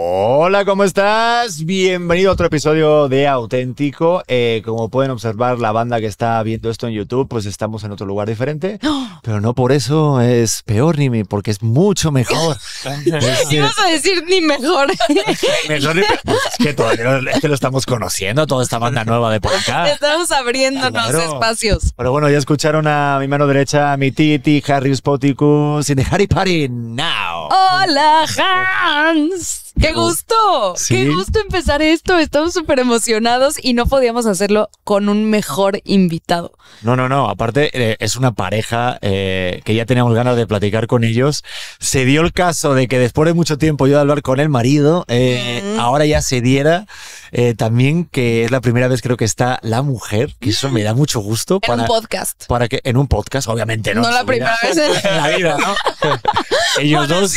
Hola, ¿cómo estás? Bienvenido a otro episodio de Auténtico. Eh, como pueden observar, la banda que está viendo esto en YouTube, pues estamos en otro lugar diferente. Pero no por eso es peor ni porque es mucho mejor. ¿Qué vas a decir ni mejor. Pues es que todavía es lo estamos conociendo, toda esta banda nueva de por acá. Estamos abriéndonos espacios. Pero bueno, ya escucharon a mi mano derecha, a mi Titi, Harry Spoticus y de Harry Party Now. Hola, Hans. ¡Qué gusto! ¡Qué gusto empezar esto! Estamos súper emocionados y no podíamos hacerlo con un mejor invitado. No, no, no. Aparte, eh, es una pareja eh, que ya teníamos ganas de platicar con ellos. Se dio el caso de que después de mucho tiempo yo de hablar con el marido, eh, ahora ya se diera. Eh, también que es la primera vez creo que está la mujer, Y eso me da mm. mucho gusto. En para, un podcast. Para que, en un podcast, obviamente, ¿no? No la primera vez en la vida, ¿no? ellos, dos,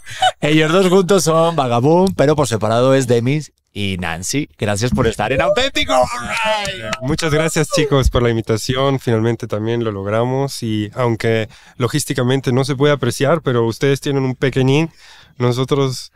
ellos dos juntos son vagabundo, pero por separado es Demis y Nancy. Gracias por estar en Auténtico. Muchas gracias chicos por la invitación. Finalmente también lo logramos y aunque logísticamente no se puede apreciar, pero ustedes tienen un pequeñín, nosotros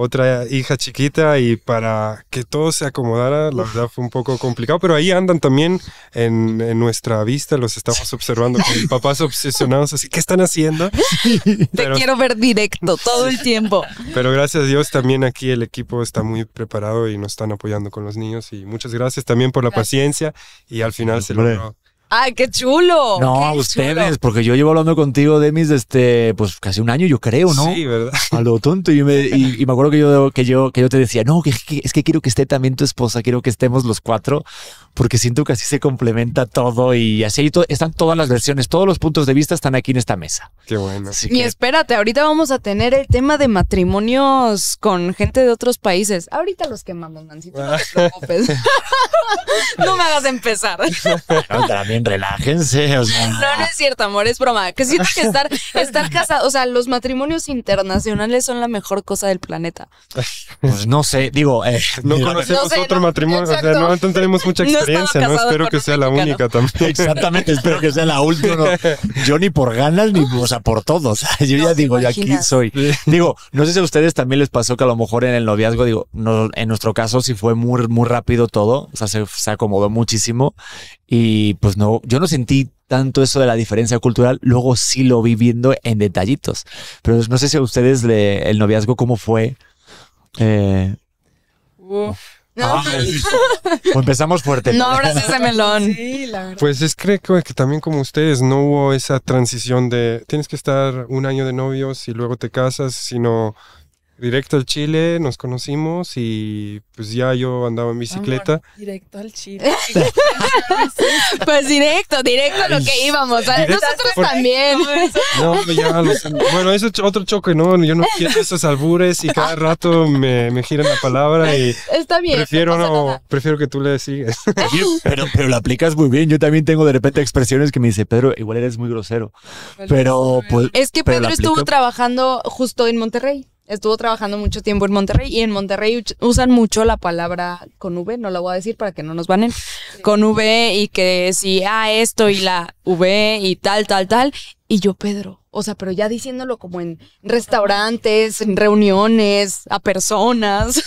otra hija chiquita y para que todo se acomodara, la verdad fue un poco complicado, pero ahí andan también en, nuestra vista, los estamos observando con papás obsesionados, así, ¿qué están haciendo? Te quiero ver directo todo el tiempo. Pero gracias a Dios también aquí el equipo está muy preparado y nos están apoyando con los niños y muchas gracias también por la paciencia y al final se logró ¡Ay, qué chulo! No, ustedes, porque yo llevo hablando contigo, Demis, este, pues casi un año, yo creo, ¿no? Sí, ¿verdad? A lo tonto. Y me, y, me acuerdo que yo, que, yo, que yo te decía, no, que, es que quiero que esté también tu esposa, quiero que estemos los cuatro, porque siento que así se complementa todo y así están todas las versiones, todos los puntos de vista están aquí en esta mesa. Qué bueno. y espérate, ahorita vamos a tener el tema de matrimonios con gente de otros países. Ahorita los quemamos, Nancy, no no me hagas empezar relájense. O sea. No, no es cierto, amor, es broma. Que siento que estar, estar casado, o sea, los matrimonios internacionales son la mejor cosa del planeta. Pues no sé, digo, eh, no conocemos otro matrimonio, o sea, no, tenemos mucha experiencia, ¿no? Espero que sea la única también. Exactamente, espero que sea la última. Yo ni por ganas, ni o sea, por todos. Yo ya digo, yo aquí soy. Digo, no sé si a ustedes también les pasó que a lo mejor en el noviazgo, digo, en nuestro caso sí fue muy, muy rápido todo, o sea, se acomodó muchísimo y pues no yo no sentí tanto eso de la diferencia cultural, luego sí lo viviendo en detallitos. Pero no sé si a ustedes le, el noviazgo cómo fue. Eh, no. Pues. empezamos fuerte. No abras ese melón. Pues es creo que, también como ustedes no hubo esa transición de tienes que estar un año de novios y luego te casas, sino Directo al Chile, nos conocimos y pues ya yo andaba en bicicleta. directo al Chile. pues directo, directo a lo que íbamos. Nosotros también. No, bueno, eso es otro choque, ¿no? Yo no quiero esos albures y cada rato me, me giran la palabra y Está bien, prefiero que tú le sigues. pero, pero lo aplicas muy bien. Yo también tengo de repente expresiones que me dice, Pedro, igual eres muy grosero. Pero pues, Es que Pedro estuvo trabajando justo en Monterrey estuvo trabajando mucho tiempo en Monterrey y en Monterrey usan mucho la palabra con V, no la voy a decir para que no nos banen, con V y que si, a esto y la V y tal, tal, tal. Y yo, Pedro, o sea, pero ya diciéndolo como en restaurantes, en reuniones, a personas.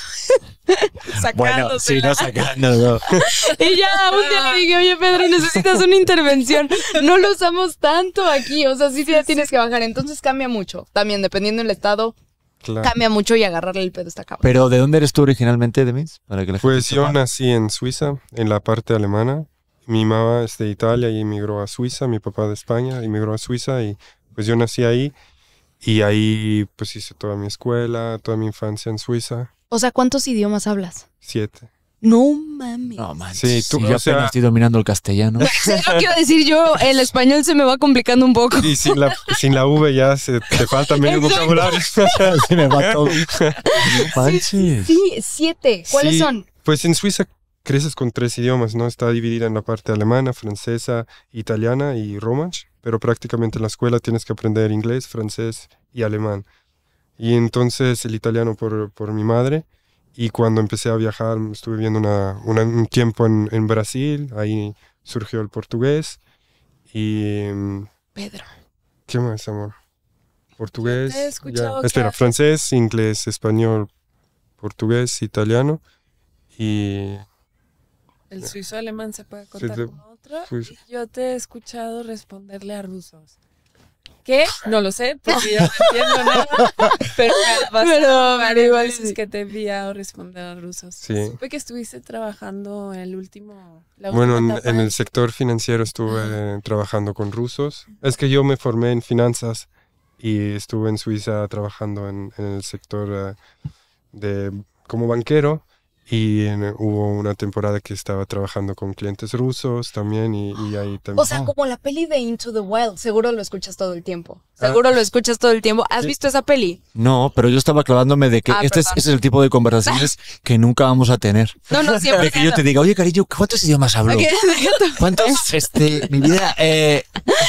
bueno, sí, no sacándolo. y ya un día le dije, oye, Pedro, necesitas una intervención. No lo usamos tanto aquí, o sea, sí, sí tienes que bajar. Entonces cambia mucho, también dependiendo del estado, cambia mucho y agarrarle el pedo está cabrón. Pero ¿de dónde eres tú originalmente, Demis? Para pues yo nací en Suiza, en la parte alemana. Mi mamá es de Italia y emigró a Suiza, mi papá de España emigró a Suiza y pues yo nací ahí y ahí pues hice toda mi escuela, toda mi infancia en Suiza. O sea, ¿cuántos idiomas hablas? Siete. No mames. No mames. Sí, tú, yo estoy dominando el castellano. Sí, lo quiero decir yo. El español se me va complicando un poco. Y sin la, V ya te falta medio vocabulario. se me va todo. Sí, siete. ¿Cuáles son? Pues en Suiza creces con tres idiomas, ¿no? Está dividida en la parte alemana, francesa, italiana y román. Pero prácticamente en la escuela tienes que aprender inglés, francés y alemán. Y entonces el italiano por, por mi madre y cuando empecé a viajar, estuve viendo un tiempo en, Brasil, ahí surgió el portugués. Y. Pedro. ¿Qué más, amor? Portugués. he espera, francés, inglés, español, portugués, italiano. Y. El suizo alemán se puede contar con otro. Yo te he escuchado responderle a rusos. ¿Qué? No lo sé, porque yo no entiendo nada. Pero, me igual veces que te he enviado responder a rusos. Sí. que estuviste trabajando en el último. bueno, en, el sector financiero estuve trabajando con rusos. Es que yo me formé en finanzas y estuve en Suiza trabajando en, el sector eh, de como banquero y hubo una temporada que estaba trabajando con clientes rusos también y, ahí también. O sea, ah. como la peli de Into the Wild, seguro lo escuchas todo el tiempo. Ah. Seguro lo escuchas todo el tiempo. ¿Has visto esa peli? No, pero yo estaba clavándome de que ah, este, este es, el tipo de conversaciones que nunca vamos a tener. No, no, siempre. De que yo te diga, oye, cariño, ¿cuántos idiomas hablo? ¿Cuántos? Este, mi vida. Eh,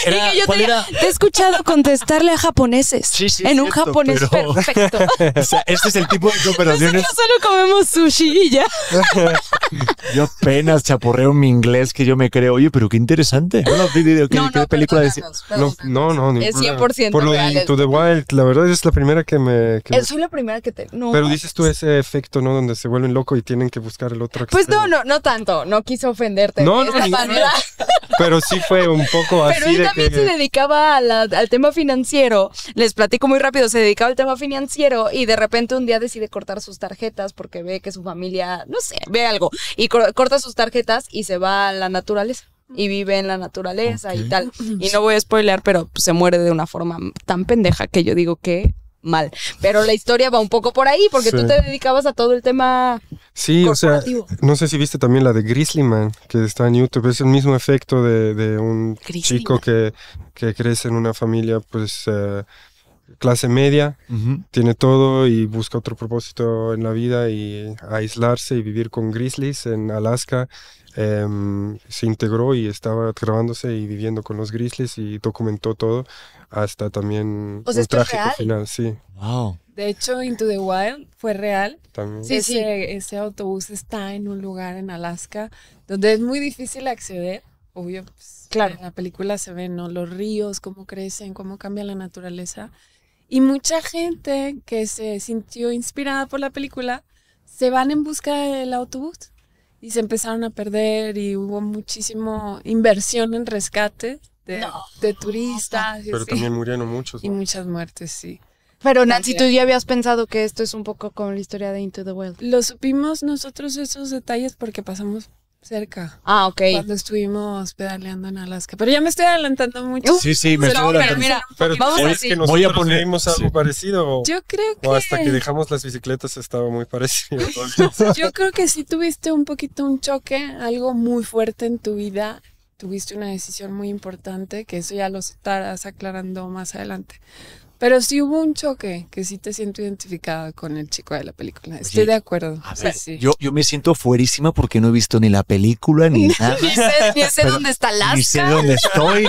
te, era? te, he escuchado contestarle a japoneses. En un japonés perfecto. o sea, este es el tipo de conversaciones. Nosotros solo comemos sushi. yo apenas chaporreo mi inglés que yo me creo, oye, pero qué interesante. no, no, película no, no, no, Es 100% Por lo de into the Wild, la verdad es la primera que me... Eh, soy la primera que te... pero dices tú ese efecto, ¿no? Donde se vuelven loco y tienen que buscar el otro. Pues no, no, no tanto. No quise ofenderte. No, no no Pero sí fue un poco así. Pero él también se dedicaba al tema financiero. Les platico muy rápido. Se dedicaba al tema financiero y de repente un día decide cortar sus tarjetas porque ve que su familia no sé, ve algo. Y corta sus tarjetas y se va a la naturaleza mm. y vive en la naturaleza y tal. Y no voy a spoilear, pero se muere de una forma tan pendeja que yo digo que mal. Pero la historia va un poco por ahí, porque tú te dedicabas a todo el tema. Sí, o sea, no sé si viste también la de Grizzly Man, que está en YouTube. Es el mismo efecto de, un chico que, crece en una familia, pues. Eh, clase media, tiene todo y busca otro propósito en la vida y aislarse y vivir con grizzlies en Alaska. Em, se integró y estaba grabándose y viviendo con los grizzlies y documentó todo hasta también o sea, trágico sí. De hecho, Into the Wild fue real. Sí, sí. Ese, autobús está en un lugar en Alaska donde es muy difícil acceder obvio, pues, claro. en la película se ven ¿no? los ríos, cómo crecen, cómo cambia la naturaleza. Y mucha gente que se sintió inspirada por la película se van en busca del autobús y se empezaron a perder y hubo muchísimo inversión en rescate de, turistas. Pero también murieron muchos. Y muchas muertes, sí. Pero Nancy, tú ya habías pensado que esto es un poco como la historia de Into the Wild. Lo supimos nosotros esos detalles porque pasamos cerca. Ah, ok. Cuando estuvimos pedaleando en Alaska. Pero ya me estoy adelantando mucho. sí, sí, me estoy adelantando. Mira, pero vamos a voy a algo parecido. Yo creo que. hasta que dejamos las bicicletas estaba muy parecido. Yo creo que si tuviste un poquito un choque, algo muy fuerte en tu vida. Tuviste una decisión muy importante, que eso ya lo estarás aclarando más adelante. Pero sí hubo un choque que sí te siento identificada con el chico de la película. Estoy de acuerdo. Yo, me siento fuerísima porque no he visto ni la película ni nada. ni sé, dónde está Alaska. Ni sé dónde estoy.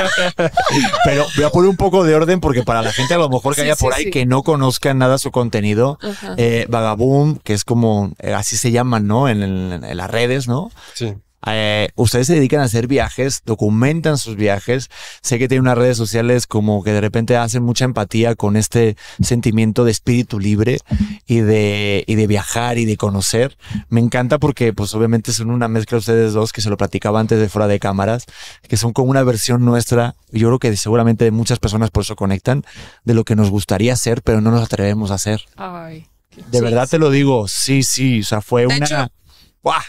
Pero voy a poner un poco de orden porque para la gente a lo mejor que haya por ahí que no conozca nada su contenido, eh, Vagaboom, que es como, eh, así se llama, ¿no? en las redes, ¿no? Sí. Eh, ustedes se dedican a hacer viajes, documentan sus viajes. Sé que tienen unas redes sociales como que de repente hacen mucha empatía con este sentimiento de espíritu libre y de, de viajar y de conocer. Me encanta porque, pues, obviamente son una mezcla ustedes dos que se lo platicaba antes de fuera de cámaras, que son como una versión nuestra. Yo creo que seguramente muchas personas por eso conectan de lo que nos gustaría hacer, pero no nos atrevemos a hacer. Ay. De verdad te lo digo, sí, sí, o sea, fue una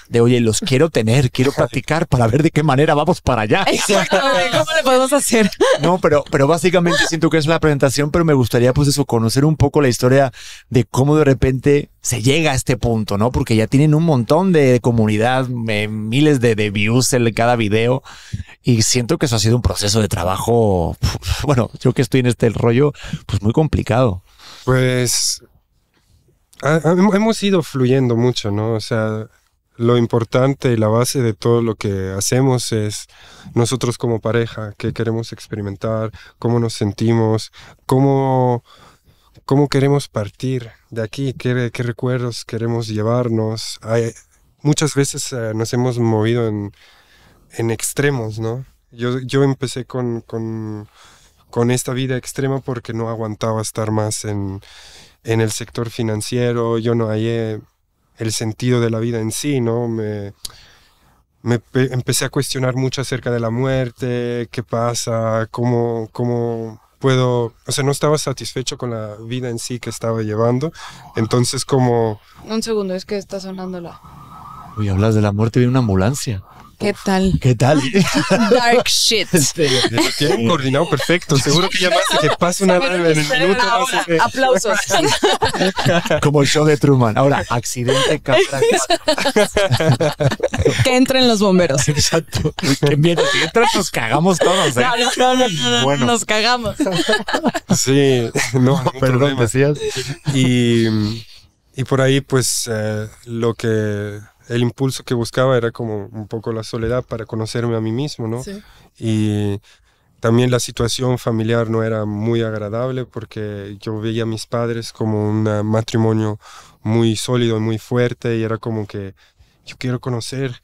de oye, los quiero tener, quiero practicar para ver de qué manera vamos para allá. Exactamente, ¿cómo le podemos hacer? No, pero, pero básicamente siento que es la presentación, pero me gustaría pues eso, conocer un poco la historia de cómo de repente se llega a este punto, ¿no? Porque ya tienen un montón de comunidad, miles de, de, views en cada video y siento que eso ha sido un proceso de trabajo, bueno, yo que estoy en este rollo, pues muy complicado. Pues hemos ido fluyendo mucho, ¿no? O sea, lo importante y la base de todo lo que hacemos es nosotros como pareja, qué queremos experimentar, cómo nos sentimos, cómo, queremos partir de aquí, qué, recuerdos queremos llevarnos. muchas veces eh, nos hemos movido en, extremos, ¿no? Yo, yo empecé con, esta vida extrema porque no aguantaba estar más en, en el sector financiero, yo no hallé el sentido de la vida en sí, ¿no? Me, me empecé a cuestionar mucho acerca de la muerte, qué pasa, cómo, cómo puedo, o sea, no estaba satisfecho con la vida en sí que estaba llevando, entonces como... Un segundo, es que está sonando la... Uy, hablas de la muerte de una ambulancia. ¿Qué tal? ¿Qué tal? Dark shit. Tiene un coordinado perfecto. Seguro que ya más que pase una vez en el minuto. Aplausos. Como el show de Truman. Ahora, accidente cámara. que entren los bomberos. Exacto. Que Si entras, nos cagamos todos. ¿eh? nos cagamos. Sí, no, perdón, decías. Y, y por ahí, pues, eh, lo que el impulso que buscaba era como un poco la soledad para conocerme a mí mismo, ¿no? Y también la situación familiar no era muy agradable porque yo veía a mis padres como un matrimonio muy sólido y muy fuerte y era como que yo quiero conocer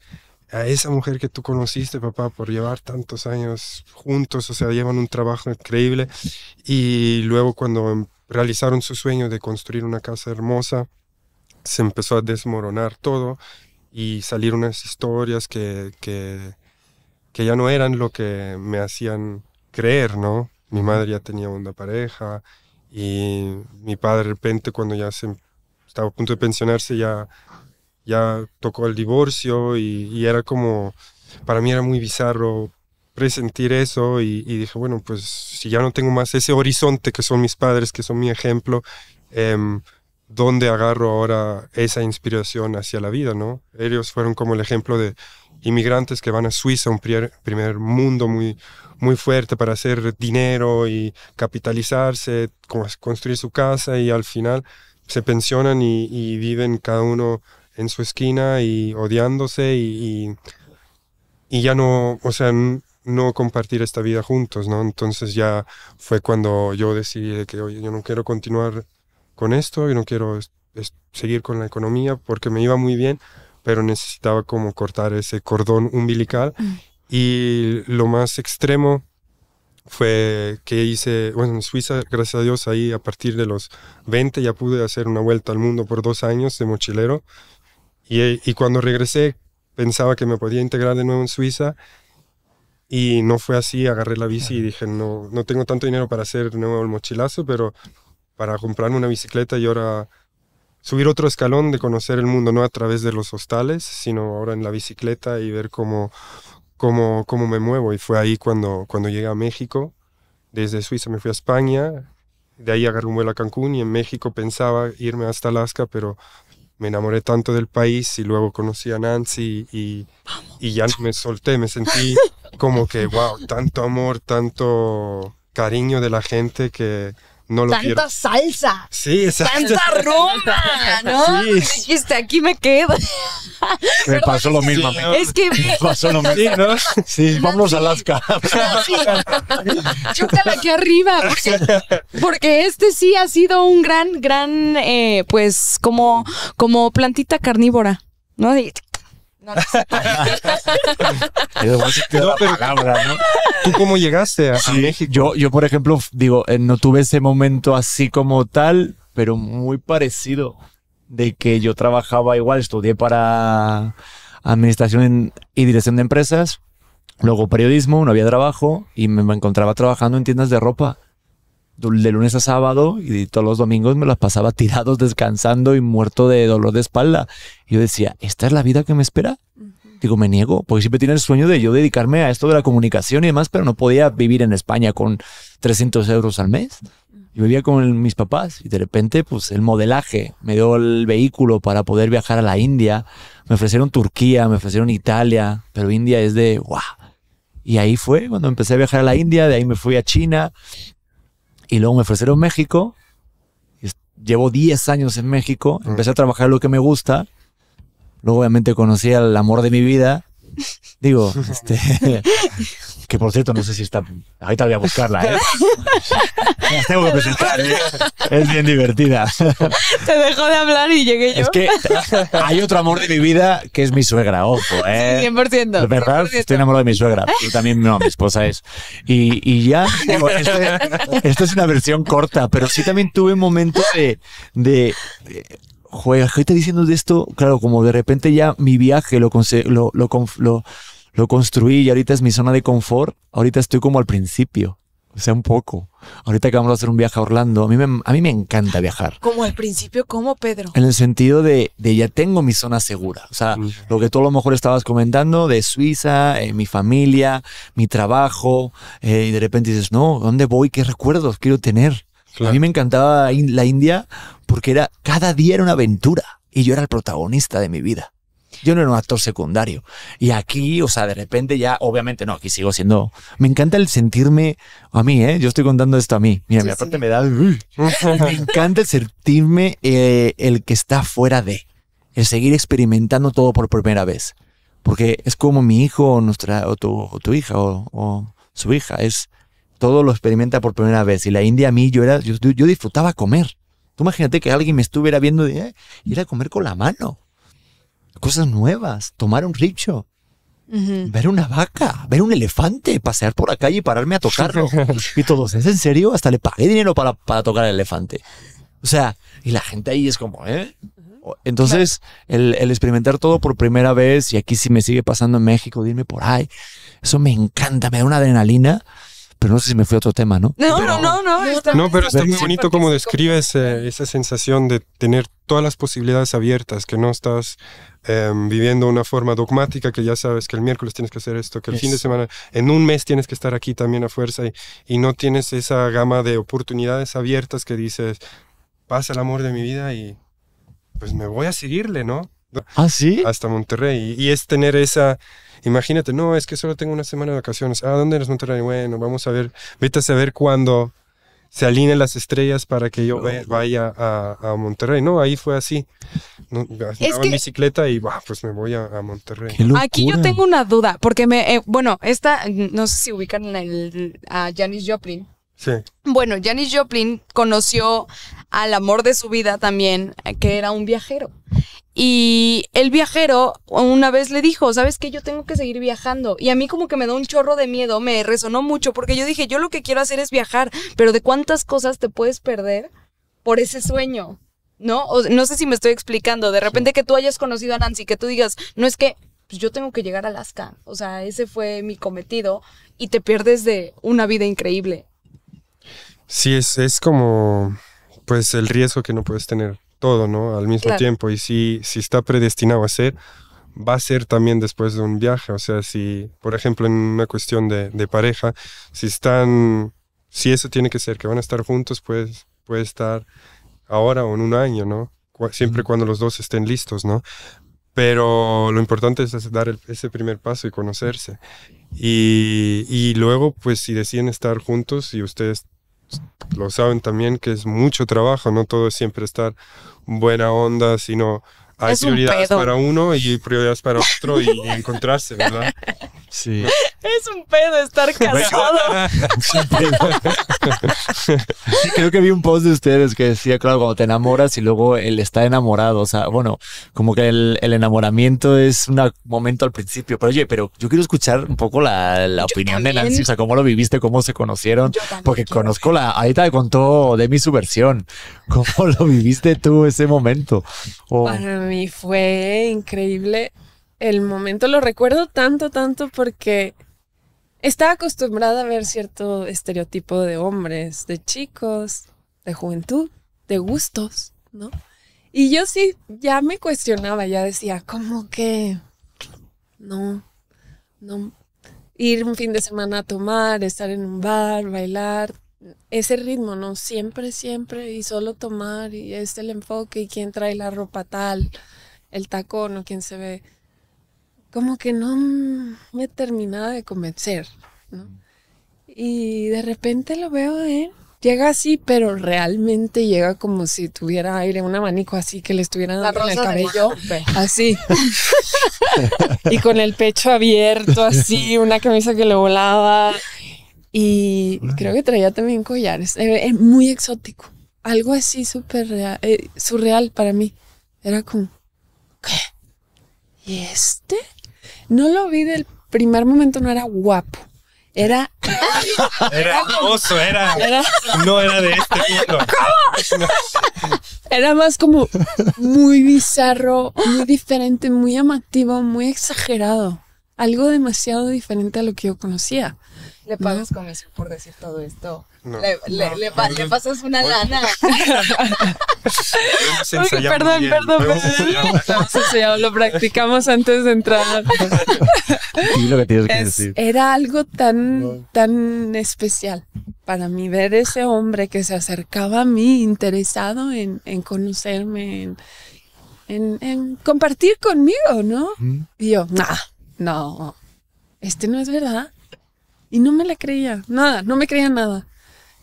a esa mujer que tú conociste, papá, por llevar tantos años juntos, o sea, llevan un trabajo increíble y luego cuando realizaron su sueño de construir una casa hermosa, se empezó a desmoronar todo y salir unas historias que, ya no eran lo que me hacían creer, ¿no? Mi madre ya tenía una pareja y mi padre de repente cuando ya se, estaba a punto de pensionarse ya, ya tocó el divorcio y, era como, para mí era muy bizarro presentir eso y, dije, bueno, pues si ya no tengo más ese horizonte que son mis padres, que son mi ejemplo, eh, dónde agarro ahora esa inspiración hacia la vida, ¿no? Ellos fueron como el ejemplo de inmigrantes que van a Suiza, un primer, mundo muy, muy fuerte para hacer dinero y capitalizarse, construir su casa y al final se pensionan y, viven cada uno en su esquina y odiándose y, y, ya no, o sea, no compartir esta vida juntos, ¿no? Entonces ya fue cuando yo decidí que, yo no quiero continuar con esto, yo no quiero seguir con la economía porque me iba muy bien, pero necesitaba como cortar ese cordón umbilical. Mm. Y lo más extremo fue que hice, bueno, en Suiza, gracias a Dios, ahí a partir de los 20 ya pude hacer una vuelta al mundo por dos años de mochilero. Y, y cuando regresé pensaba que me podía integrar de nuevo en Suiza y no fue así, agarré la bici y dije, no, no tengo tanto dinero para hacer nuevo el mochilazo, pero para comprarme una bicicleta y ahora subir otro escalón de conocer el mundo, no a través de los hostales, sino ahora en la bicicleta y ver cómo, cómo, cómo me muevo. Y fue ahí cuando, cuando llegué a México. Desde Suiza me fui a España, de ahí agarré un vuelo a Cancún y en México pensaba irme hasta Alaska, pero me enamoré tanto del país y luego conocí a Nancy y, y ya me solté, me sentí como que, wow, tanto amor, tanto cariño de la gente que Tanta salsa. Sí, exacto. Tanta rumba, ¿no? Sí. Dijiste, aquí me quedo. Me pasó lo mismo. Es que me pasó lo mismo. Sí, ¿no? sí vámonos a Alaska. Chúcala aquí arriba. Porque, porque, este sí ha sido un gran, gran, eh, pues, como, como plantita carnívora. ¿no? No, no, ¿Tú cómo llegaste a, México? Yo, yo, por ejemplo, digo, eh, no tuve ese momento así como tal, pero muy parecido. De que yo trabajaba igual, estudié para administración y dirección de empresas, luego periodismo, no había trabajo y me encontraba trabajando en tiendas de ropa de lunes a sábado y todos los domingos me las pasaba tirados, descansando y muerto de dolor de espalda. Y yo decía, ¿esta es la vida que me espera? Digo, me niego, porque siempre tiene el sueño de yo dedicarme a esto de la comunicación y demás, pero no podía vivir en España con 300 euros al mes. Yo vivía con mis papás y de repente, pues el modelaje me dio el vehículo para poder viajar a la India. Me ofrecieron Turquía, me ofrecieron Italia, pero India es de guau. Y ahí fue cuando empecé a viajar a la India, de ahí me fui a China, y luego me ofrecieron México. Llevo 10 años en México. Mm. Empecé a trabajar lo que me gusta. Luego, obviamente, conocí al amor de mi vida. Digo, este, que por cierto, no sé si está. Ahorita voy a buscarla, ¿eh? tengo que presentar, Es bien divertida. Se dejó de hablar y llegué yo. Es que hay otro amor de mi vida que es mi suegra, ojo, ¿eh? 100%. es verdad, estoy enamorado de mi suegra. Y también, no, mi esposa es. Y, y ya, este, Esto es una versión corta, pero sí también tuve momentos de, de, de Joder, estoy diciendo de esto, claro, como de repente ya mi viaje lo, lo, lo, lo lo construí y ahorita es mi zona de confort, ahorita estoy como al principio. O sea, un poco. Ahorita que vamos a hacer un viaje a Orlando, a mí me, a mí me encanta viajar. Como al principio, como Pedro? En el sentido de, ya tengo mi zona segura. O sea, lo que tú a lo mejor estabas comentando de Suiza, eh, mi familia, mi trabajo, eh, y de repente dices, no, ¿dónde voy? ¿Qué recuerdos quiero tener? A mí me encantaba la India porque era, cada día era una aventura y yo era el protagonista de mi vida. Yo no era un actor secundario. Y aquí, o sea, de repente ya, obviamente, no, aquí sigo siendo. Me encanta el sentirme a mí, ¿eh? Yo estoy contando esto a mí. Mira, mi aparte me da. me encanta el sentirme eh, el que está fuera de. El seguir experimentando todo por primera vez. Porque es como mi hijo o, nuestra, o, tu, o tu hija o, su hija. Es todo lo experimenta por primera vez. Y la India a mí, yo, era, yo, disfrutaba comer. Tú imagínate que alguien me estuviera viendo y era eh, a comer con la mano cosas nuevas, tomar un rico ver una vaca, ver un elefante, pasear por la calle y pararme a tocarlo. y todos, ¿es en serio? Hasta le pagué dinero para, tocar el elefante. O sea, y la gente ahí es como, ¿eh? Entonces, el, experimentar todo por primera vez, y aquí si me sigue pasando en México, dime por ahí, eso me encanta, me da una adrenalina pero no sé si me fui a otro tema, ¿no? No, no, no, no. Está no, pero está muy bonito como describes eh, esa sensación de tener todas las posibilidades abiertas, que no estás em, viviendo una forma dogmática, que ya sabes que el miércoles tienes que hacer esto, que el fin de semana, en un mes tienes que estar aquí también a fuerza y no tienes esa gama de oportunidades abiertas que dices, pasa el amor de mi vida y pues me voy a seguirle, ¿no? ¿Ah, sí? Hasta Monterrey. Y, es tener esa. Imagínate, no, es que solo tengo una semana de vacaciones. Ah, ¿dónde eres Monterrey? Bueno, vamos a ver. Vete a saber cuándo se alinean las estrellas para que yo vaya a, Monterrey. No, ahí fue así. es en bicicleta y pues me voy a, Monterrey. Aquí yo tengo una duda, porque me, eh, bueno, esta, no sé si ubican el, a Janis Joplin. Bueno, Janis Joplin conoció al amor de su vida también, eh, que era un viajero. Y el viajero una vez le dijo, sabes que yo tengo que seguir viajando. Y a mí como que me da un chorro de miedo, me resonó mucho, porque yo dije, yo lo que quiero hacer es viajar, pero de cuántas cosas te puedes perder por ese sueño. ¿No? no sé si me estoy explicando. De repente que tú hayas conocido a Nancy, que tú digas, no es que pues, yo tengo que llegar a Alaska. O sea, ese fue mi cometido. Y te pierdes de una vida increíble. Sí, es, como pues el riesgo que no puedes tener todo, ¿no? Al mismo tiempo. Y si, si está predestinado a ser, va a ser también después de un viaje. O sea, si, por ejemplo, en una cuestión de, pareja, si están, si eso tiene que ser, que van a estar juntos, pues puede estar ahora o en un año, ¿no? Siempre cuando los dos estén listos, ¿no? Pero lo importante es dar ese primer paso y conocerse. Y, y luego, pues si deciden estar juntos y ustedes lo saben también que es mucho trabajo, no todo es siempre estar buena onda, sino hay prioridades para uno y prioridades para otro y, encontrarse, ¿verdad? Sí. Es un pedo estar casado. creo que vi un post de ustedes que decía, claro, cuando te enamoras y luego él está enamorado, o sea, bueno, como que el, enamoramiento es un momento al principio, pero oye, pero yo quiero escuchar un poco la, opinión de Nancy, o sea, cómo lo viviste, cómo se conocieron, porque conozco la, ahí te contó de mi subversión. cómo lo viviste tú ese momento. O mí fue increíble el momento. Lo recuerdo tanto, tanto porque estaba acostumbrada a ver cierto estereotipo de hombres, de chicos, de juventud, de gustos, ¿no? Y yo sí, ya me cuestionaba, ya decía, ¿cómo que no, no. Ir un fin de semana a tomar, estar en un bar, bailar, ese ritmo, ¿no? Siempre, siempre, y solo tomar, y es el enfoque, y quién trae la ropa tal, el tacón o quién se ve. Como que no me terminaba de convencer, ¿no? Y de repente lo veo ¿eh? Llega así, pero realmente llega como si tuviera aire, un abanico así que le estuvieran dando en el cabello, así. y con el pecho abierto, así, una camisa que le volaba. Y creo que traía también collares. Es eh, eh, muy exótico. Algo así súper eh, surreal para mí. Era como, ¿qué? ¿Y este? No lo vi del primer momento, no era guapo. Era. Era hermoso, era, No era de este mundo. Era más como muy bizarro, muy diferente, muy llamativo, muy exagerado. Algo demasiado diferente a lo que yo conocía. Le pagas conmigo por decir todo esto. Le, pasas una lana. perdón, perdón, perdón. lo practicamos antes de entrar. Era algo tan, tan especial para mí ver ese hombre que se acercaba a mí interesado en, conocerme, en, compartir conmigo, ¿no? Y yo, no, este no es verdad. Y no me la creía, nada, no me creía nada.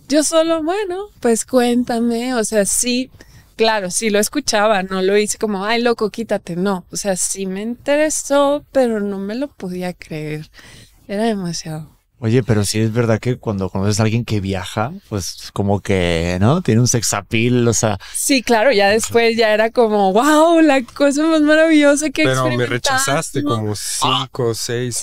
Yo solo, bueno, pues cuéntame, o sea, sí, claro, sí lo escuchaba, no lo hice como, ay, loco, quítate, no. O sea, sí me interesó, pero no me lo podía creer. Era demasiado. Oye, pero sí es verdad que cuando conoces a alguien que viaja, pues como que, ¿no? Tiene un sex appeal, o sea. Sí, claro, ya después ya era como, wow, la cosa más maravillosa que Pero me rechazaste como cinco seis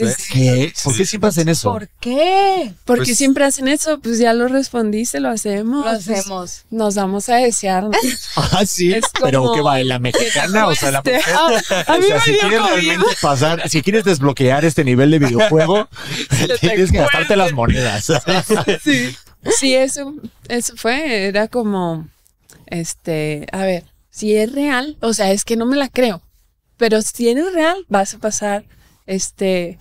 ¿Por qué siempre hacen eso? ¿Por qué? ¿Por pues siempre hacen eso? Pues ya lo respondiste, lo hacemos. Lo hacemos. Nos vamos a desear. ah, sí. pero ¿qué va, la mexicana, o sea, la mujer. Ah, o sea, si quieres realmente pasar, si quieres desbloquear este nivel de videojuego, tienes que gastarte las monedas. sí. sí, eso, eso fue, era como, este, a ver, si es real, o sea, es que no me la creo, pero si es real, vas a pasar, este,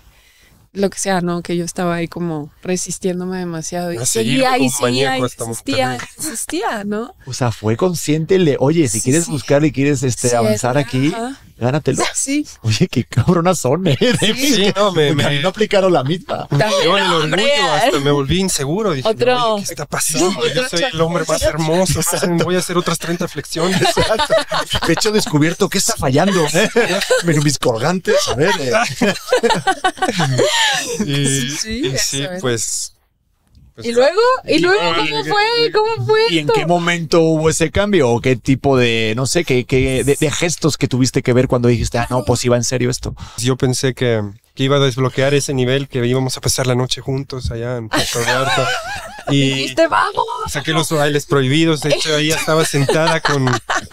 lo que sea, ¿no? Que yo estaba ahí como resistiéndome demasiado y a seguía y seguía y insistía, ¿no? O sea, fue consciente, le, oye, si quieres buscar y quieres este, avanzar aquí, gánatelo. Oye, qué cabrona son, eh, Sí, no, me, no aplicaron la misma. Yo el orgullo hasta me volví inseguro. Dije, oye, ¿qué está pasando? Yo soy el hombre más hermoso. Voy a hacer otras 30 flexiones. Pecho descubierto, ¿qué está fallando? Menos mis colgantes, a ver. Eh. y, sí, pues, pues, ¿Y luego? ¿Y luego cómo fue? ¿Cómo fue? ¿Y en qué momento hubo ese cambio? ¿O qué tipo de, no sé, qué, de, gestos que tuviste que ver cuando dijiste, ah, no, pues iba en serio esto? Yo pensé que, iba a desbloquear ese nivel, que íbamos a pasar la noche juntos allá en Puerto Vallarta. y vamos. Saqué los bailes prohibidos. De hecho, ella estaba sentada con,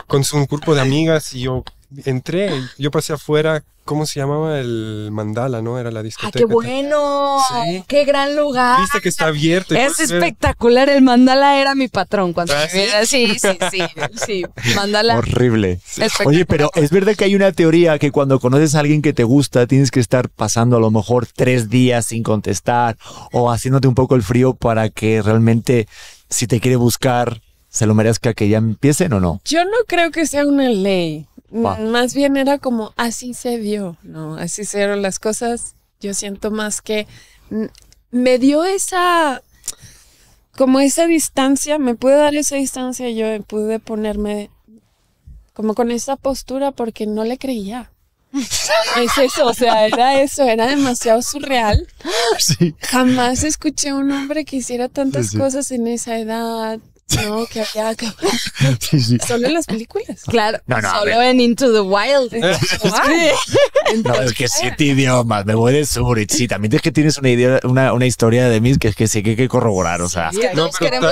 con su grupo de amigas y yo entré. Yo pasé afuera ¿Cómo se llamaba el Mandala, no? Era la discoteca. ¡Ah, qué bueno! ¡Qué gran lugar! Viste que está abierto. Es espectacular. El Mandala era mi patrón cuando ¿Ah, sí, sí, sí, sí. Mandala. Horrible. Oye, pero es verdad que hay una teoría que cuando conoces a alguien que te gusta, tienes que estar pasando a lo mejor tres días sin contestar o haciéndote un poco el frío para que realmente, si te quiere buscar, se lo merezca que ya empiecen o no. Yo no creo que sea una ley. Mm, más bien era como, así se vio, ¿no? Así se dieron las cosas. Yo siento más que me dio esa, como esa distancia, me pude dar esa distancia, y yo pude ponerme como con esa postura porque no le creía. Es eso, o sea, era eso, era demasiado surreal. Jamás escuché a un hombre que hiciera tantas cosas en esa edad, no, que solo en las películas. Claro, solo en Into the Wild. no, es que siete idiomas, me voy de sur. sí, también es que tienes una, idea, una, historia de mí que es que sí que hay que corroborar. O sea,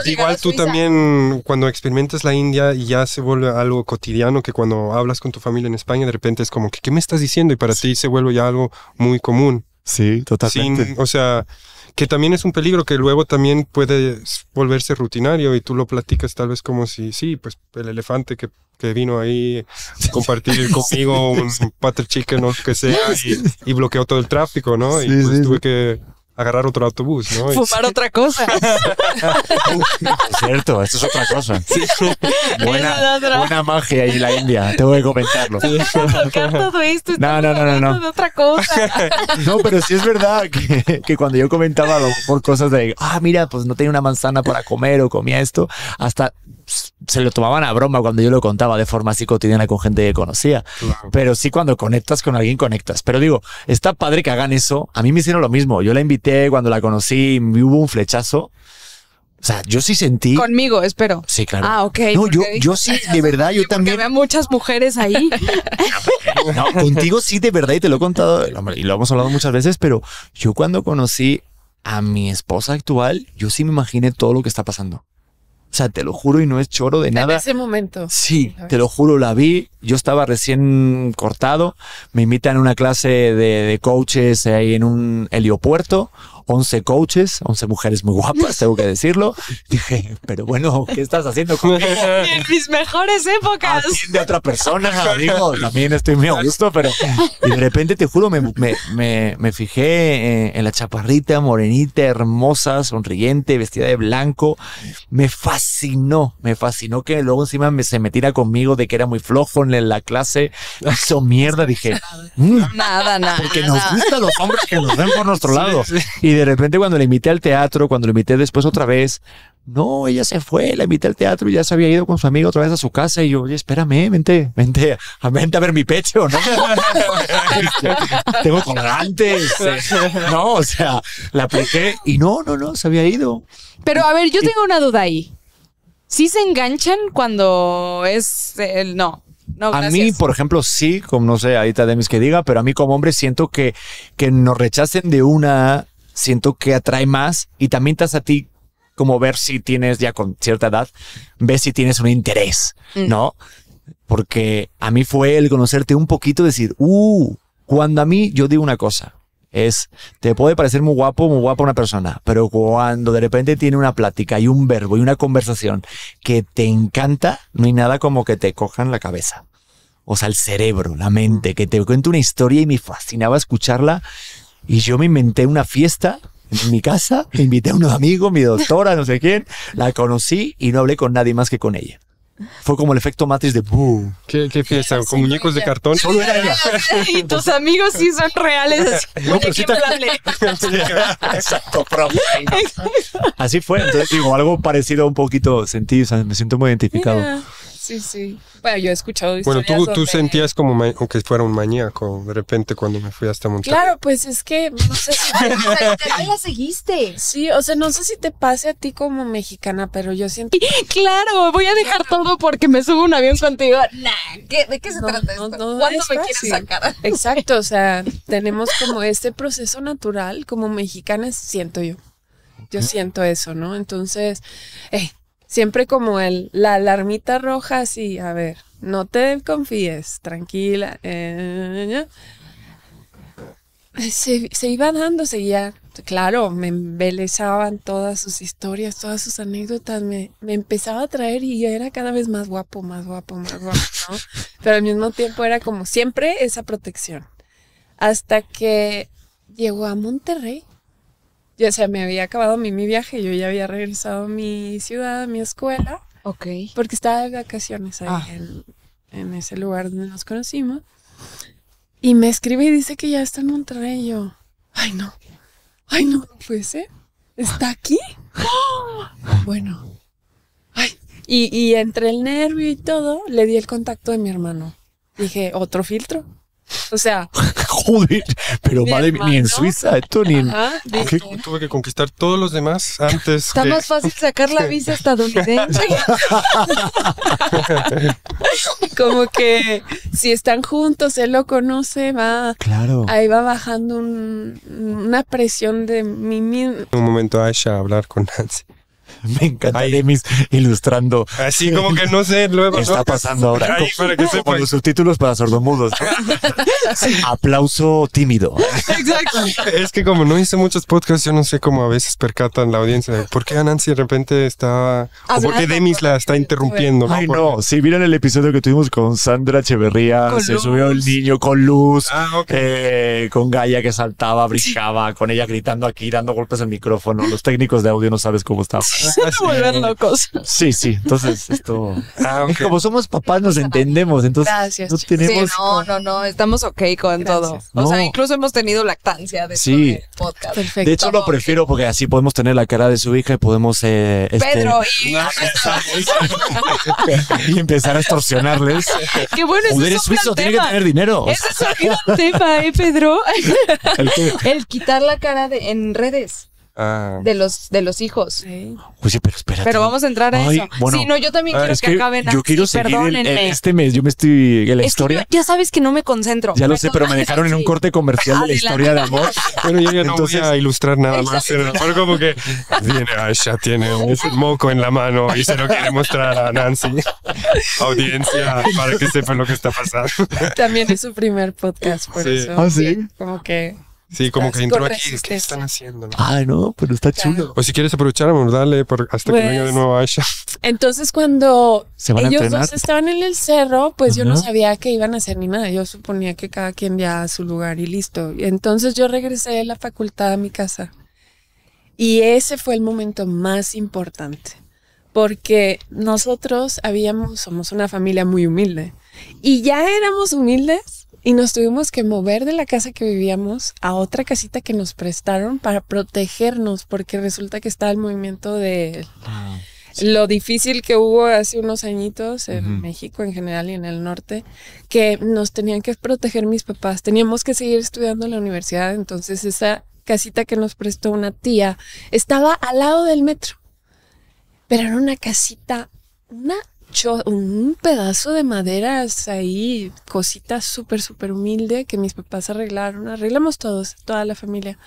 igual tú también, cuando experimentas la India y ya se vuelve algo cotidiano, que cuando hablas con tu familia en España, de repente es como que, ¿qué me estás diciendo? Y para ti se vuelve ya algo muy común. Sí, totalmente. o sea, que también es un peligro que luego también puede volverse rutinario y tú lo platicas tal vez como si, sí, pues el elefante que, vino ahí a compartir conmigo un patrick chicken o que sea y, bloqueó todo el tráfico, ¿no? y pues tuve que agarrar otro autobús, ¿no? Fumar otra cosa. cierto, esto es otra cosa. Sí. Buena, magia y la India, Te voy a comentarlo. no, no, no, no, no. no, pero sí es verdad que cuando yo comentaba por cosas de, ah, mira, pues no tenía una manzana para comer o comía esto, hasta se lo tomaban a broma cuando yo lo contaba de forma así cotidiana con gente que conocía. Pero sí cuando conectas con alguien, conectas. Pero digo, está padre que hagan eso. A mí me hicieron lo mismo. Yo la invité cuando la conocí, hubo un flechazo. O sea, yo sí sentí. Conmigo, espero. Sí, claro. Ah, ok. No, yo, sí, de verdad, yo también. Porque muchas mujeres ahí. contigo sí, de verdad, y te lo he contado, y lo hemos hablado muchas veces, pero yo cuando conocí a mi esposa actual, yo sí me imaginé todo lo que está pasando. O sea, te lo juro y no es choro de nada. En ese momento. Sí, te lo juro, la vi. Yo estaba recién cortado. Me invitan a una clase de, de coaches ahí en un heliopuerto. 11 coaches, 11 mujeres muy guapas, tengo que decirlo. Dije, pero bueno, ¿qué estás haciendo En mis mejores épocas. Ah, de otra persona, amigo. También estoy muy a gusto, pero. Y de repente, te juro, me, fijé eh, en, la chaparrita, morenita, hermosa, sonriente, vestida de blanco. Me fascinó, me fascinó que luego encima me, se metiera conmigo de que era muy flojo en la clase. Hizo mierda, dije. Mm". nada, nada. Porque nos gustan los hombres que nos ven por nuestro lado. Y de repente cuando la invité al teatro, cuando la invité después otra vez, no, ella se fue, la invité al teatro y ya se había ido con su amigo otra vez a su casa. Y yo, oye, espérame, vente, vente, vente a ver mi pecho, ¿no? Tengo colorantes. No, o sea, la apliqué y no, no, no, se había ido. Pero a ver, yo tengo una duda ahí. ¿Sí se enganchan cuando es el no? a mí, por ejemplo, sí, como no sé, ahí ahorita Demis que diga, pero a mí como hombre siento que, que nos rechacen de una siento que atrae más y también estás a ti como ver si tienes ya con cierta edad, ves si tienes un interés, mm. ¿no? Porque a mí fue el conocerte un poquito, decir, uh, cuando a mí yo digo una cosa, es, te puede parecer muy guapo, muy guapa una persona, pero cuando de repente tiene una plática y un verbo y una conversación que te encanta, no hay nada como que te cojan la cabeza. O sea, el cerebro, la mente, mm. que te cuente una historia y me fascinaba escucharla y yo me inventé una fiesta en mi casa, me invité a unos amigos, mi doctora, no sé quién, la conocí y no hablé con nadie más que con ella. Fue como el efecto matriz de ¿Qué, fiesta? ¿Con muñecos de cartón? Y tus amigos sí son reales. Exacto, profe. Así fue. Entonces, digo, algo parecido un poquito sentí, me siento muy identificado. Sí, sí. Bueno, yo he escuchado Bueno, tú, tú sentías como que fuera un maníaco de repente cuando me fui hasta Monterrey. Claro, pues es que no sé si te, seguiste. Sí, o sea, no sé si te pase a ti como mexicana, pero yo siento Claro, voy a dejar todo porque me subo un avión contigo. Nah, ¿de qué se trata esto? ¿Cuándo me quieres sacar? Exacto, o sea, tenemos como este proceso natural como mexicanas, siento yo. Yo siento eso, ¿no? Entonces, eh, siempre como el, la alarmita roja así, a ver, no te confíes, tranquila. Eh, eh, eh, se, se, iba dando, seguía, claro, me embelezaban todas sus historias, todas sus anécdotas, me, me, empezaba a traer y era cada vez más guapo, más guapo, más guapo, ¿no? Pero al mismo tiempo era como siempre esa protección. Hasta que llegó a Monterrey yo, sea, me había acabado mi, viaje, yo ya había regresado a mi ciudad, a mi escuela. Ok. Porque estaba de vacaciones ahí ah. en, ese lugar donde nos conocimos. Y me escribe y dice que ya está en Monterrey. Y yo, ay, no. Ay, no, no puede ¿Está aquí? Bueno. Ay. Y, y entre el nervio y todo, le di el contacto de mi hermano. Dije, otro filtro. O sea, Joder, pero vale ni en Suiza, esto ni en... tuve que conquistar todos los demás antes. Está más fácil sacar la visa estadounidense. Como que si están juntos, él lo conoce, va. Claro. Ahí va bajando una presión de mi... Un momento, Aisha, a hablar con Nancy. Me encanta Demis ilustrando. Así como que no sé, luego. Está pasando ahora. con, los subtítulos para sordomudos. Aplauso tímido. Exacto. Es que como no hice muchos podcasts, yo no sé cómo a veces percatan la audiencia por qué Nancy de repente está. O por qué Demis la está interrumpiendo. Ay, no. Si miran el episodio que tuvimos con Sandra Echeverría, se subió el niño con luz, ah, eh, con Gaia que saltaba, brincaba, con ella gritando aquí, dando golpes al micrófono. Los técnicos de audio no sabes cómo está. Sí, sí. Entonces, esto. Ah, como somos papás, nos entendemos. Entonces, Gracias, no tenemos. no, no, Estamos ok con todo. O sea, incluso hemos tenido lactancia de sí. Este podcast. De hecho, lo prefiero porque así podemos tener la cara de su hija y podemos. Eh, este, Pedro. Y... empezar a extorsionarles. Qué bueno, es suizo tiene que tener dinero. es un tema, ¿eh, Pedro? El, quitar la cara de, en redes. Ah. de los de los hijos. Sí. pero espérate. Pero vamos a entrar a eso. no, yo también ah, quiero que, acaben. Yo quiero seguir este mes. Yo me estoy en la historia. ya sabes que no me concentro. Ya lo sé, pero me dejaron en un corte comercial de la historia de amor. Bueno, yo ya no Entonces, a ilustrar nada más. Pero como que viene, ya tiene un moco en la mano y se lo quiere mostrar a Nancy, audiencia, para que sepan lo que está pasando. También es su primer podcast, por eso. ¿Ah, sí? Como que Sí, como que entró aquí. ¿Qué están haciendo? Ah, no, pero está chulo. O si quieres aprovechar, dale por, hasta que venga de pues, nuevo Aisha. Entonces, cuando ellos dos estaban en el cerro, pues yo no sabía que iban a hacer ni nada. Yo suponía que cada quien ya a su lugar y listo. Entonces, yo regresé de la facultad a mi casa. Y ese fue el momento más importante. Porque nosotros habíamos, somos una familia muy humilde. Y ya éramos humildes y nos tuvimos que mover de la casa que vivíamos a otra casita que nos prestaron para protegernos, porque resulta que está el movimiento de ah, lo difícil que hubo hace unos añitos en México en general y en el norte, que nos tenían que proteger mis papás. Teníamos que seguir estudiando en la universidad, entonces esa casita que nos prestó una tía estaba al lado del metro, pero era una casita, una un pedazo de maderas ahí, cositas súper, súper humilde que mis papás arreglaron. Arreglamos todos, toda la familia.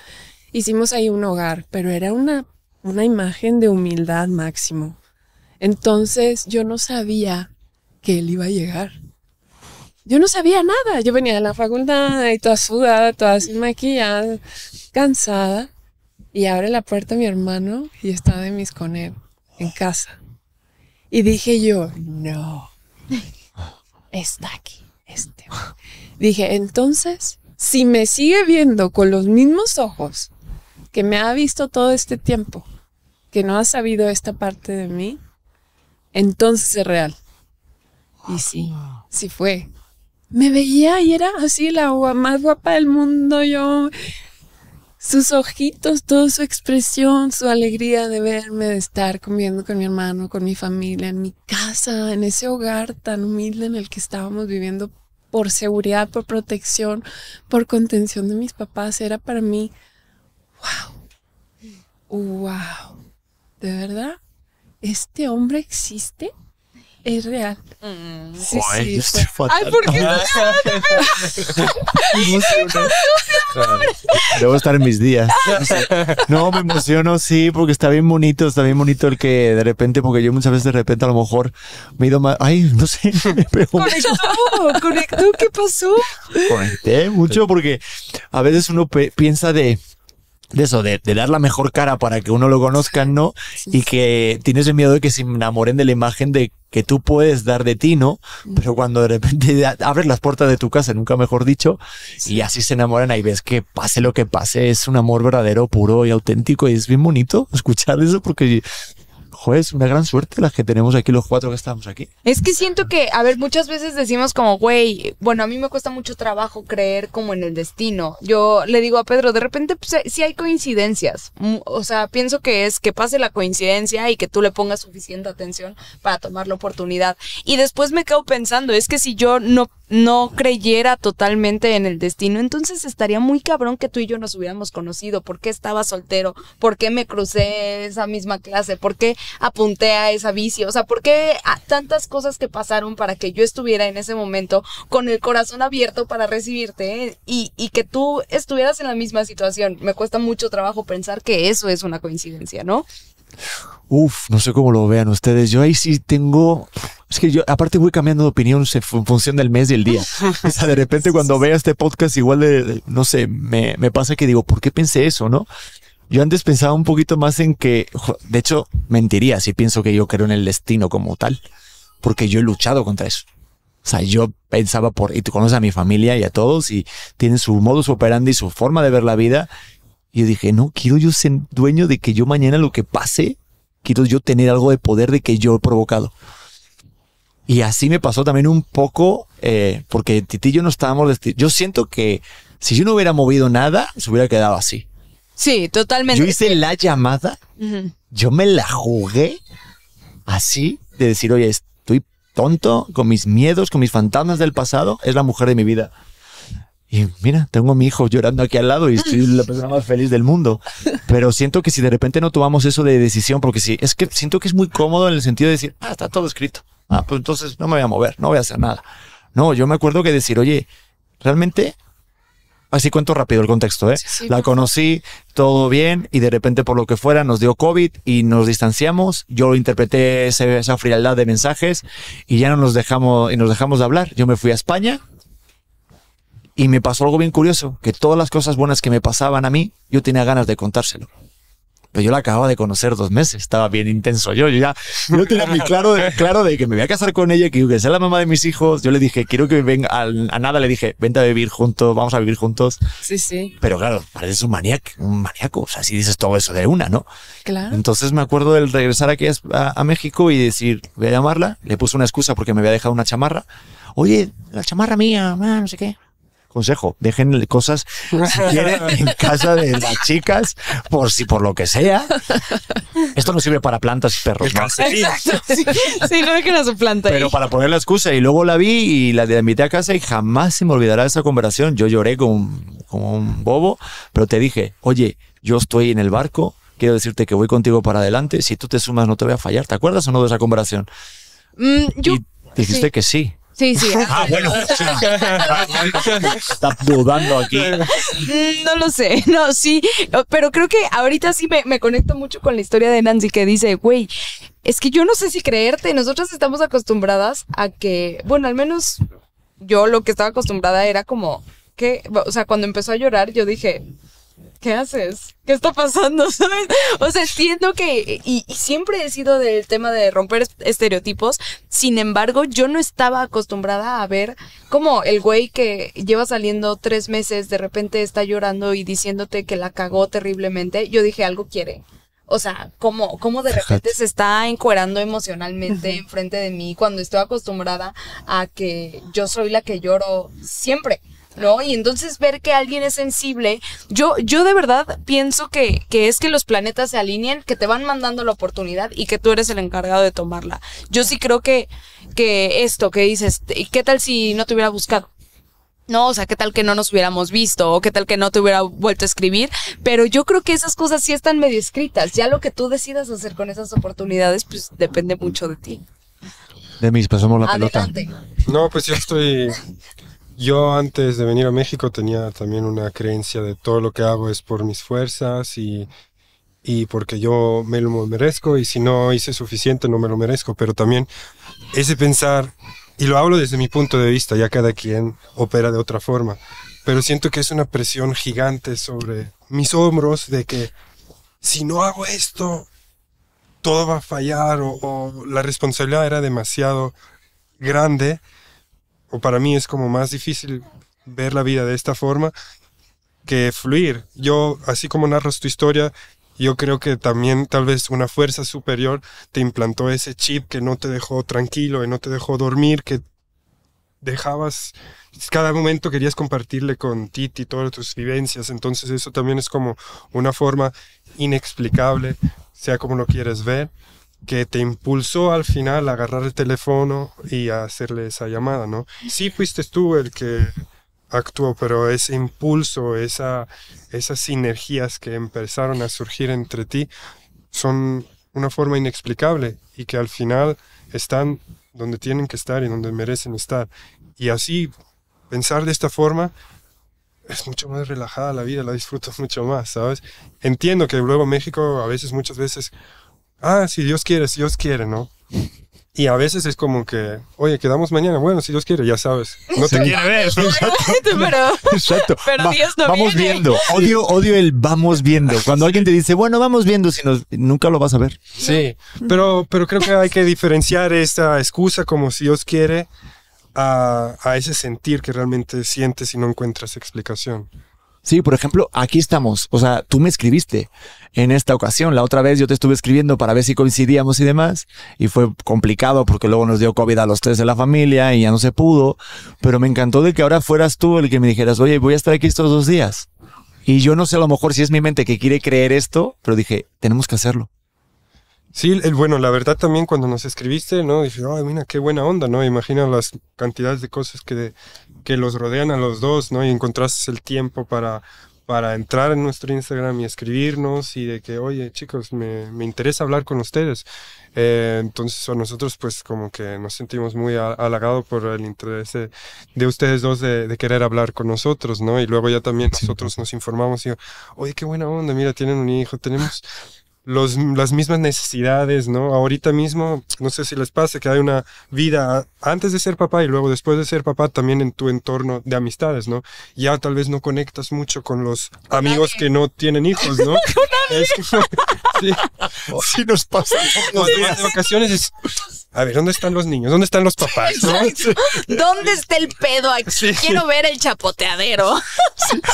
Hicimos ahí un hogar, pero era una, una imagen de humildad máximo. Entonces yo no sabía que él iba a llegar. Yo no sabía nada. Yo venía de la facultad y toda sudada, toda sin maquillada, cansada. Y abre la puerta mi hermano y está de mis con él en casa. Y dije yo, no, está aquí, este. Dije, entonces, si me sigue viendo con los mismos ojos que me ha visto todo este tiempo, que no ha sabido esta parte de mí, entonces es real. Y sí, sí fue. Me veía y era así la más guapa del mundo, yo sus ojitos, toda su expresión, su alegría de verme, de estar comiendo con mi hermano, con mi familia, en mi casa, en ese hogar tan humilde en el que estábamos viviendo por seguridad, por protección, por contención de mis papás, era para mí, wow, wow, ¿de verdad? ¿Este hombre existe? Es real. Mm. Sí, Ay, sí, yo estoy fatal. ¿por qué Debo estar en mis días. No, me emociono, sí, porque está bien bonito, está bien bonito el que de repente, porque yo muchas veces de repente a lo mejor me he ido más. Ay, no sé, me Conectó, conectó, ¿qué pasó? Conecté mucho porque a veces uno piensa de de eso, de, de, dar la mejor cara para que uno lo conozca, ¿no? y que tienes el miedo de que se enamoren de la imagen de que tú puedes dar de ti, ¿no? Pero cuando de repente abres las puertas de tu casa, nunca mejor dicho, y así se enamoran, ahí ves que pase lo que pase, es un amor verdadero, puro y auténtico, y es bien bonito escuchar eso porque joder, es una gran suerte la que tenemos aquí los cuatro que estamos aquí. Es que siento que, a ver, muchas veces decimos como, güey, bueno, a mí me cuesta mucho trabajo creer como en el destino. Yo le digo a Pedro, de repente si pues, eh, hay coincidencias. O sea, pienso que es que pase la coincidencia y que tú le pongas suficiente atención para tomar la oportunidad. Y después me quedo pensando, es que si yo no no creyera totalmente en el destino, entonces estaría muy cabrón que tú y yo nos hubiéramos conocido. ¿Por qué estaba soltero? ¿Por qué me crucé esa misma clase? ¿Por qué apunté a esa bici? O sea, ¿por qué tantas cosas que pasaron para que yo estuviera en ese momento con el corazón abierto para recibirte eh? y, y que tú estuvieras en la misma situación? Me cuesta mucho trabajo pensar que eso es una coincidencia, ¿no? Uf, no sé cómo lo vean ustedes. Yo ahí sí tengo. Es que yo, aparte, voy cambiando de opinión en función del mes y el día. O sea, de repente cuando vea este podcast, igual de, no sé, me, me, pasa que digo, ¿por qué pensé eso? No? Yo antes pensaba un poquito más en que, de hecho, mentiría si pienso que yo creo en el destino como tal, porque yo he luchado contra eso. O sea, yo pensaba por, y tú conoces a mi familia y a todos y tienen su modus operandi, su forma de ver la vida y yo dije, no, quiero yo ser dueño de que yo mañana lo que pase, quiero yo tener algo de poder de que yo he provocado. Y así me pasó también un poco, eh, porque Titi y yo no estábamos. Yo siento que si yo no hubiera movido nada, se hubiera quedado así. Sí, totalmente. Yo hice la llamada, yo me la jugué así, de decir, oye, estoy tonto con mis miedos, con mis fantasmas del pasado, es la mujer de mi vida. Y mira, tengo a mi hijo llorando aquí al lado y soy la persona más feliz del mundo. Pero siento que si de repente no tomamos eso de decisión, porque sí, es que siento que es muy cómodo en el sentido de decir, ah, está todo escrito. Ah, pues entonces no me voy a mover, no voy a hacer nada. No, yo me acuerdo que decir, oye, realmente así cuento rápido el contexto, ¿eh? la conocí, todo bien, y de repente por lo que fuera nos dio COVID y nos distanciamos. Yo interpreté esa frialdad de mensajes y ya no nos dejamos, y nos dejamos de hablar. Yo me fui a España y me pasó algo bien curioso, que todas las cosas buenas que me pasaban a mí, yo tenía ganas de contárselo. Pero yo la acababa de conocer dos meses, estaba bien intenso yo, yo ya no tenía ni claro de, claro de que me voy a casar con ella, que yo sea la mamá de mis hijos, yo le dije, quiero que venga, a, nada le dije, vente a vivir juntos, vamos a vivir juntos. Sí, sí. Pero claro, pareces un maníaco, un maníaco, o sea, si dices todo eso de una, ¿no? Claro. Entonces me acuerdo del regresar aquí a, México y decir, voy a llamarla, le puse una excusa porque me había dejado una chamarra, oye, la chamarra mía, ah, no sé qué consejo, dejen cosas si quieren en casa de las chicas, por si por lo que sea. Esto no sirve para plantas y perros. ¿no? no Pero para poner la excusa, y luego la vi y la, de invité a casa y jamás se me olvidará esa conversación. Yo lloré como, un bobo, pero te dije, oye, yo estoy en el barco, quiero decirte que voy contigo para adelante, si tú te sumas no te voy a fallar. ¿Te acuerdas o no de esa conversación? Mm, y dijiste que sí. Sí, sí. Ah, ah bueno. Está dudando aquí. Mm, no lo sé, no, sí, pero creo que ahorita sí me, conecto mucho con la historia de Nancy que dice, güey, es que yo no sé si creerte, nosotras estamos acostumbradas a que, bueno, al menos yo lo que estaba acostumbrada era como que, o sea, cuando empezó a llorar yo dije, ¿qué haces? ¿Qué está pasando? O sea, siento que, y, siempre he sido del tema de romper estereotipos, sin embargo, yo no estaba acostumbrada a ver como el güey que lleva saliendo tres meses, de repente está llorando y diciéndote que la cagó terriblemente, yo dije, algo quiere. O sea, como, como de repente se está encuerando emocionalmente enfrente de mí cuando estoy acostumbrada a que yo soy la que lloro siempre. ¿no? Y entonces ver que alguien es sensible, yo, yo de verdad pienso que, es que los planetas se alinean que te van mandando la oportunidad y que tú eres el encargado de tomarla. Yo sí creo que, que esto que dices, ¿qué tal si no te hubiera buscado? No, o sea, qué tal que no nos hubiéramos visto o qué tal que no te hubiera vuelto a escribir, pero yo creo que esas cosas sí están medio escritas. Ya lo que tú decidas hacer con esas oportunidades, pues depende mucho de ti. De mis pasamos la pelota. No, pues yo estoy yo antes de venir a México tenía también una creencia de todo lo que hago es por mis fuerzas y, porque yo me lo merezco y si no hice suficiente no me lo merezco, pero también ese pensar, y lo hablo desde mi punto de vista, ya cada quien opera de otra forma, pero siento que es una presión gigante sobre mis hombros de que si no hago esto, todo va a fallar o, o la responsabilidad era demasiado grande o para mí es como más difícil ver la vida de esta forma que fluir. Yo, así como narras tu historia, yo creo que también tal vez una fuerza superior te implantó ese chip que no te dejó tranquilo, y no te dejó dormir, que dejabas, cada momento querías compartirle con Titi todas tus vivencias, entonces eso también es como una forma inexplicable, sea como lo quieres ver, que te impulsó al final a agarrar el teléfono y a hacerle esa llamada, ¿no? Sí fuiste tú el que actuó, pero ese impulso, esa, esas sinergias que empezaron a surgir entre ti son una forma inexplicable y que al final están donde tienen que estar y donde merecen estar. Y así, pensar de esta forma es mucho más relajada la vida, la disfruto mucho más, ¿sabes? Entiendo que luego México a veces, muchas veces ah, si Dios quiere, si Dios quiere, ¿no? Y a veces es como que, oye, quedamos mañana. Bueno, si Dios quiere, ya sabes. No te ver. Exacto. Pero, Exacto. Dios no vamos viendo. Odio, odio el vamos viendo. Cuando alguien te dice, bueno, vamos viendo, si nunca lo vas a ver. Sí, pero, pero creo que hay que diferenciar esta excusa como si Dios quiere a, a ese sentir que realmente sientes y no encuentras explicación. Sí, por ejemplo, aquí estamos. O sea, tú me escribiste en esta ocasión. La otra vez yo te estuve escribiendo para ver si coincidíamos y demás. Y fue complicado porque luego nos dio COVID a los tres de la familia y ya no se pudo. Pero me encantó de que ahora fueras tú el que me dijeras, oye, voy a estar aquí estos dos días. Y yo no sé a lo mejor si es mi mente que quiere creer esto, pero dije, tenemos que hacerlo. Sí, bueno, la verdad también cuando nos escribiste, ¿no? Dije, ay, mira, qué buena onda, ¿no? Imagina las cantidades de cosas que, que los rodean a los dos, ¿no? Y encontraste el tiempo para, para entrar en nuestro Instagram y escribirnos y de que, oye, chicos, me, interesa hablar con ustedes. Eh, entonces, a nosotros, pues, como que nos sentimos muy halagados por el interés de, ustedes dos de, de, querer hablar con nosotros, ¿no? Y luego ya también nosotros nos informamos y, oye, qué buena onda, mira, tienen un hijo, tenemos los, las mismas necesidades, ¿no? Ahorita mismo, no sé si les pasa que hay una vida antes de ser papá y luego después de ser papá también en tu entorno de amistades, ¿no? Ya tal vez no conectas mucho con los amigos que no tienen hijos, ¿no? Sí. nos pasa. de vacaciones es, a ver, ¿dónde están los niños? ¿Dónde están los papás? ¿Dónde está el pedo aquí? Quiero ver el chapoteadero.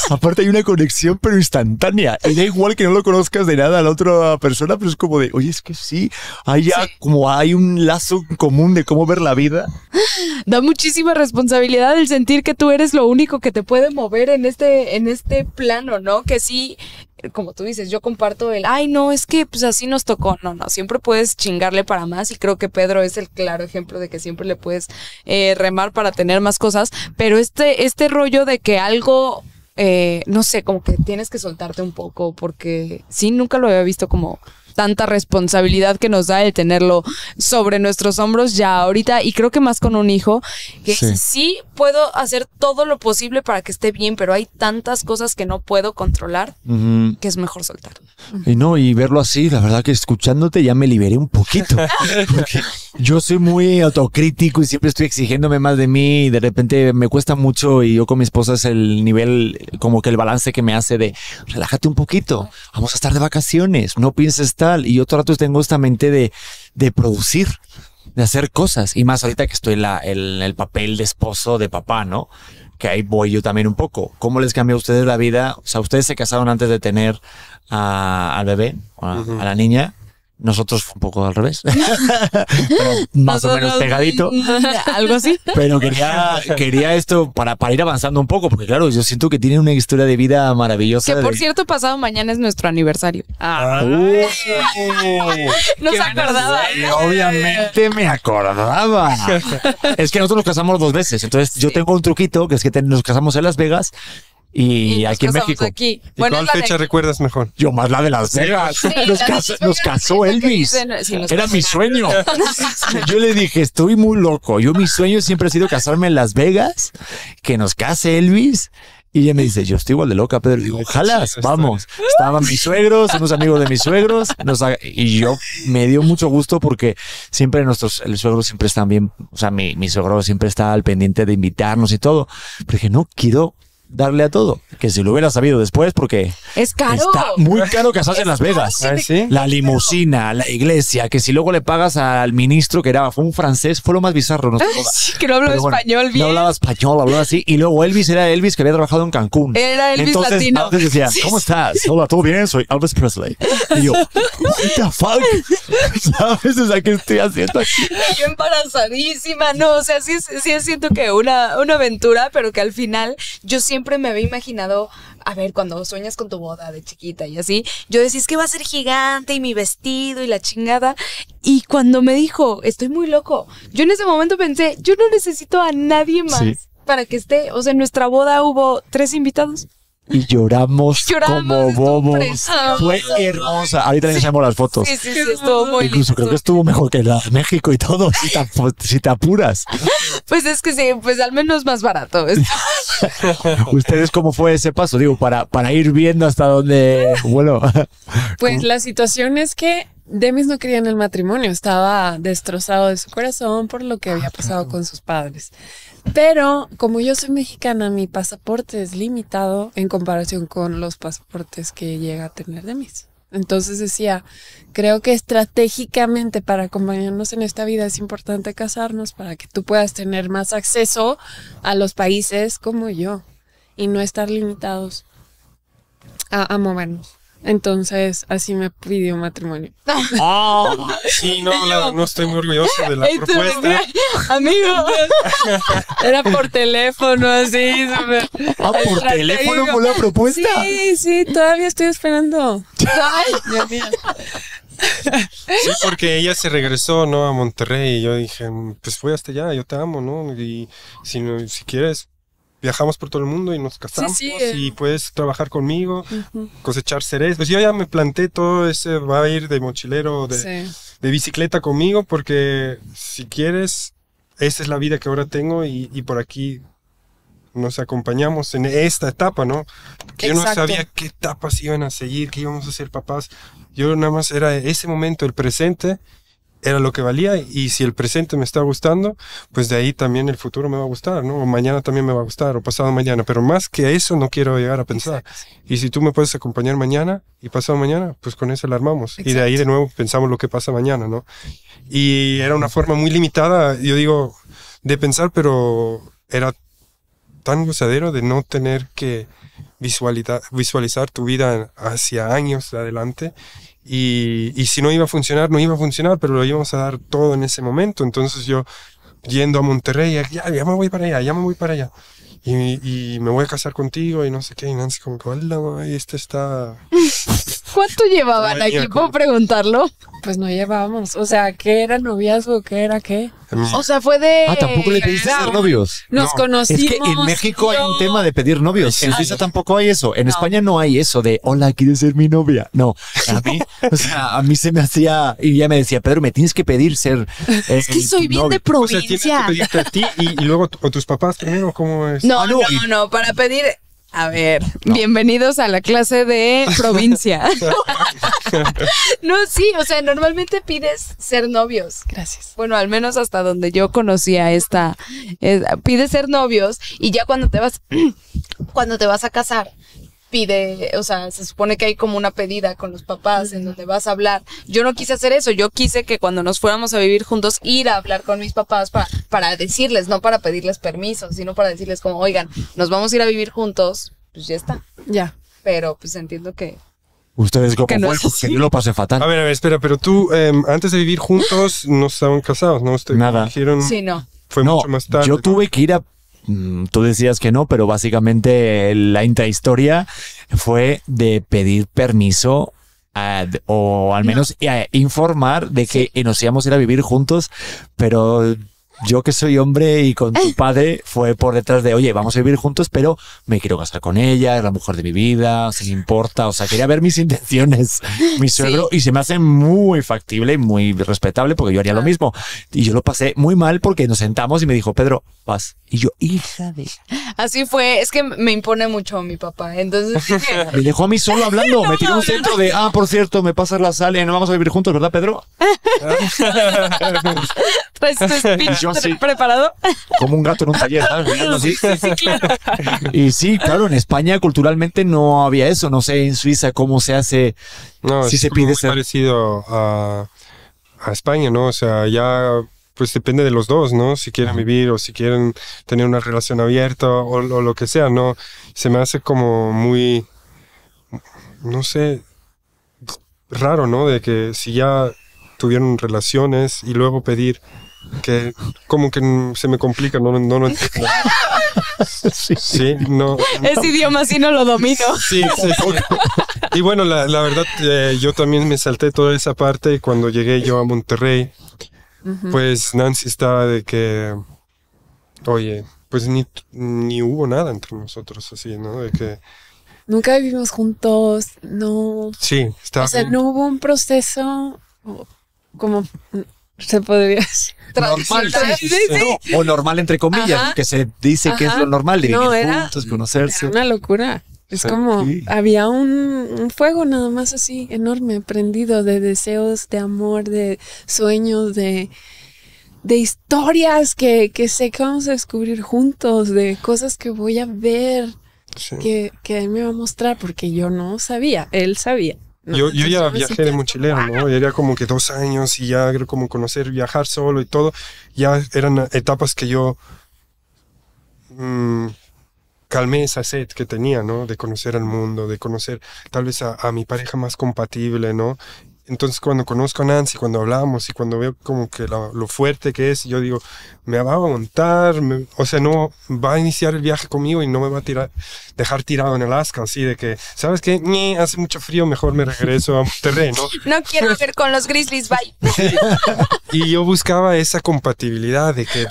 Aparte hay una conexión, pero instantánea. Y da igual que no lo conozcas de nada a la otra persona, pero es como de, oye, es que sí, hay como hay un lazo común de cómo ver la vida. Da muchísima responsabilidad el sentir que tú eres lo único que te puede mover en este, en este plano, ¿no? Que sí como tú dices, yo comparto el, ay, no, es que pues así nos tocó. No, no, siempre puedes chingarle para más y creo que Pedro es el claro ejemplo de que siempre le puedes eh, remar para tener más cosas, pero este, este rollo de que algo, eh, no sé, como que tienes que soltarte un poco porque sí, nunca lo había visto como tanta responsabilidad que nos da el tenerlo sobre nuestros hombros ya ahorita y creo que más con un hijo, que sí. puedo hacer todo lo posible para que esté bien, pero hay tantas cosas que no puedo controlar que es mejor soltar. Y no, y verlo así, la verdad que escuchándote ya me liberé un poquito. Yo soy muy autocrítico y siempre estoy exigiéndome más de mí y de repente me cuesta mucho y yo con mi esposa es el nivel, como que el balance que me hace de relájate un poquito, vamos a estar de vacaciones, no pienses tal. Y yo todo rato tengo esta mente de, producir, de hacer cosas. Y más ahorita que estoy en, el papel de esposo, de papá, ¿no? que ahí voy yo también un poco. ¿Cómo les cambió a ustedes la vida? O sea, ustedes se casaron antes de tener al bebé, a, la niña. Nosotros un poco al revés, pero más o menos pegadito. Algo así. Pero quería, quería esto para, para ir avanzando un poco, porque claro, yo siento que tiene una historia de vida maravillosa. Que por cierto, pasado mañana es nuestro aniversario. Ah. no acordaba. Obviamente me acordaba. es que nosotros nos casamos dos veces, entonces yo tengo un truquito, que es que nos casamos en Las Vegas y, aquí en México. ¿Cuál fecha recuerdas mejor? Yo más la de Las Vegas. nos, casó, Elvis. Era mi sueño. yo le dije, estoy muy loco. Yo mi sueño siempre ha sido casarme en Las Vegas, que nos case Elvis. Y ella me dice, yo estoy igual de loca, Pedro. digo, ojalá, vamos. Estaban mis suegros, unos amigos de mis suegros. y yo me dio mucho gusto porque siempre nuestros los suegros siempre están bien. O sea, mi, mi suegro siempre está al pendiente de invitarnos y todo. Pero dije, no quiero darle a todo. Que si lo hubiera sabido después, porque es caro. Está muy caro casarse en Las Vegas. Ah, la limusina, la iglesia, que si luego le pagas al ministro que era un francés, fue lo más bizarro. No que no hablaba español bien. No hablaba español, hablaba así. Y luego Elvis era Elvis que había trabajado en Cancún. Era Elvis latino. Entonces decía, ¿cómo estás? Hola, ¿todo bien? Soy Elvis Presley. Y yo, ¿What the fuck? ¿Sabes? a ¿qué estoy haciendo aquí? Yo embarazadísima, no, o sea, sí, sí siento que una, una aventura, pero que al final yo siempre siempre me había imaginado, a ver, cuando sueñas con tu boda de chiquita y así, yo decís que va a ser gigante y mi vestido y la chingada. Y cuando me dijo, estoy muy loco, yo en ese momento pensé, yo no necesito a nadie más para que esté. O sea, en nuestra boda hubo tres invitados y lloramos, como bobos. Fue hermosa. Ahorita les enseñamos las fotos. Sí, sí, estuvo muy Incluso creo que estuvo mejor que la México y todo, si te, apuras. Pues es que sí, pues al menos más barato. ¿Ustedes cómo fue ese paso? Digo, para, para ir viendo hasta dónde vuelo. Pues la situación es que Demis no quería en el matrimonio, estaba destrozado de su corazón por lo que ah, había pasado con sus padres. Pero como yo soy mexicana, mi pasaporte es limitado en comparación con los pasaportes que llega a tener de mis. Entonces decía, creo que estratégicamente para acompañarnos en esta vida es importante casarnos para que tú puedas tener más acceso a los países como yo y no estar limitados a, a movernos. Entonces, así me pidió matrimonio. Oh, sí, no, no estoy muy orgulloso de la propuesta. Amigo, era por teléfono, así. Ah, por teléfono con la propuesta. Sí, sí, todavía estoy esperando. Sí, porque ella se regresó, ¿no? A Monterrey y yo dije, mm, pues voy hasta allá, yo te amo, ¿no? Y si, si quieres, viajamos por todo el mundo y nos casamos sí, sí, y puedes trabajar conmigo, cosechar cerezas. Pues yo ya me planté todo ese, va a ir de mochilero, de, bicicleta conmigo, porque si quieres, esa es la vida que ahora tengo y, por aquí nos acompañamos en esta etapa, ¿no? yo no sabía qué etapas iban a seguir, qué íbamos a ser papás. Yo nada más era ese momento, el presente, era lo que valía y si el presente me está gustando, pues de ahí también el futuro me va a gustar, ¿no? mañana también me va a gustar, o pasado mañana, pero más que eso no quiero llegar a pensar. Y si tú me puedes acompañar mañana y pasado mañana, pues con eso la armamos. Y de ahí de nuevo pensamos lo que pasa mañana, ¿no? Y era una forma muy limitada, yo digo, de pensar, pero era tan gozadero de no tener que visualizar, visualizar tu vida hacia años adelante y, y si no iba a funcionar, no iba a funcionar, pero lo íbamos a dar todo en ese momento. Entonces yo, yendo a Monterrey, ya, me voy para allá, ya me voy para allá. Y, y, me voy a casar contigo y no sé qué. Y Nancy como que, hola, este está... ¿Cuánto llevaban aquí? ¿Puedo preguntarlo? Pues no llevábamos. O sea, ¿qué era noviazgo? ¿Qué era qué? Mm. O sea, fue de. Ah, tampoco le pediste ser novios. Nos conocimos. Es que en México hay un tema de pedir novios. En Suiza tampoco hay eso. En España no hay eso de hola, ¿quieres ser mi novia? No. A mí, o sea, a mí se me hacía. Y ya me decía, Pedro, me tienes que pedir ser. Eh, es que soy bien de provincia. O sea, tienes que pedirte a ti y, luego a tus papás primero, ¿cómo es? No, ah, no, no, no, Para pedir a ver, bienvenidos a la clase de provincia. no, sí, o sea, normalmente pides ser novios. Gracias. Bueno, al menos hasta donde yo conocía esta, esta eh, pides ser novios y ya cuando te vas, cuando te vas a casar, pide, o sea, se supone que hay como una pedida con los papás en donde vas a hablar. Yo no quise hacer eso, yo quise que cuando nos fuéramos a vivir juntos ir a hablar con mis papás para, para decirles, no para pedirles permiso, sino para decirles como, oigan, nos vamos a ir a vivir juntos, pues ya está. Ya. Pero pues entiendo que... Ustedes como yo lo pasé fatal. A ver, a ver, espera, pero tú em, antes de vivir juntos no estaban casados, ¿no? Ustedes Nada. Sí, no. Fue mucho más tarde. Yo tuve que ir a Mm, tú decías que no, pero básicamente la intrahistoria fue de pedir permiso o al menos eh, informar de que nos íbamos a ir a vivir juntos, pero yo que soy hombre y con tu eh. padre fue por detrás de, oye, vamos a vivir juntos, pero me quiero casar con ella, es la mujer de mi vida, se le importa, o sea, quería ver mis intenciones, mi suegro, y se me hace muy factible, muy respetable, porque yo haría lo ah. mismo. Y yo lo pasé muy mal porque nos sentamos y me dijo, Pedro, vas. Y yo, hija de... Así fue, es que me impone mucho mi papá, entonces... me dejó a mí solo hablando, me tiró un centro de, ah, por cierto, me pasas la sal y no vamos a vivir juntos, ¿verdad, Pedro? pues yo así. ¿Preparado? Como un gato en un taller, Y sí, claro, en España culturalmente no había eso. No sé en Suiza cómo se hace. No, si se pide parecido a, España, ¿no? O sea, ya pues depende de los dos, ¿no? Si quieren vivir o si quieren tener una relación abierta o, o, lo que sea, ¿no? Se me hace como muy, no sé, raro, ¿no? De que si ya tuvieron relaciones y luego pedir que como que se me complica, no, no, entiendo. Sí, no. Ese idioma sí no lo domino. Sí, sí. Y bueno, la, la verdad, eh, yo también me salté toda esa parte y cuando llegué yo a Monterrey. Pues Nancy estaba de que, oye, pues ni, ni hubo nada entre nosotros, así, ¿no? De que... Nunca vivimos juntos, no. Sí, estaba. O sea, no hubo un proceso como se podría Normal, o normal entre comillas, que se dice que es lo normal de vivir juntos, conocerse. Era una locura. Es como había un, un, fuego nada más así enorme, prendido de deseos, de amor, de sueños, de, de historias que, que sé que vamos a descubrir juntos, de cosas que voy a ver, que, que él me va a mostrar, porque yo no sabía, él sabía yo, yo ya viajé de mochilero, ¿no? Era como que dos años y ya como conocer, viajar solo y todo. Ya eran etapas que yo mm, calmé esa sed que tenía, ¿no? De conocer al mundo, de conocer tal vez a mi pareja más compatible, ¿no? Entonces cuando conozco a Nancy, cuando hablamos y cuando veo como que lo, fuerte que es, yo digo, me va a aguantar, o sea, no va a iniciar el viaje conmigo y no me va a tirar, dejar tirado en Alaska, así de que, ¿sabes qué? hace mucho frío, mejor me regreso a Monterrey, ¿no? No quiero ver con los grizzlies, bye. y yo buscaba esa compatibilidad de que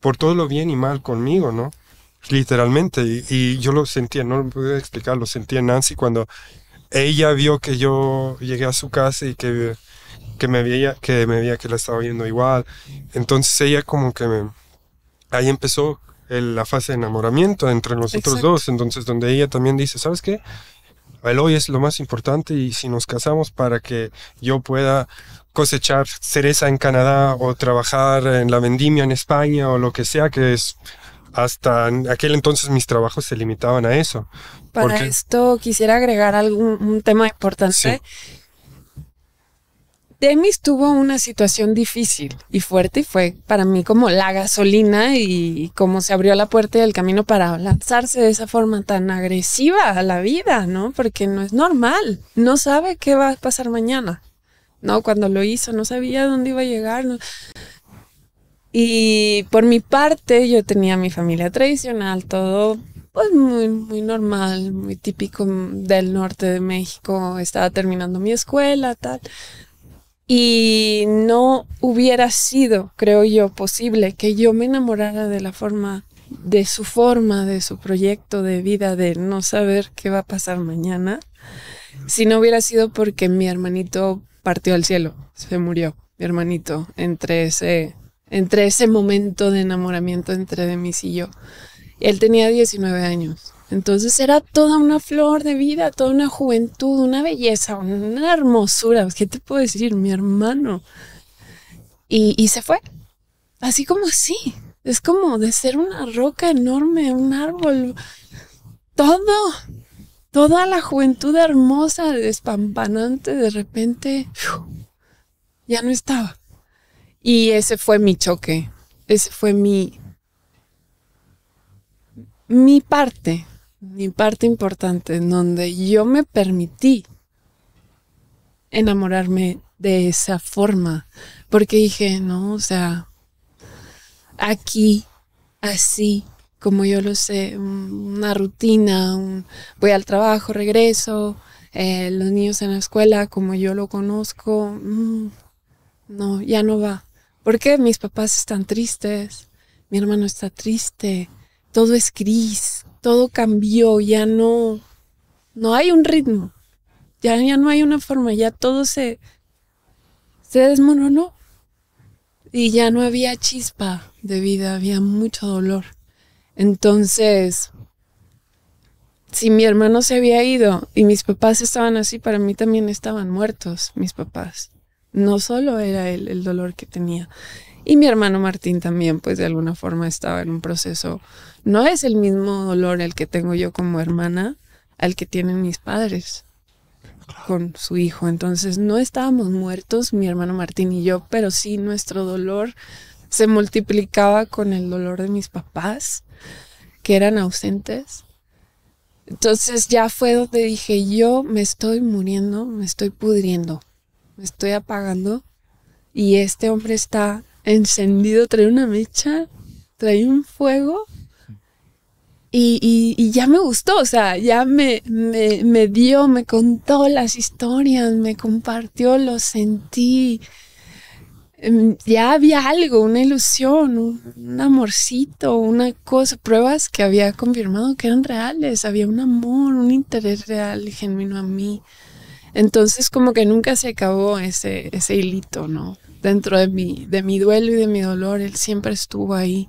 por todo lo bien y mal conmigo, ¿no? Literalmente, y, yo lo sentía, no lo puedo explicar, lo sentía Nancy cuando ella vio que yo llegué a su casa y que, me veía que me veía que la estaba viendo igual. Entonces ella como que ahí empezó la fase de enamoramiento entre nosotros dos, entonces donde ella también dice, ¿sabes qué? El hoy es lo más importante y si nos casamos para que yo pueda cosechar cereza en Canadá o trabajar en la vendimia en España o lo que sea, que es hasta aquel entonces mis trabajos se limitaban a eso para esto quisiera agregar algún un tema importante. Demi Demis tuvo una situación difícil y fuerte y fue para mí como la gasolina y como se abrió la puerta del camino para lanzarse de esa forma tan agresiva a la vida, ¿no? Porque no es normal, no sabe qué va a pasar mañana, ¿no? Cuando lo hizo no sabía dónde iba a llegar. Y por mi parte yo tenía mi familia tradicional, todo pues muy, muy normal, muy típico del norte de México. Estaba terminando mi escuela, tal. Y no hubiera sido, creo yo, posible que yo me enamorara de la forma, de su forma, de su proyecto de vida, de no saber qué va a pasar mañana, si no hubiera sido porque mi hermanito partió al cielo, se murió, mi hermanito, entre ese, entre ese momento de enamoramiento entre de mí y yo. Él tenía 19 años. Entonces era toda una flor de vida, toda una juventud, una belleza, una hermosura. ¿Qué te puedo decir? Mi hermano. Y, y se fue. Así como así. Es como de ser una roca enorme, un árbol. Todo. Toda la juventud hermosa, despampanante, de repente ya no estaba. Y ese fue mi choque. Ese fue mi, mi parte, mi parte importante, en donde yo me permití enamorarme de esa forma, porque dije, no, o sea, aquí, así, como yo lo sé, una rutina, voy al trabajo, regreso, eh, los niños en la escuela, como yo lo conozco, mm, no, ya no va. Porque mis papás están tristes, mi hermano está triste, todo es gris, todo cambió, ya no, no hay un ritmo, ya, ya no hay una forma, ya todo se, se desmoronó y ya no había chispa de vida, había mucho dolor. Entonces, si mi hermano se había ido y mis papás estaban así, para mí también estaban muertos mis papás. No solo era el dolor que tenía. Y mi hermano Martín también, pues de alguna forma estaba en un proceso. No es el mismo dolor el que tengo yo como hermana al que tienen mis padres con su hijo. Entonces no estábamos muertos, mi hermano Martín y yo, pero sí nuestro dolor se multiplicaba con el dolor de mis papás, que eran ausentes. Entonces ya fue donde dije, yo me estoy muriendo, me estoy pudriendo, me estoy apagando y este hombre está encendido, trae una mecha, trae un fuego. Y, ya me gustó, o sea, ya me, me, dio, me contó las historias, me compartió, lo sentí. Em, ya había algo, una ilusión, un, amorcito, una cosa, pruebas que había confirmado que eran reales, había un amor, un interés real, genuino a mí. Entonces como que nunca se acabó ese, ese hilito, ¿no? dentro de mi, de mi duelo y de mi dolor, Él siempre estuvo ahí.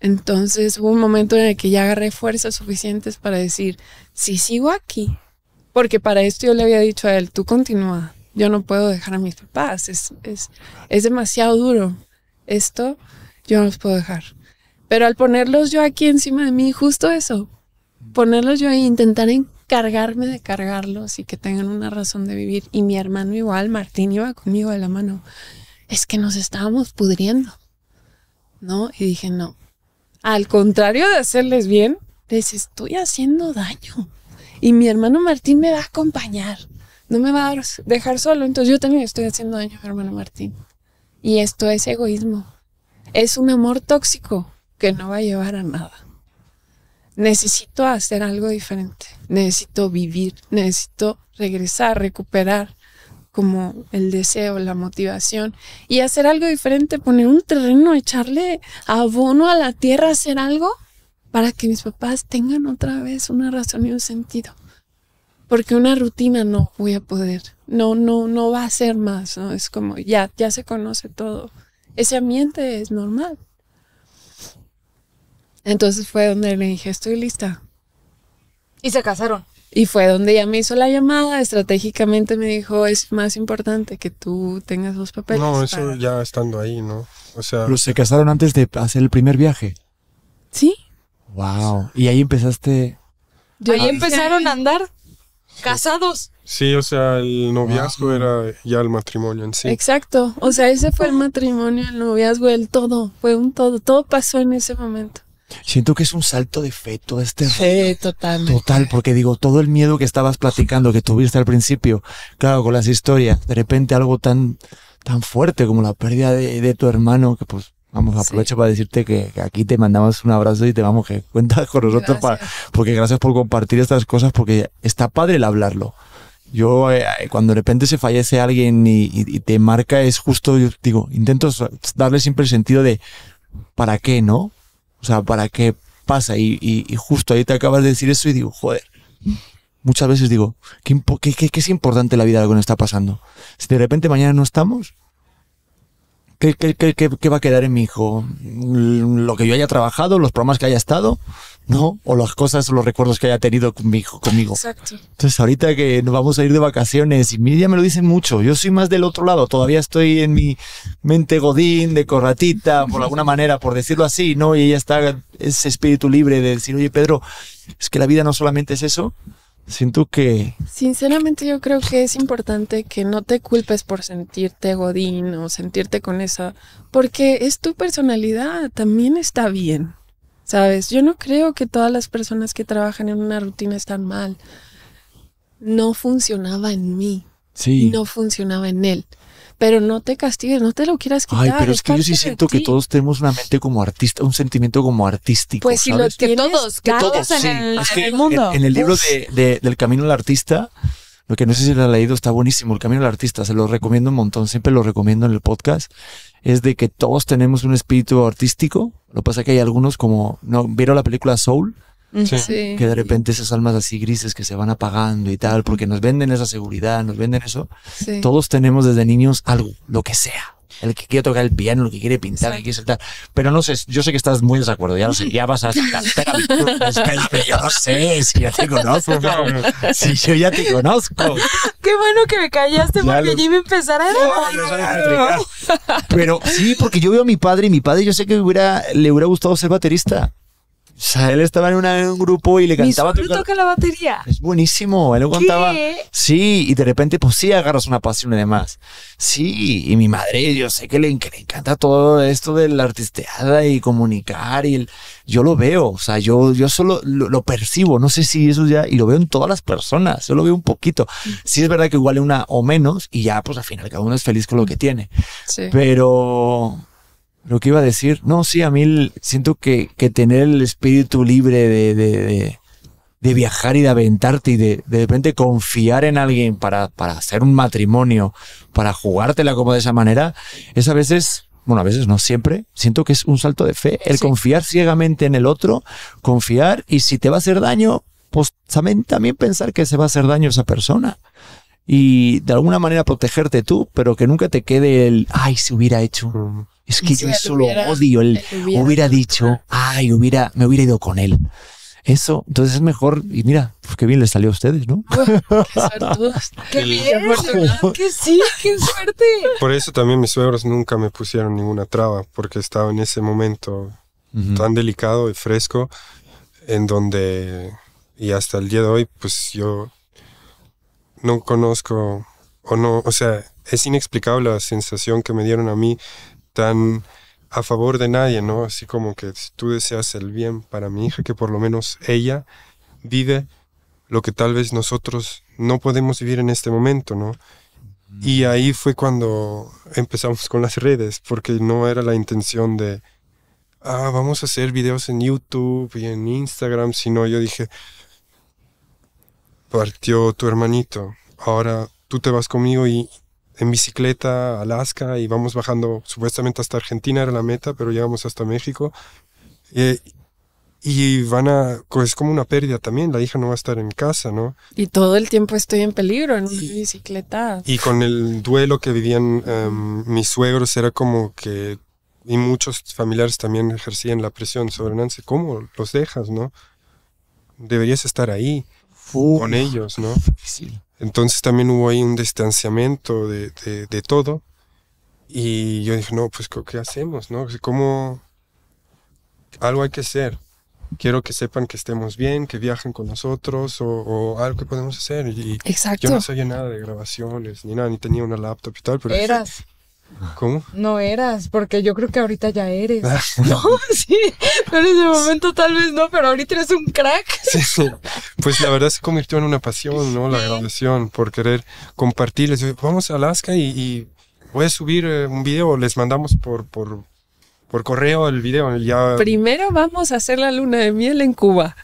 Entonces hubo un momento en el que ya agarré fuerzas suficientes para decir, si sí, sigo aquí, porque para esto yo le había dicho a él, tú continúa, yo no puedo dejar a mis papás, es, es, demasiado duro, esto yo no los puedo dejar. Pero al ponerlos yo aquí encima de mí, justo eso, ponerlos yo ahí, intentar en cargarme de cargarlos y que tengan una razón de vivir. Y mi hermano igual, Martín, iba conmigo de la mano. Es que nos estábamos pudriendo, ¿no? Y dije, no. Al contrario de hacerles bien, les estoy haciendo daño. Y mi hermano Martín me va a acompañar. No me va a dejar solo. Entonces yo también estoy haciendo daño a mi hermano Martín. Y esto es egoísmo. Es un amor tóxico que no va a llevar a nada. Necesito hacer algo diferente necesito vivir, necesito regresar, recuperar como el deseo, la motivación y hacer algo diferente, poner un terreno, echarle abono a la tierra, hacer algo para que mis papás tengan otra vez una razón y un sentido. Porque una rutina no voy a poder, no, no, no va a ser más, ¿no? Es como ya, ya se conoce todo. Ese ambiente es normal. Entonces fue donde le dije, estoy lista, y se casaron. Y fue donde ya me hizo la llamada, estratégicamente me dijo, es más importante que tú tengas los papeles. No, eso ya estando ahí, ¿no? O sea... se casaron antes de hacer el primer viaje. Sí. Wow. Y ahí empezaste... ahí empezaron a andar casados. Sí, o sea, el noviazgo era ya el matrimonio en sí. Exacto. O sea, ese fue el matrimonio, el noviazgo, el todo. Fue un todo. Todo pasó en ese momento. Siento que es un salto de fe todo este Sí, total. Total, porque digo, todo el miedo que estabas platicando, que tuviste al principio, claro, con las historias, de repente algo tan, tan fuerte como la pérdida de, tu hermano, que pues, vamos, aprovecho para decirte que, aquí te mandamos un abrazo y te vamos, que cuentas con nosotros, para, porque gracias por compartir estas cosas, porque está padre el hablarlo. Yo, eh, eh, cuando de repente se fallece alguien y, te marca, es justo, yo digo, intento darle siempre el sentido de, ¿para qué, no? O sea, ¿para qué pasa? Y, justo ahí te acabas de decir eso y digo, joder, muchas veces digo, ¿qué, es importante la vida de lo que nos está pasando? Si de repente mañana no estamos, ¿Qué, qué, qué va a quedar en mi hijo? Lo que yo haya trabajado, los programas que haya estado, ¿no? O las cosas los recuerdos que haya tenido conmigo. conmigo. Exacto. Entonces, ahorita que nos vamos a ir de vacaciones, y Miriam me lo dice mucho, yo soy más del otro lado, todavía estoy en mi mente godín, de corratita, por alguna manera, por decirlo así, ¿no? Y ella está, ese espíritu libre de decir, oye, Pedro, es que la vida no solamente es eso, Siento que... Sinceramente yo creo que es importante que no te culpes por sentirte godín o sentirte con esa, porque es tu personalidad, también está bien. ¿Sabes? Yo no creo que todas las personas que trabajan en una rutina están mal. No funcionaba en mí. Sí. No funcionaba en él. Pero no te castigues, no te lo quieras quitar. Ay, pero es, que yo sí siento que todos tenemos una mente como artista, un sentimiento como artístico. Pues si lo que todos, que todos, en, el, mundo. En, el libro de, del camino al artista, lo que no sé si lo has leído, está buenísimo. El camino del artista, se lo recomiendo un montón. Siempre lo recomiendo en el podcast es de que todos tenemos un espíritu artístico. Lo que pasa es que hay algunos como, ¿no? ¿Vieron la película Soul? Que de repente esas almas así grises que se van apagando y tal, porque nos venden esa seguridad, nos venden eso. Todos tenemos desde niños algo, lo que sea el que quiere tocar el piano, el que quiere pintar, el que quiere saltar. Pero no sé, yo sé que estás muy desacuerdo, ya no sé, ya vas a saltar. yo no sé, si ya te conozco, si yo ya te conozco. Qué bueno que me callaste porque yo iba a empezar a... Pero sí, porque yo veo a mi padre y mi padre yo sé que le hubiera gustado ser baterista. O sea, él estaba en, un grupo y le cantaba. tú toca la batería. Es buenísimo. Él lo cantaba. Sí, y de repente, pues sí, agarras una pasión y demás. Sí, y mi madre, yo sé que le, le encanta todo esto de la artisteada y comunicar. y el, Yo lo veo, o sea, yo, yo solo lo, lo, percibo. No sé si eso ya. Y lo veo en todas las personas. Yo lo veo un poquito. Sí, es verdad que igual una o menos, y ya, pues al final cada uno es feliz con lo que tiene. Sí. Pero lo que iba a decir, no, sí, a mí siento que, tener el espíritu libre de, viajar y de aventarte y de, de repente confiar en alguien para, para hacer un matrimonio, para jugártela como de esa manera, es a veces bueno, a veces no siempre, siento que es un salto de fe. El confiar ciegamente en el otro, confiar y si te va a hacer daño, pues también, también, pensar que se va a hacer daño esa persona. Y de alguna manera protegerte tú, pero que nunca te quede el, ay, si hubiera hecho. Es que yo eso lo odio. Él, hubiera, dicho, ay, hubiera, me hubiera ido con él. Eso, entonces es mejor. Y mira, pues qué bien les salió a ustedes, ¿no? qué qué bien, que sí, qué suerte. Por eso también mis suegros nunca me pusieron ninguna traba, porque estaba en ese momento tan delicado y fresco, en donde, y hasta el día de hoy, pues yo no conozco, o no, o sea, es inexplicable la sensación que me dieron a mí tan a favor de nadie, ¿no? Así como que tú deseas el bien para mi hija, que por lo menos ella vive lo que tal vez nosotros no podemos vivir en este momento, ¿no? Y ahí fue cuando empezamos con las redes, porque no era la intención de, ah, vamos a hacer videos en YouTube y en Instagram, sino yo dije, partió tu hermanito, ahora tú te vas conmigo y en bicicleta Alaska y vamos bajando supuestamente hasta Argentina, era la meta, pero llegamos hasta México. Eh, y van a, es como una pérdida también, la hija no va a estar en casa, ¿no? Y todo el tiempo estoy en peligro en una bicicleta. Y con el duelo que vivían em, mis suegros era como que, y muchos familiares también ejercían la presión sobre Nancy, ¿cómo los dejas, no? Deberías estar ahí con ellos, ¿no? Sí. Entonces también hubo ahí un distanciamiento de, todo. Y yo dije, no, pues ¿qué hacemos? ¿No? Pues, ¿Cómo? Algo hay que hacer. Quiero que sepan que estemos bien, que viajen con nosotros o, algo que podemos hacer. Y Exacto. Yo no sabía nada de grabaciones ni nada, ni tenía una laptop y tal. Pero ¿Cómo? No eras, porque yo creo que ahorita ya eres. Ah. no, sí, pero en ese momento tal vez no, pero ahorita eres un crack. Sí, sí. Pues la verdad se convirtió en una pasión, ¿no? La grabación, por querer compartirles. Vamos a Alaska y, voy a subir eh, un video, les mandamos por, por, correo el video. Primero vamos a hacer la luna de miel en Cuba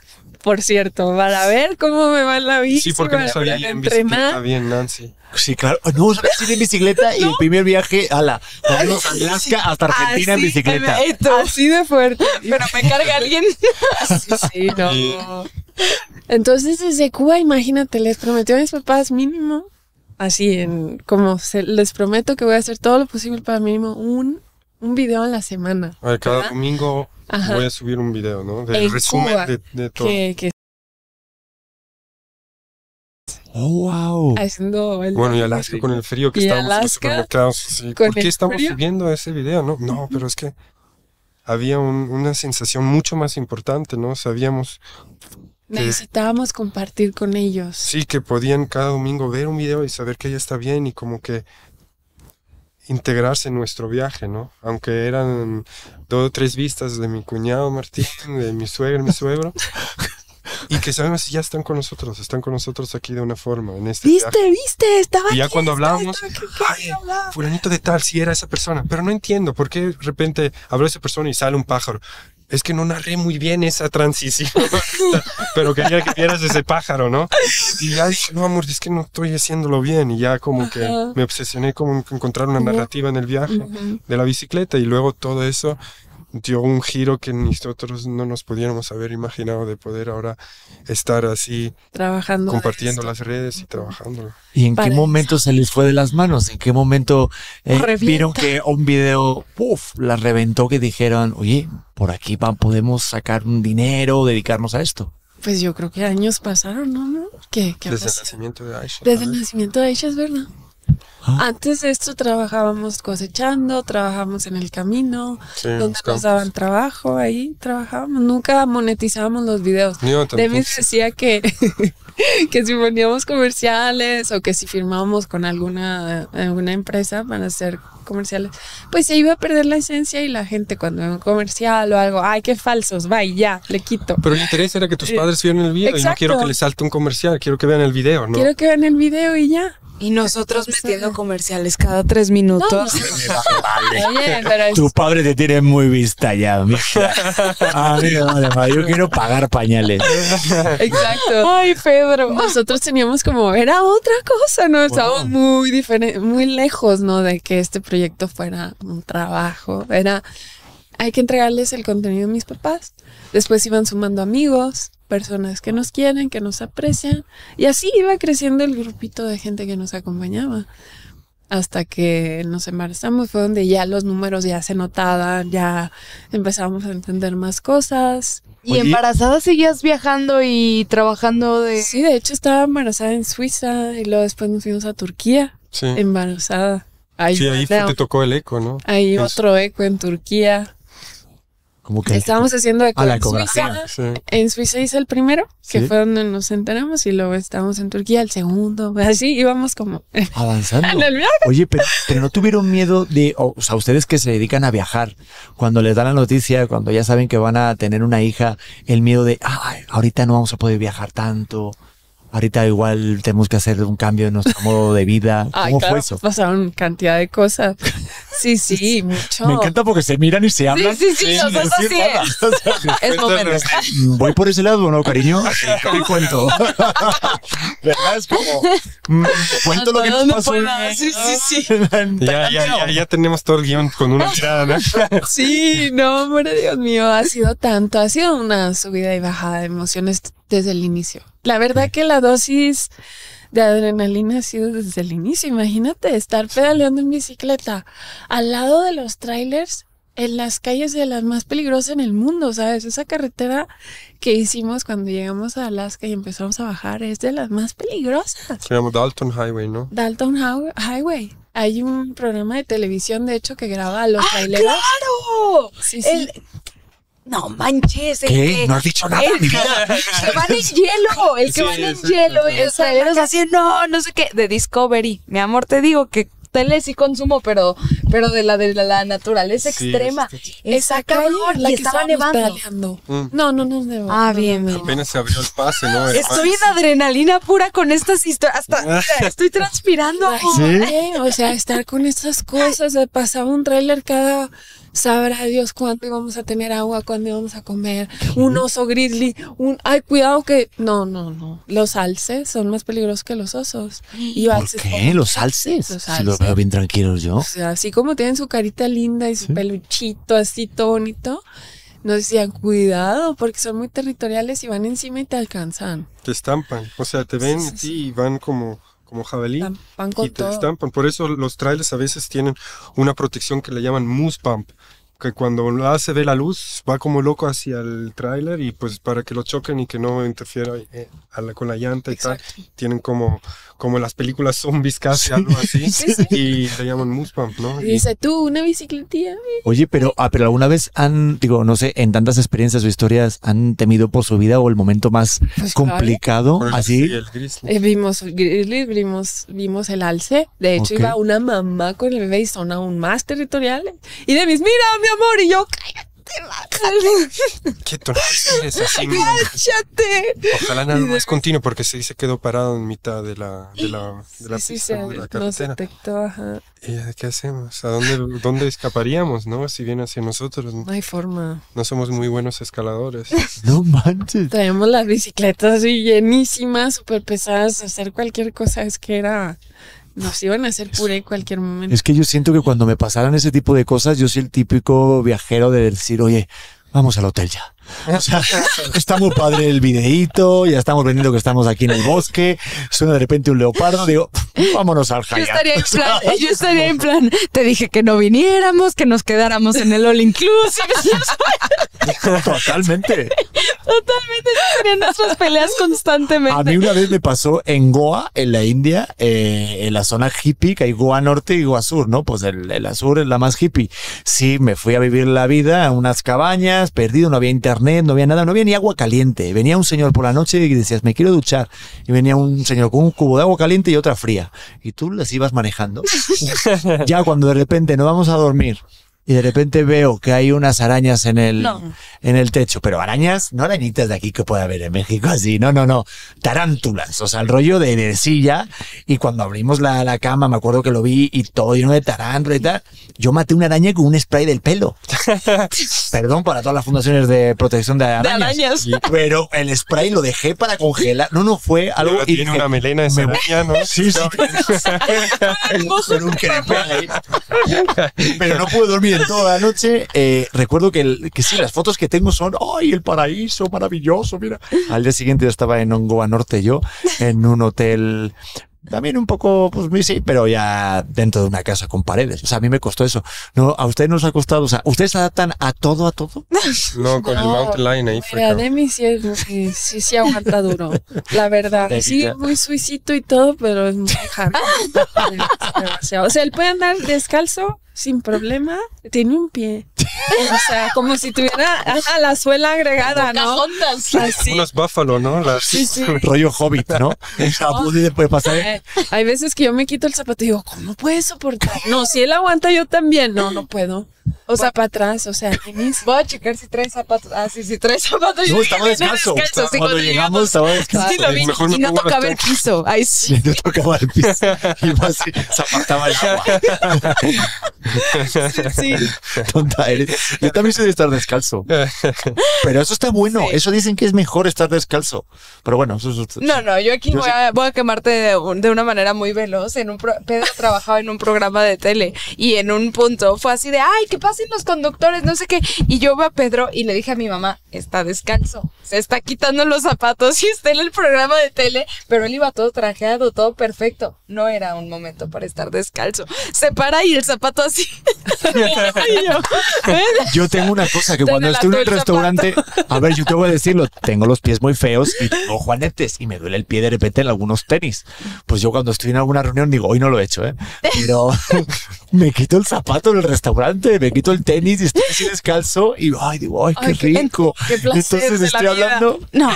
por cierto, a ver cómo me va la bici. Sí, porque me sabía en bicicleta bien, Nancy. Sí, claro. No, salí en bicicleta y el primer viaje, ala, vamos Alaska hasta ah, Argentina en bicicleta. así de fuerte. Pero me carga alguien. sí, no. Entonces, desde Cuba, imagínate, les prometió a mis papás mínimo, así en, como se, les prometo que voy a hacer todo lo posible para mínimo un un video a la semana. cada domingo voy a subir un video, ¿no? De resumen de, todo. Oh, wow. Haciendo Bueno, y Alaska con el frío que estábamos en los supermercados. ¿Por qué estamos subiendo ese video? No, no, pero es que había una sensación mucho más importante, ¿no? Sabíamos. Necesitábamos compartir con ellos. Sí, que podían cada domingo ver un video y saber que ella está bien y como que integrarse en nuestro viaje, ¿no? Aunque eran dos o tres vistas de mi cuñado Martín, de mi suegro, mi suegro. y que sabemos ya están con nosotros, están con nosotros aquí de una forma. En este viste, viste, estaba. Y ya cuando hablábamos, fulanito de tal, si era esa persona, pero no entiendo por qué de repente habló esa persona y sale un pájaro es que no narré muy bien esa transición, pero quería que vieras ese pájaro, ¿no? Y ya dije, no, amor, es que no estoy haciéndolo bien. Y ya como que me obsesioné con encontrar una narrativa en el viaje de la bicicleta y luego todo eso sintió un giro que nosotros no nos pudiéramos haber imaginado de poder ahora estar así trabajando compartiendo las redes y trabajando. ¿Y en qué momento se les fue de las manos? ¿En qué momento eh, vieron que un video puff, la reventó que dijeron, oye, por aquí podemos sacar un dinero, dedicarnos a esto? Pues yo creo que años pasaron, ¿no? Desde el nacimiento de Aisha. Desde el nacimiento de Aisha, es verdad. Ah. Antes de esto trabajábamos cosechando, trabajábamos en el camino, donde nos daban trabajo, ahí trabajábamos. Nunca monetizábamos los videos. Demis decía que que si poníamos comerciales o que si firmábamos con alguna, alguna empresa para hacer comerciales, pues se iba a perder la esencia y la gente cuando ve un comercial o algo, ay, qué falsos, vaya ya, le quito. Pero el interés era que tus eh, padres vieran el video y no quiero que les salte un comercial, quiero que vean el video, ¿no? Quiero que vean el video y ya. Y nosotros metiendo eh, comerciales cada tres minutos. No, no. Oye, pero Tu padre te tiene muy vista ya, yo quiero pagar pañales. Exacto. Ay, feo pero nosotros teníamos como, era otra cosa, ¿no? estaba muy diferente muy lejos, ¿no? De que este proyecto fuera un trabajo. Era, hay que entregarles el contenido a mis papás. Después iban sumando amigos, personas que nos quieren, que nos aprecian. Y así iba creciendo el grupito de gente que nos acompañaba hasta que nos embarazamos, fue donde ya los números ya se notaban, ya empezamos a entender más cosas. ¿Y embarazada seguías viajando y trabajando de...? Sí, de hecho estaba embarazada en Suiza y luego después nos fuimos a Turquía, embarazada. Ahí, sí, ahí te tocó el eco, ¿no? Ahí otro eco en Turquía. Como que estábamos haciendo en Suiza. En Suiza hice el primero, que fue donde nos enteramos, y luego estábamos en Turquía el segundo. Pues, así íbamos como avanzando. Oye, pero, no tuvieron miedo de, o sea, ustedes que se dedican a viajar, cuando les da la noticia, cuando ya saben que van a tener una hija, el miedo de, ay, ahorita no vamos a poder viajar tanto. Ahorita igual tenemos que hacer un cambio en nuestro modo de vida. ¿Cómo fue eso? Pasaron cantidad de cosas. Sí, sí, mucho. Me encanta porque se miran y se hablan. Sí, sí, sí, es. momento. Mm, voy por ese lado, ¿no, cariño? Te cuento. ¿Verdad? Es como. Mm, cuento lo que te pasó. Sí, sí, sí. Ya, ya, ya, ya tenemos todo el guión con una entrada. ¿no? Sí, no, hombre, Dios mío, ha sido tanto. Ha sido una subida y bajada de emociones desde el inicio. La verdad que la dosis de adrenalina ha sido desde el inicio. Imagínate estar pedaleando en bicicleta al lado de los trailers en las calles de las más peligrosas en el mundo, ¿sabes? Esa carretera que hicimos cuando llegamos a Alaska y empezamos a bajar es de las más peligrosas. Se llama Dalton Highway, ¿no? Dalton Highway. Hay un programa de televisión, de hecho, que graba a los ¡Ah, ¡Claro! Sí, sí. No manches. ¿Qué? no has dicho nada. en mi vida. que van en hielo. El que van en hielo. Sí, sea, así, no, no sé qué. De Discovery. Mi amor, te digo que tele sí consumo, pero, pero de la de la, naturaleza extrema. Esa calor, la que estaba nevando. Mm. No, no, no, no. Ah, bien, bien. Apenas se abrió el pase, ¿no? estoy en adrenalina pura con estas historias. Hasta estoy transpirando. o sea, estar con estas cosas. Pasaba un trailer cada sabrá Dios cuánto íbamos a tener agua, cuándo íbamos a comer, un oso grizzly, un, ay, cuidado que, no, no, no, los alces son más peligrosos que los osos. ¿Por qué? ¿Los alces? Si los veo bien tranquilos yo. O sea, así como tienen su carita linda y su peluchito así todo bonito, nos decían, cuidado, porque son muy territoriales y van encima y te alcanzan. Te estampan, o sea, te ven y van como como jabalí y te estampan. Por eso los trailers a veces tienen una protección que le llaman mousse pump, que cuando la se ve la luz va como loco hacia el trailer y pues para que lo choquen y que no interfiera eh, con la llanta y tal, tienen como como en las películas zombies casi, algo así, y se llaman Moose ¿no? Y dice, tú, una bicicletilla. Oye, pero, ah, pero alguna vez han, digo, no sé, en tantas experiencias o historias, han temido por su vida o el momento más pues complicado, así. Eh, vimos grizzly, vimos, vimos el alce, de hecho iba una mamá con el bebé y son aún más territoriales, y de mis, mira, mi amor, y yo, cállate bájate. ¿Qué así. Ojalá nada más continuo porque se dice quedó parado en mitad de la, de la, de la, sí, detectó, ¿Y qué hacemos? ¿A dónde, dónde escaparíamos, no? Si viene hacia nosotros. No hay forma. No somos muy buenos escaladores. no manches. Traemos las bicicletas llenísimas, súper pesadas. Hacer cualquier cosa es que era nos iban a hacer puré en cualquier momento. Es que yo siento que cuando me pasaran ese tipo de cosas, yo soy el típico viajero de decir, oye, vamos al hotel ya. está muy padre el videíto, ya estamos vendiendo que estamos aquí en el bosque, suena de repente un leopardo, digo, vámonos al Hyatt. Yo estaría, en plan, te dije que no viniéramos, que nos quedáramos en el All Inclusive. Totalmente. Totalmente, teniendo nuestras peleas constantemente. A mí una vez me pasó en Goa, en la India, eh, en la zona hippie, que hay Goa Norte y Goa Sur, ¿no? Pues el, el, Sur es la más hippie. Sí, me fui a vivir la vida a unas cabañas, perdido, no había internet no había nada, no había ni agua caliente. Venía un señor por la noche y decías, me quiero duchar. Y venía un señor con un cubo de agua caliente y otra fría. Y tú las ibas manejando. ya cuando de repente no vamos a dormir, y de repente veo que hay unas arañas en el, en el techo. Pero arañas, no arañitas de aquí que puede haber en México así, no, no, no. Tarántulas, o sea, el rollo de, de silla. Y cuando abrimos la, la, cama, me acuerdo que lo vi y todo lleno de tarántulas y tal. Yo maté una araña con un spray del pelo. Perdón para todas las fundaciones de protección de arañas. Pero el spray lo dejé para congelar. No, no, fue algo... Pero tiene una melena de me ¿no? Sí, sí. pero, pero no pude dormir toda la noche. Eh, recuerdo que, sí, las fotos que tengo son, ¡ay, el paraíso maravilloso! Mira, al día siguiente yo estaba en Ongoa Norte, yo, en un hotel también un poco, pues sí, pero ya dentro de una casa con paredes. O sea, a mí me costó eso. No, a ustedes nos ha costado, o sea, ¿ustedes se adaptan a todo, a todo? No, con el mountain line ahí fue. de sí, sí, sí, aguanta duro, la verdad. Sí, muy suicito y todo, pero es muy demasiado. O sea, él puede andar descalzo sin problema, tiene un pie. O sea, como si tuviera a la suela agregada, ¿no? Unos búfalos, ¿no? Las... Rollo hobbit, ¿no? Pues, pasar. ¿eh? hay veces que yo me quito el zapato y digo, ¿cómo puedes soportar? No, si él aguanta, yo también. No, no puedo. O sea, para atrás, o sea, tenis. Voy a checar si traes zapatos. Ah, sí, sí, traes zapatos. No, estamos descalzo. cuando, llegamos, estaba descalzo. Sí, lo vi. Mejor y no tocaba el piso. Ay, sí. no tocaba el piso. Y más zapataba el sí, Tonta eres. Yo también soy de estar descalzo. Pero eso está bueno. Eso dicen que es mejor estar descalzo. Pero bueno, eso, es... No, no, yo aquí voy, a, quemarte de, una manera muy veloz. Pedro trabajaba en un programa de tele y en un punto fue así de, ay, qué pasen los conductores, no sé qué. Y yo veo a Pedro y le dije a mi mamá, está descalzo, se está quitando los zapatos y está en el programa de tele, pero él iba todo trajeado, todo perfecto. No era un momento para estar descalzo. Se para y el zapato así. yo, tengo una cosa que cuando estoy en un restaurante, a ver, yo te voy a decirlo, tengo los pies muy feos y tengo juanetes y me duele el pie de repente en algunos tenis. Pues yo cuando estoy en alguna reunión digo, hoy no lo he hecho, ¿eh? Pero me quito el zapato en el restaurante, me quito el tenis y estoy así descalzo y ay, digo, ay, qué rico. Entonces estoy hablando. No.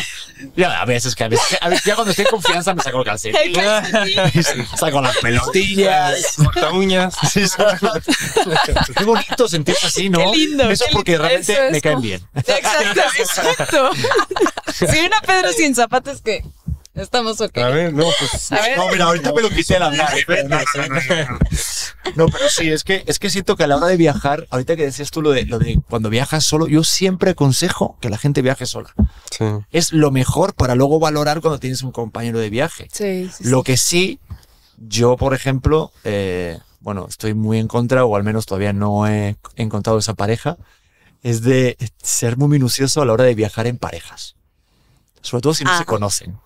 Ya, a veces a veces, a ya cuando estoy en confianza me saco el calcetín. saco las pelotillas, las uñas. qué bonito sentirse así, ¿no? Qué lindo. Eso es porque realmente me caen bien. Exacto, exacto. si una Pedro sin zapatos que Estamos ok. Pues, no, mira, ahorita me lo ¿eh? No, pero sí, es que, es que siento que a la hora de viajar, ahorita que decías tú lo de, cuando viajas solo, yo siempre aconsejo que la gente viaje sola. Es lo mejor para luego valorar cuando tienes un compañero de viaje. lo que sí, yo, por ejemplo, eh, bueno, estoy muy en contra, o al menos todavía no he encontrado esa pareja, es de ser muy minucioso a la hora de viajar en parejas. Sobre todo si no se ah. conocen.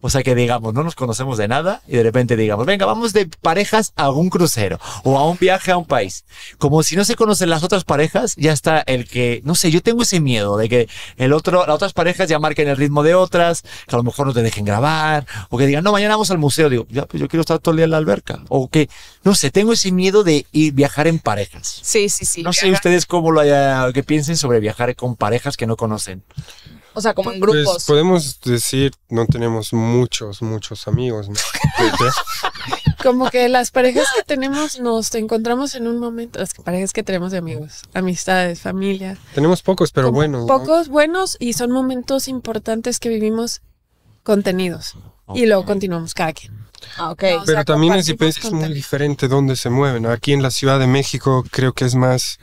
O sea que digamos, no nos conocemos de nada y de repente digamos, venga, vamos de parejas a un crucero o a un viaje a un país. Como si no se conocen las otras parejas, ya está el que, no sé, yo tengo ese miedo de que el otro, las otras parejas ya marquen el ritmo de otras, que a lo mejor no te dejen grabar o que digan, no, mañana vamos al museo. Digo, ya, pues yo quiero estar todo el día en la alberca. O que, no sé, tengo ese miedo de ir viajar en parejas. Sí, sí, sí. No sé ustedes cómo lo haya, que piensen sobre viajar con parejas que no conocen. O sea, como en pues, grupos. Pues podemos decir, no tenemos muchos, muchos amigos. como que las parejas que tenemos nos encontramos en un momento, las parejas que tenemos de amigos, amistades, familia. Tenemos pocos, pero buenos. Pocos buenos y son momentos importantes que vivimos contenidos. Y luego continuamos cada quien. Ah, pero también es, es muy diferente dónde se mueven. Aquí en la Ciudad de México creo que es más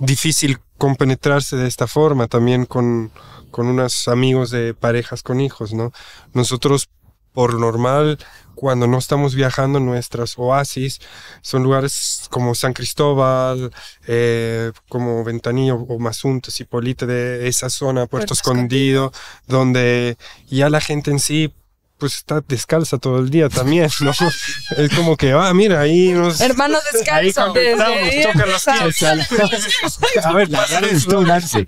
difícil compenetrarse de esta forma también con, con unos amigos de parejas con hijos, ¿no? Nosotros, por normal, cuando no estamos viajando, nuestras oasis son lugares como San Cristóbal, eh, como Ventanillo o Masuntos, Polite de esa zona, Puerto, Escondido, donde ya la gente en sí pues está descalza todo el día también, ¿no? es como que, ah, mira, ahí nos... Hermanos descalzos. A ver, la rara es tú, Nancy.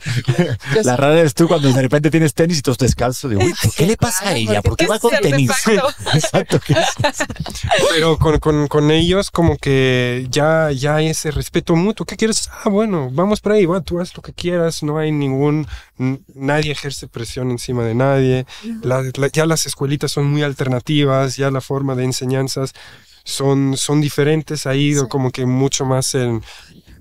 La rara es tú cuando de repente tienes tenis y todos descalzo, Digo, ¿qué le pasa a ella? ¿Por qué va con tenis? Exacto. Pero con, con, con, ellos como que ya, ya hay ese respeto mutuo. ¿Qué quieres? Ah, bueno, vamos por ahí. tú haz lo que quieras. No hay ningún... Nadie ejerce presión encima de nadie. ya las escuelitas son muy alternativas, ya la forma de enseñanzas son, son diferentes, ha ido como que mucho más en,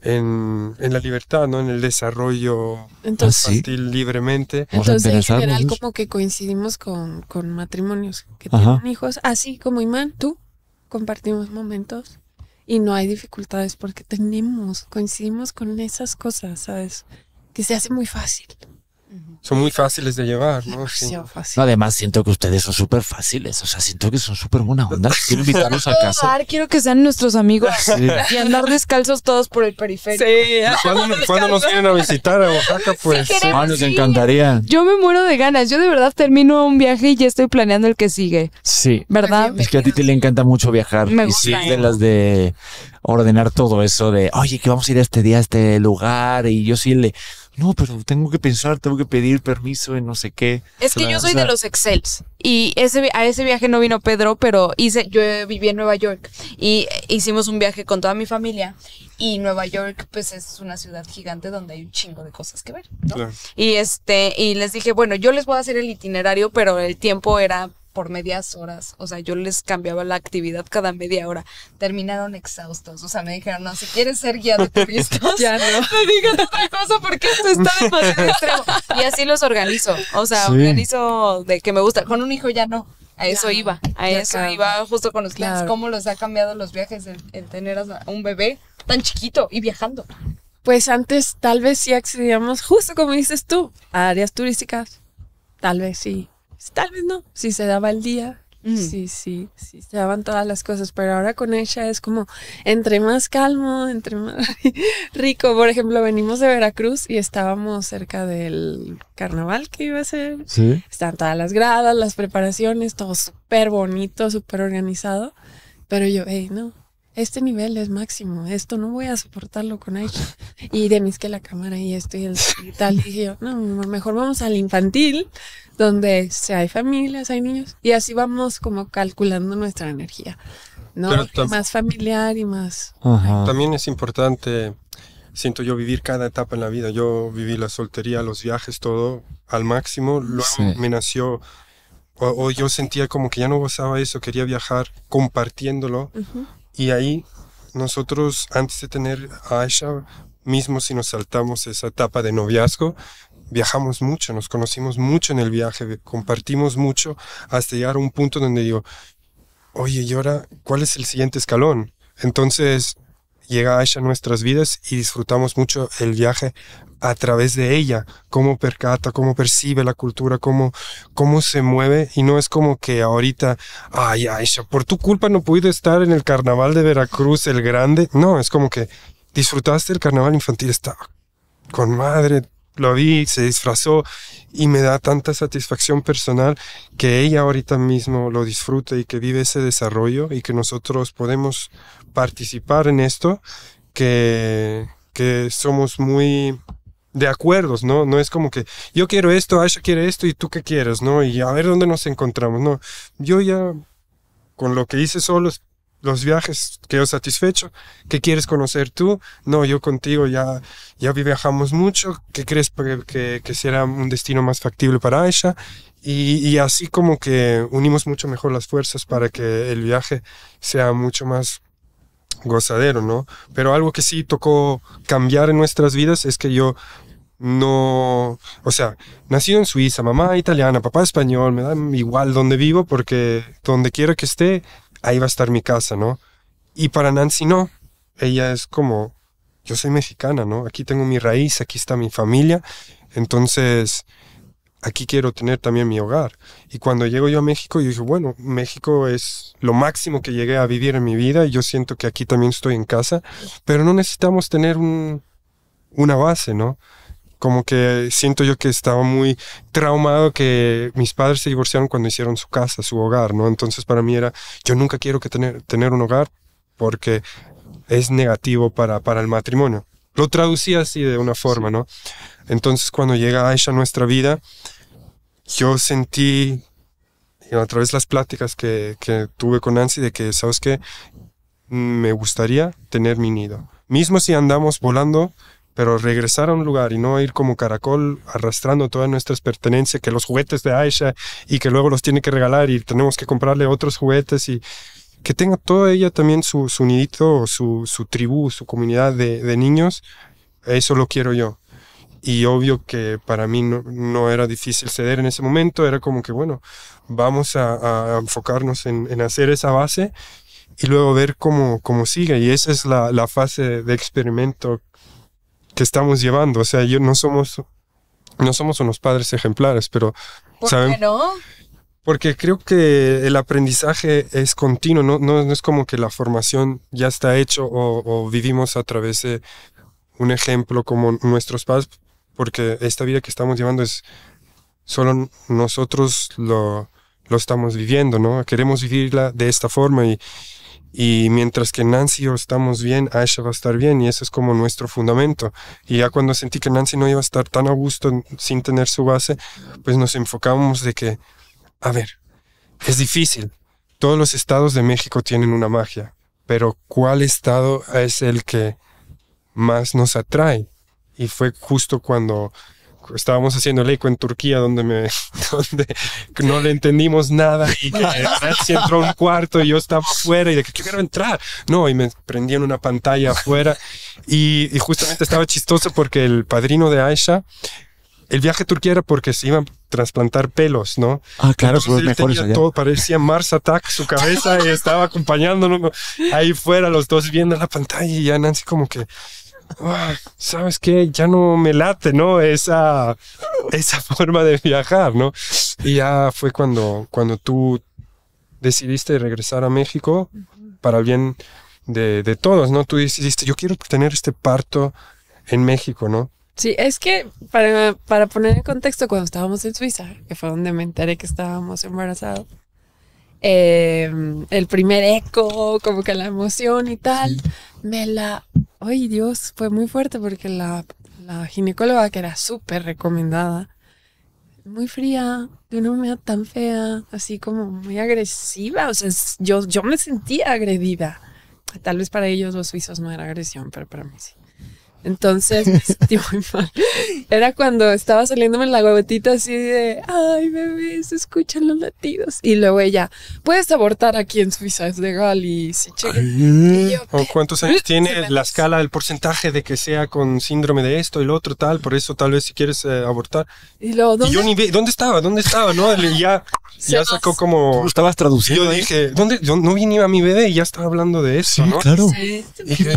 en, la libertad, ¿no? En el desarrollo Entonces, ah, infantil libremente. Entonces, en general, como que coincidimos con, matrimonios que tienen hijos, así como Imán, tú, compartimos momentos y no hay dificultades porque tenemos, coincidimos con esas cosas, ¿sabes? Que se hace muy fácil son muy fáciles de llevar, ¿no? Sí. Fácil. además, siento que ustedes son súper fáciles. O sea, siento que son súper buena onda. Quiero invitarlos a casa. Quiero que sean nuestros amigos y andar descalzos todos por el periférico. Sí, ¿Cuándo, nos quieren a visitar a Oaxaca? Pues ah, nos encantaría. Yo me muero de ganas. Yo de verdad termino un viaje y ya estoy planeando el que sigue. Sí. ¿Verdad? Es que a ti te le encanta mucho viajar. Me y sí, de ¿eh? las de ordenar todo eso de, oye, que vamos a ir este día a este lugar. Y yo sí le no, pero tengo que pensar, tengo que pedir permiso en no sé qué. Es que yo soy de los Excels y ese, a ese viaje no vino Pedro, pero hice, yo viví en Nueva York y hicimos un viaje con toda mi familia y Nueva York pues es una ciudad gigante donde hay un chingo de cosas que ver, Y este, y les dije, bueno, yo les voy a hacer el itinerario, pero el tiempo era por medias horas. O sea, yo les cambiaba la actividad cada media hora. Terminaron exhaustos. O sea, me dijeron, no, si quieres ser guía de turistas, ya no. Me digan otra cosa porque esto está demasiado extremo. Y así los organizo. O sea, organizo de que me gusta. Con un hijo ya no. A eso iba, a eso iba justo con los clientes. ¿Cómo los ha cambiado los viajes en tener a un bebé tan chiquito y viajando? Pues antes tal vez sí accedíamos, justo como dices tú, a áreas turísticas. Tal vez sí tal vez no, si se daba el día, Sí, sí, sí, se daban todas las cosas, pero ahora con ella es como entre más calmo, entre más rico. Por ejemplo, venimos de Veracruz y estábamos cerca del carnaval que iba a ser. Sí. Están todas las gradas, las preparaciones, todo súper bonito, súper organizado. Pero yo, hey, no, este nivel es máximo, esto no voy a soportarlo con ella Y de mis que la cámara y estoy y, el, hospital tal. no, mejor vamos al infantil, donde si hay familias, hay niños. Y así vamos como calculando nuestra energía. ¿no? más familiar y más. También es importante, siento yo, vivir cada etapa en la vida. Yo viví la soltería, los viajes, todo al máximo. Luego me nació o, yo sentía como que ya no gozaba eso, quería viajar compartiéndolo, y ahí nosotros, antes de tener a Aisha, mismo si nos saltamos esa etapa de noviazgo, viajamos mucho, nos conocimos mucho en el viaje, compartimos mucho hasta llegar a un punto donde digo, oye, ¿y ahora cuál es el siguiente escalón? Entonces, llega Aisha a nuestras vidas y disfrutamos mucho el viaje a través de ella, cómo percata, cómo percibe la cultura, cómo, cómo se mueve. Y no es como que ahorita, ay Aisha, por tu culpa no pude estar en el carnaval de Veracruz, el grande. No, es como que disfrutaste el carnaval infantil, Estaba con madre, lo vi, se disfrazó y me da tanta satisfacción personal que ella ahorita mismo lo disfruta y que vive ese desarrollo y que nosotros podemos participar en esto, que, que somos muy de acuerdos, ¿no? No es como que yo quiero esto, Aisha quiere esto y tú qué quieres, ¿no? Y a ver dónde nos encontramos, ¿no? Yo ya, con lo que hice solos, los viajes, quedo satisfecho, ¿qué quieres conocer tú? No, yo contigo ya, ya viajamos mucho, ¿qué crees que, será un destino más factible para Aisha? Y, y así como que unimos mucho mejor las fuerzas para que el viaje sea mucho más gozadero, ¿no? Pero algo que sí tocó cambiar en nuestras vidas es que yo no, o sea, nacido en Suiza, mamá italiana, papá español, me da igual donde vivo porque donde quiera que esté, ahí va a estar mi casa, ¿no? Y para Nancy no, ella es como, yo soy mexicana, ¿no? Aquí tengo mi raíz, aquí está mi familia, entonces aquí quiero tener también mi hogar. Y cuando llego yo a México, yo dije, bueno, México es lo máximo que llegué a vivir en mi vida y yo siento que aquí también estoy en casa, pero no necesitamos tener una base, ¿no? Como que siento yo que estaba muy traumado que mis padres se divorciaron cuando hicieron su casa, su hogar, ¿no? Entonces para mí era, yo nunca quiero que tener, tener un hogar porque es negativo para, para el matrimonio. Lo traducía así de una forma, ¿no? Entonces cuando llega Aisha a nuestra vida, yo sentí a través de las pláticas que, tuve con Nancy de que, ¿sabes qué? Me gustaría tener mi nido. Mismo si andamos volando, pero regresar a un lugar y no ir como caracol arrastrando todas nuestras pertenencias, que los juguetes de Aisha y que luego los tiene que regalar y tenemos que comprarle otros juguetes y que tenga toda ella también su, nidito, su, su tribu, su comunidad de niños, eso lo quiero yo. Y obvio que para mí no, era difícil ceder en ese momento, era como que, bueno, vamos a, enfocarnos en, hacer esa base y luego ver cómo, cómo sigue. Y esa es la, fase de experimento que estamos llevando. O sea, yo no somos, no somos unos padres ejemplares, pero... ¿Por ¿saben? qué no? Porque creo que el aprendizaje es continuo, no, es como que la formación ya está hecho o, vivimos a través de un ejemplo como nuestros padres, porque esta vida que estamos llevando es solo nosotros lo, estamos viviendo, ¿no? Queremos vivirla de esta forma y, y mientras que Nancy o estamos bien, Aisha va a estar bien y eso es como nuestro fundamento. Y ya cuando sentí que Nancy no iba a estar tan a gusto sin tener su base, pues nos enfocamos de que, a ver, es difícil. Todos los estados de México tienen una magia, pero ¿cuál estado es el que más nos atrae? y fue justo cuando estábamos haciendo el eco en Turquía donde no le entendimos nada y Nancy entró un cuarto y yo estaba fuera y de que quiero entrar no y me prendí en una pantalla afuera y, justamente estaba chistoso porque el padrino de Aisha el viaje a Turquía era porque se iban a trasplantar pelos, ¿no? Ah, claro, pues, Todo, parecía Mars Attack su cabeza y estaba acompañándolo ahí fuera los dos viendo la pantalla y ya Nancy como que Ah, ¿sabes qué? Ya no me late, ¿no? Esa, esa forma de viajar, ¿no? Y ya fue cuando, cuando tú decidiste regresar a México para el bien de, todos, ¿no? Tú decidiste, yo quiero tener este parto en México, ¿no? Sí, es que para, para poner en contexto, cuando estábamos en Suiza, que fue donde me enteré que estábamos embarazados, Em, el primer eco, como que la emoción y tal, me la... ¡Ay, Dios! Fue muy fuerte porque la, la ginecóloga, que era súper recomendada, muy fría, de una humedad tan fea, así como muy agresiva. O sea, yo, yo me sentía agredida. Tal vez para ellos los suizos no era agresión, pero para mí sí. Entonces me sentí muy mal. Era cuando estaba saliéndome la gotita así de, ay bebé, se escuchan los latidos. Y luego ella, puedes abortar aquí en Suiza, es legal y si ¿O cuántos años tiene la escala, el porcentaje de que sea con síndrome de esto y lo otro tal? Por eso tal vez si quieres eh, abortar. Y luego, ¿dónde? yo ¿dónde estaba? ¿Dónde estaba? No, ya, ya sacó como... estabas traduciendo? Yo dije, ¿dónde? Yo no vi ni a mi bebé y ya estaba hablando de eso, ¿no? claro. Sí, ¿Qué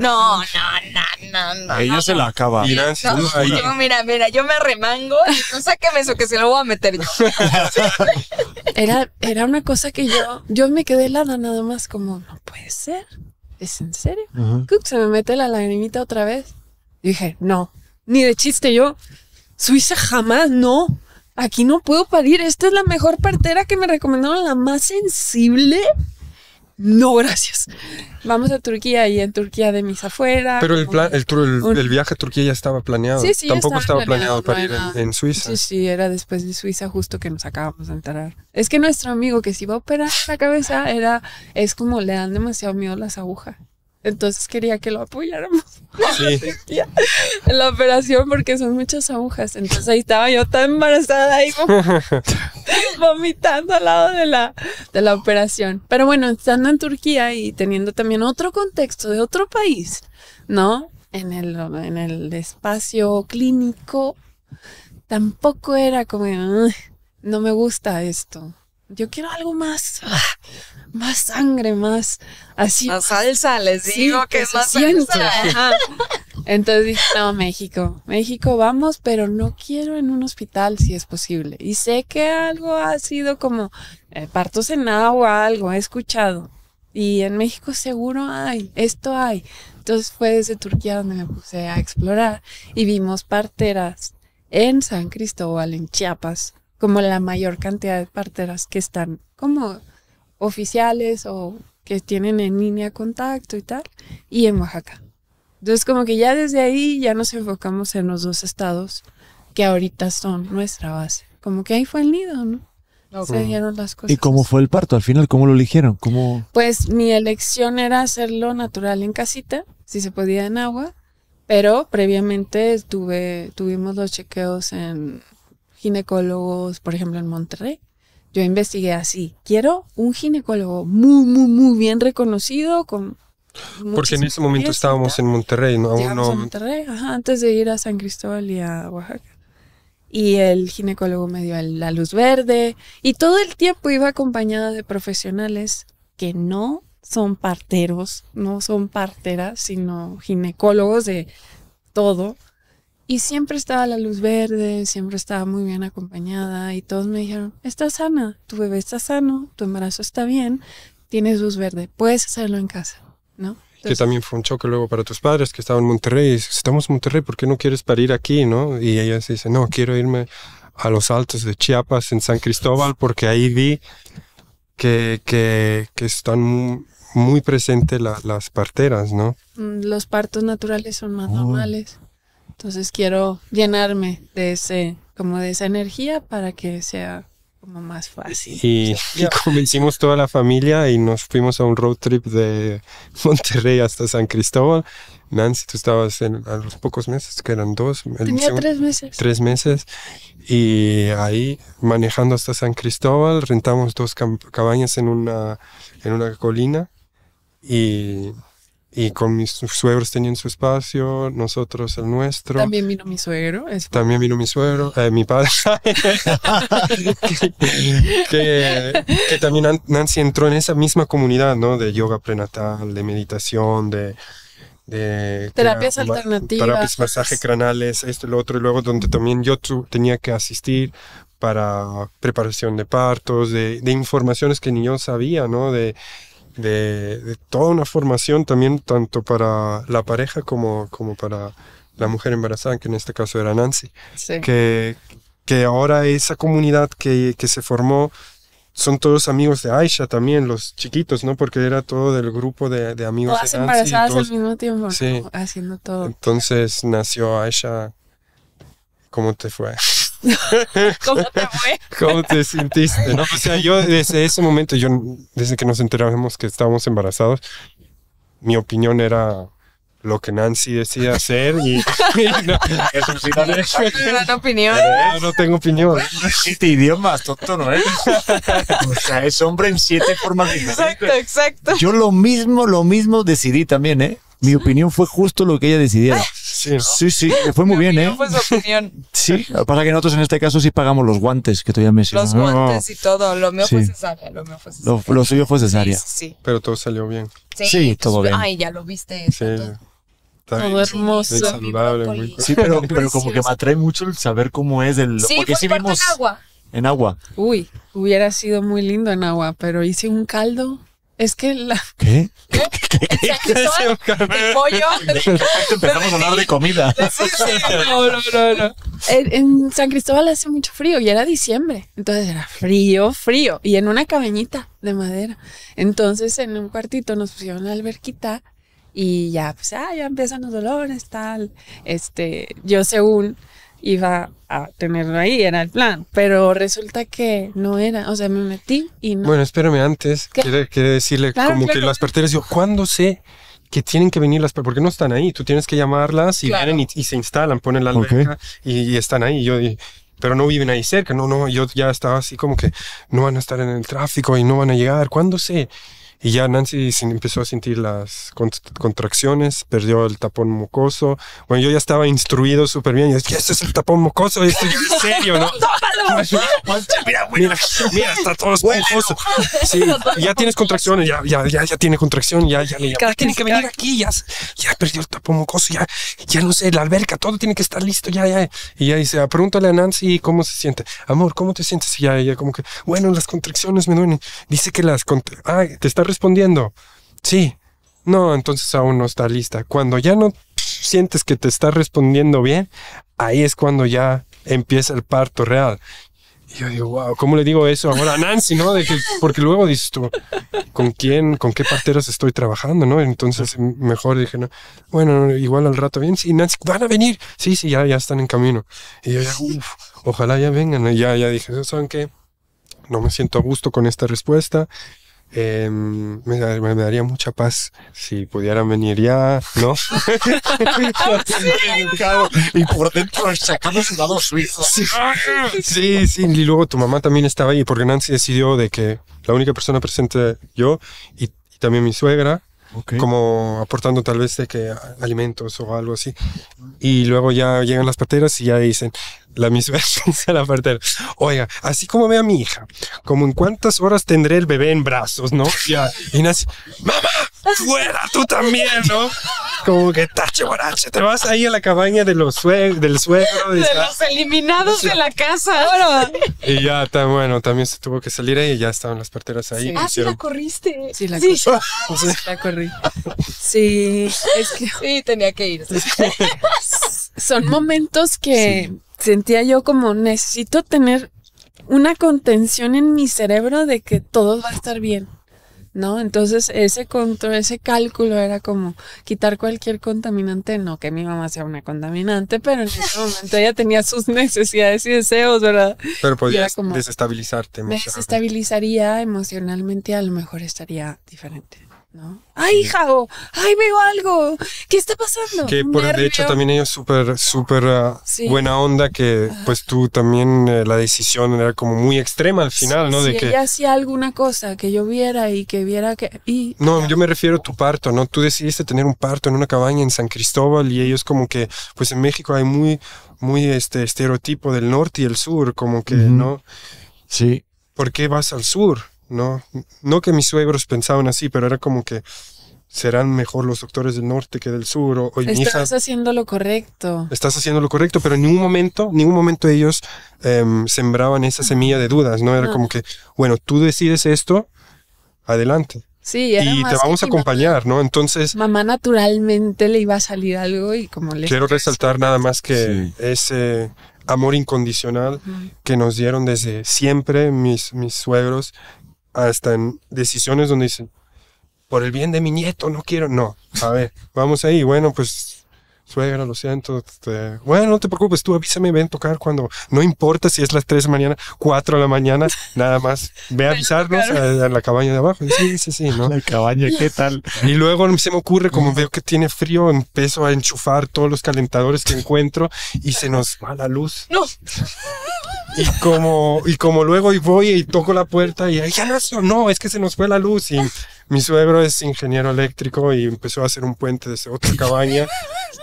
no, no, no, no. Ella se la acaba. Mira, yo, mira, mira, yo me arremango. No sáqueme eso que se lo voy a meter era, era una cosa que yo, yo me quedé helada nada más como, no puede ser. ¿Es en serio? se me mete la lagrimita otra vez. dije, no, ni de chiste yo. Suiza jamás, no. Aquí no puedo parir. Esta es la mejor partera que me recomendaron, la más sensible no, gracias. Vamos a Turquía y en Turquía de mis afuera. Pero el, plan, el, viaje a Turquía ya estaba planeado. Sí, sí, Tampoco estaba, planeado, para ir en, en, Suiza. Sí, sí, era después de Suiza justo que nos acabamos de enterar. Es que nuestro amigo que se iba a operar la cabeza era, es como le dan demasiado miedo las agujas. Entonces quería que lo apoyáramos en la operación porque son muchas agujas. Entonces ahí estaba yo tan embarazada ahí vomitando al lado de la, operación. Pero bueno, estando en Turquía y teniendo también otro contexto de otro país, ¿no? En en el espacio clínico tampoco era como, no me gusta esto yo quiero algo más, ah, más sangre, más así. Más salsa, les digo que, es pues, más salsa. Entonces dije, no, México, México vamos, pero no quiero en un hospital si es posible. Y sé que algo ha sido como parto eh, partos en agua, algo, he escuchado. Y en México seguro hay, esto hay. Entonces fue desde Turquía donde me puse a explorar y vimos parteras en San Cristóbal, en Chiapas, como la mayor cantidad de parteras que están como oficiales o que tienen en línea contacto y tal, y en Oaxaca. Entonces como que ya desde ahí ya nos enfocamos en los dos estados que ahorita son nuestra base. Como que ahí fue el nido, ¿no? Se dieron las cosas. ¿Y cómo fue el parto? Al final, ¿cómo lo eligieron? como Pues mi elección era hacerlo natural en casita, si se podía en agua, pero previamente tuvimos los chequeos en ginecólogos, por ejemplo, en Monterrey. Yo investigué así. Quiero un ginecólogo muy, muy, muy bien reconocido, con porque en ese momento estábamos en Monterrey, ¿no? Monterrey, antes de ir a San Cristóbal y a Oaxaca. Y el ginecólogo me dio la luz verde y todo el tiempo iba acompañada de profesionales que no son parteros, no son parteras, sino ginecólogos de todo. Y siempre estaba la luz verde, siempre estaba muy bien acompañada y todos me dijeron, está sana, tu bebé está sano, tu embarazo está bien, tienes luz verde, puedes hacerlo en casa, ¿no? que también fue un choque luego para tus padres que estaban en Monterrey. Y estamos en Monterrey, ¿por qué no quieres parir aquí, no? Y ella se dice, no, quiero irme a los altos de Chiapas, en San Cristóbal, porque ahí vi que, que, que están muy presentes las parteras, ¿no? Mm, los partos naturales son más normales. Entonces quiero llenarme de ese, como de esa energía para que sea como más fácil. Y, como hicimos toda la familia y nos fuimos a un road trip de Monterrey hasta San Cristóbal. Nancy, tú estabas en, a los pocos meses, que eran dos. Tenía tres meses. Tres meses. Y ahí, manejando hasta San Cristóbal, rentamos dos cabañas en una, en una colina y y con mis suegros tenían su espacio, nosotros el nuestro. También vino mi suegro. También vino mi suegro, eh, mi padre. que, también Nancy entró en esa misma comunidad, ¿no? De yoga prenatal, de meditación, de... de terapias alternativas. Terapias, masajes cranales, esto y lo otro. Y luego donde también yo tenía que asistir para preparación de partos, de, de informaciones que ni yo sabía, ¿no? De de, toda una formación también, tanto para la pareja como, como para la mujer embarazada, que en este caso era Nancy. Que, que ahora esa comunidad que, se formó son todos amigos de Aisha también, los chiquitos, ¿no? Porque era todo del grupo de, amigos embarazadas al mismo tiempo, haciendo todo. Entonces nació Aisha. ¿Cómo te fue? ¿Cómo te fue? ¿Cómo te sentiste? No, o sea, yo desde ese momento, yo desde que nos enteramos que estábamos embarazados, mi opinión era lo que Nancy decía hacer y, no, eso sí opinión. No, no tengo opinión. Siete idiomas, tonto no O sea, es hombre en siete formas diferentes. Exacto, exacto. Yo lo mismo, lo mismo decidí también, ¿eh? mi opinión fue justo lo que ella decidiera. Ah, sí, sí, fue muy bien, ¿eh? Fue su opinión. Sí, para que nosotros en este caso sí pagamos los guantes que todavía me Los guantes y todo. Lo mío fue cesárea. Lo, mío fue cesárea. Lo, suyo fue cesárea. Sí, Pero todo salió bien. Sí, todo bien. Ay, ya lo viste. Sí. Todo. Todo hermoso. Saludable, muy sí, pero, pero como que me atrae mucho el saber cómo es el. Sí, porque sí vimos. En agua. en agua. Uy, hubiera sido muy lindo en agua, pero hice un caldo. Es que la. ¿Qué? ¿Qué? ¿Qué? ¿Qué? pollo? empezamos a hablar de comida. No, no, no, En, San Cristóbal hace mucho frío y era diciembre. Entonces era frío, frío. Y en una cabañita de madera. Entonces en un cuartito nos pusieron la alberquita y ya, pues, ah, ya empiezan los dolores, tal. Este, yo según iba a tenerlo ahí, era el plan. Pero resulta que no era, o sea, me metí y no. Bueno, espérame antes, quiere, decirle como que las parteras, yo, ¿cuándo sé? que tienen que venir las porque no están ahí, tú tienes que llamarlas y vienen y, se instalan, ponen la alberca y, están ahí. Yo, pero no viven ahí cerca. No, no, yo ya estaba así como que no van a estar en el tráfico y no van a llegar. ¿Cuándo sé? Y ya Nancy empezó a sentir las contracciones, perdió el tapón mucoso. Bueno, yo ya estaba instruido súper bien. Y que ese es el tapón mucoso. Y estoy en serio, ¿no? mira, mira, mira, está todo esponjoso. Sí, ya tienes contracciones, ya, ya, ya, ya tiene contracción, ya, ya le Tiene que venir aquí, ya, ya perdió el tapón mucoso, ya, ya no sé, la alberca, todo tiene que estar listo, ya, ya. Y ya dice, pregúntale a Nancy cómo se siente. Amor, ¿cómo te sientes? Y ya, ya, como que, bueno, las contracciones me duelen. Dice que las, ah, te está respondiendo. Sí. No, entonces aún no está lista. Cuando ya no sientes que te está respondiendo bien, ahí es cuando ya empieza el parto real. Y yo digo, wow, ¿cómo le digo eso ahora a Nancy, no? porque luego dices tú, ¿con quién, con qué parteras estoy trabajando, no? Entonces mejor dije, no, bueno, igual al rato bien. si Nancy, van a venir. Sí, sí, ya, ya están en camino. Y yo ojalá ya vengan. ya, ya dije, ¿saben qué? No me siento a gusto con esta respuesta. Em, me, daría mucha paz si pudieran venir ya, ¿no? y por dentro sacando su lado suizo. Sí, sí, y luego tu mamá también estaba ahí, porque Nancy decidió de que la única persona presente yo y también mi suegra, como aportando tal vez que alimentos o algo así. Y luego ya llegan las parteras y ya dicen, la misma dice la partera, oiga, así como ve a mi hija, como en cuántas horas tendré el bebé en brazos, ¿no? Y nace, mamá, fuera tú también, ¿no? como que tache te vas ahí a la cabaña de los del suegro. De los eliminados de la casa. Y ya, está bueno, también se tuvo que salir ahí y ya estaban las parteras ahí. Sí. Ah, la corriste. Ah, sí, la, corrí. Sí, es que... tenía que ir. Son momentos que sentía yo como necesito tener una contención en mi cerebro de que todo va a estar bien. ¿no? Entonces ese ese cálculo era como quitar cualquier contaminante, no que mi mamá sea una contaminante, pero en ese momento ella tenía sus necesidades y deseos, ¿verdad? Pero podías desestabilizarte emocionalmente. Desestabilizaría emocionalmente, a lo mejor estaría diferente. ¿no? ¡Ay, hija! ¡Ay, veo algo! ¿Qué está pasando? Que por, de hecho también ellos súper, súper ah, buena onda que pues tú también eh, la decisión era como muy extrema al final, sí, ¿no? Si de ella que hacía alguna cosa que yo viera y que viera que... Y, no, yo me refiero a tu parto, ¿no? Tú decidiste tener un parto en una cabaña en San Cristóbal y ellos como que, pues en México hay muy, muy este estereotipo del norte y el sur, como que, ¿no? Sí. ¿Por qué vas al sur? No, no que mis suegros pensaban así, pero era como que serán mejor los doctores del norte que del sur. O, estás haciendo lo correcto. Estás haciendo lo correcto, pero en ningún momento, ningún momento ellos em, sembraban esa semilla de dudas, ¿no? Era como que, bueno, tú decides esto, adelante. Sí, y te vamos a acompañar, ¿no? Entonces... Mamá naturalmente le iba a salir algo y como le... Quiero resaltar nada más que ese amor incondicional que nos dieron desde siempre mis, mis suegros, hasta en decisiones donde dicen, por el bien de mi nieto, no quiero, no, a ver, vamos ahí, bueno, pues suegra, lo siento, este, bueno, no te preocupes, tú avísame, ven tocar cuando, no importa si es las 3 de la mañana, 4 de la mañana, nada más, ve a avisarnos a, la cabaña de abajo, sí, sí, sí, ¿no? La cabaña, ¿qué tal? Y luego se me ocurre, como mm. veo que tiene frío, empiezo a enchufar todos los calentadores que encuentro y se nos va la luz. No. Y como, y como luego voy y toco la puerta y ya no, no, es que se nos fue la luz. Y mi suegro es ingeniero eléctrico y empezó a hacer un puente desde otra cabaña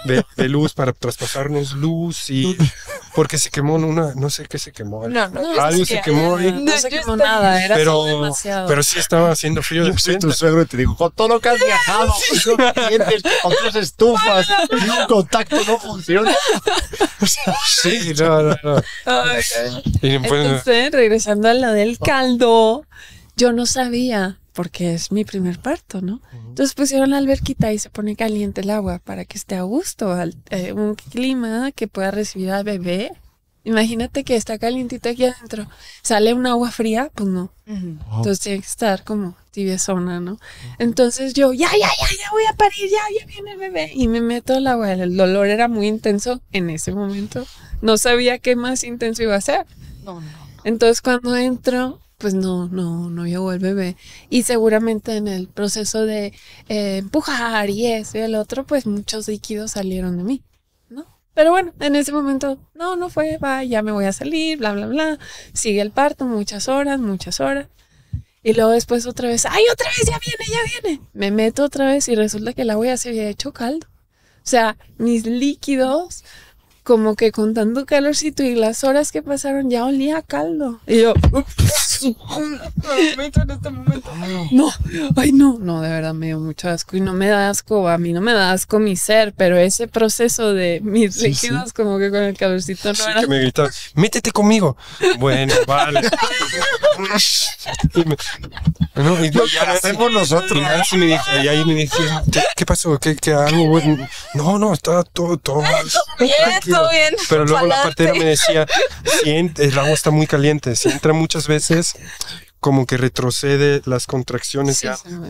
de, luz para traspasarnos luz y porque se quemó una, no sé qué se quemó. No, no, algo se quemó. No, no se quemó nada, era pero, demasiado. Pero sí estaba haciendo frío. Yo tu suegro te digo, con todo lo que has viajado, con tus estufas, y un contacto no funciona. sí, no, no, no. Entonces, regresando a la del caldo, yo no sabía, porque es mi primer parto, ¿no? Entonces pusieron la alberquita y se pone caliente el agua para que esté a gusto, eh, un clima que pueda recibir al bebé Imagínate que está calientito aquí adentro, sale un agua fría, pues no. Entonces tiene que estar como tibia zona, ¿no? Entonces yo, ya, ya, ya, ya voy a parir, ya, ya viene el bebé. Y me meto al agua. El dolor era muy intenso en ese momento. No sabía qué más intenso iba a ser. No, no. Entonces cuando entro, pues no, no, no llegó el bebé. Y seguramente en el proceso de eh, empujar y eso y el otro, pues muchos líquidos salieron de mí. Pero bueno, en ese momento, no, no fue, va, ya me voy a salir, bla, bla, bla. Sigue el parto, muchas horas, muchas horas. Y luego después otra vez, ay, otra vez, ya viene, ya viene. Me meto otra vez y resulta que la agua se había hecho caldo. O sea, mis líquidos, como que con tanto calorcito y las horas que pasaron, ya olía a caldo. Y yo, este no, ay no, no, de verdad me dio mucho asco y no me da asco, a mí no me da asco mi ser, pero ese proceso de mis sí, como que con el cabecito no sí, que me gritaba, métete conmigo. Bueno, vale. y me, no, y ya lo hacemos nosotros. Y, ahí me dije, ¿qué, pasó? ¿Qué, qué algo? No, no, está todo, todo mal. Bien, todo bien. Pero luego Palante. la partera me decía, el agua está muy caliente, si entra muchas veces como que retrocede las contracciones,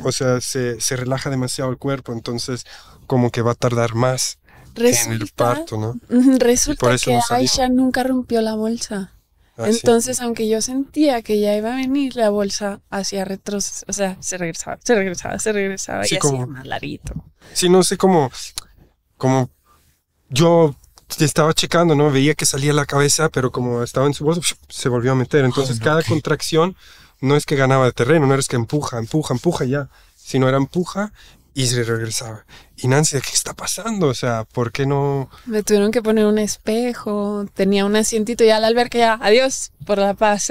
o sea, se, relaja demasiado el cuerpo, entonces como que va a tardar más en el parto, ¿no? Resulta que Aisha nunca rompió la bolsa. Ah, entonces, aunque yo sentía que ya iba a venir, la bolsa hacía retroceso, o sea, se regresaba, se regresaba, se regresaba y Sí, no sé cómo, como yo estaba checando, ¿no? Veía que salía la cabeza, pero como estaba en su bolsa, se volvió a meter. Entonces, cada contracción no es que ganaba de terreno, no es que empuja, empuja, empuja ya, Si no era empuja y se regresaba. Y Nancy, ¿qué está pasando? O sea, ¿por qué no? Me tuvieron que poner un espejo, tenía un asientito Y al que ya, adiós, por la paz,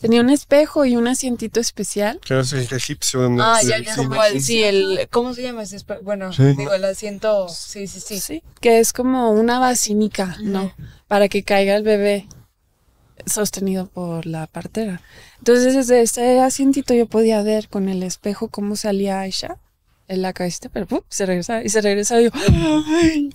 Tenía un espejo y un asientito especial. que es el egipcio. Donde ah, ya, ya, como sí, el, ¿cómo se llama ese espejo? Bueno, digo, el asiento, sí, sí, sí. que es como una basínica ¿no? Para que caiga el bebé sostenido por la partera. Entonces desde ese asientito yo podía ver con el espejo cómo salía Aisha en la cabecita, pero se regresa y se regresa y yo,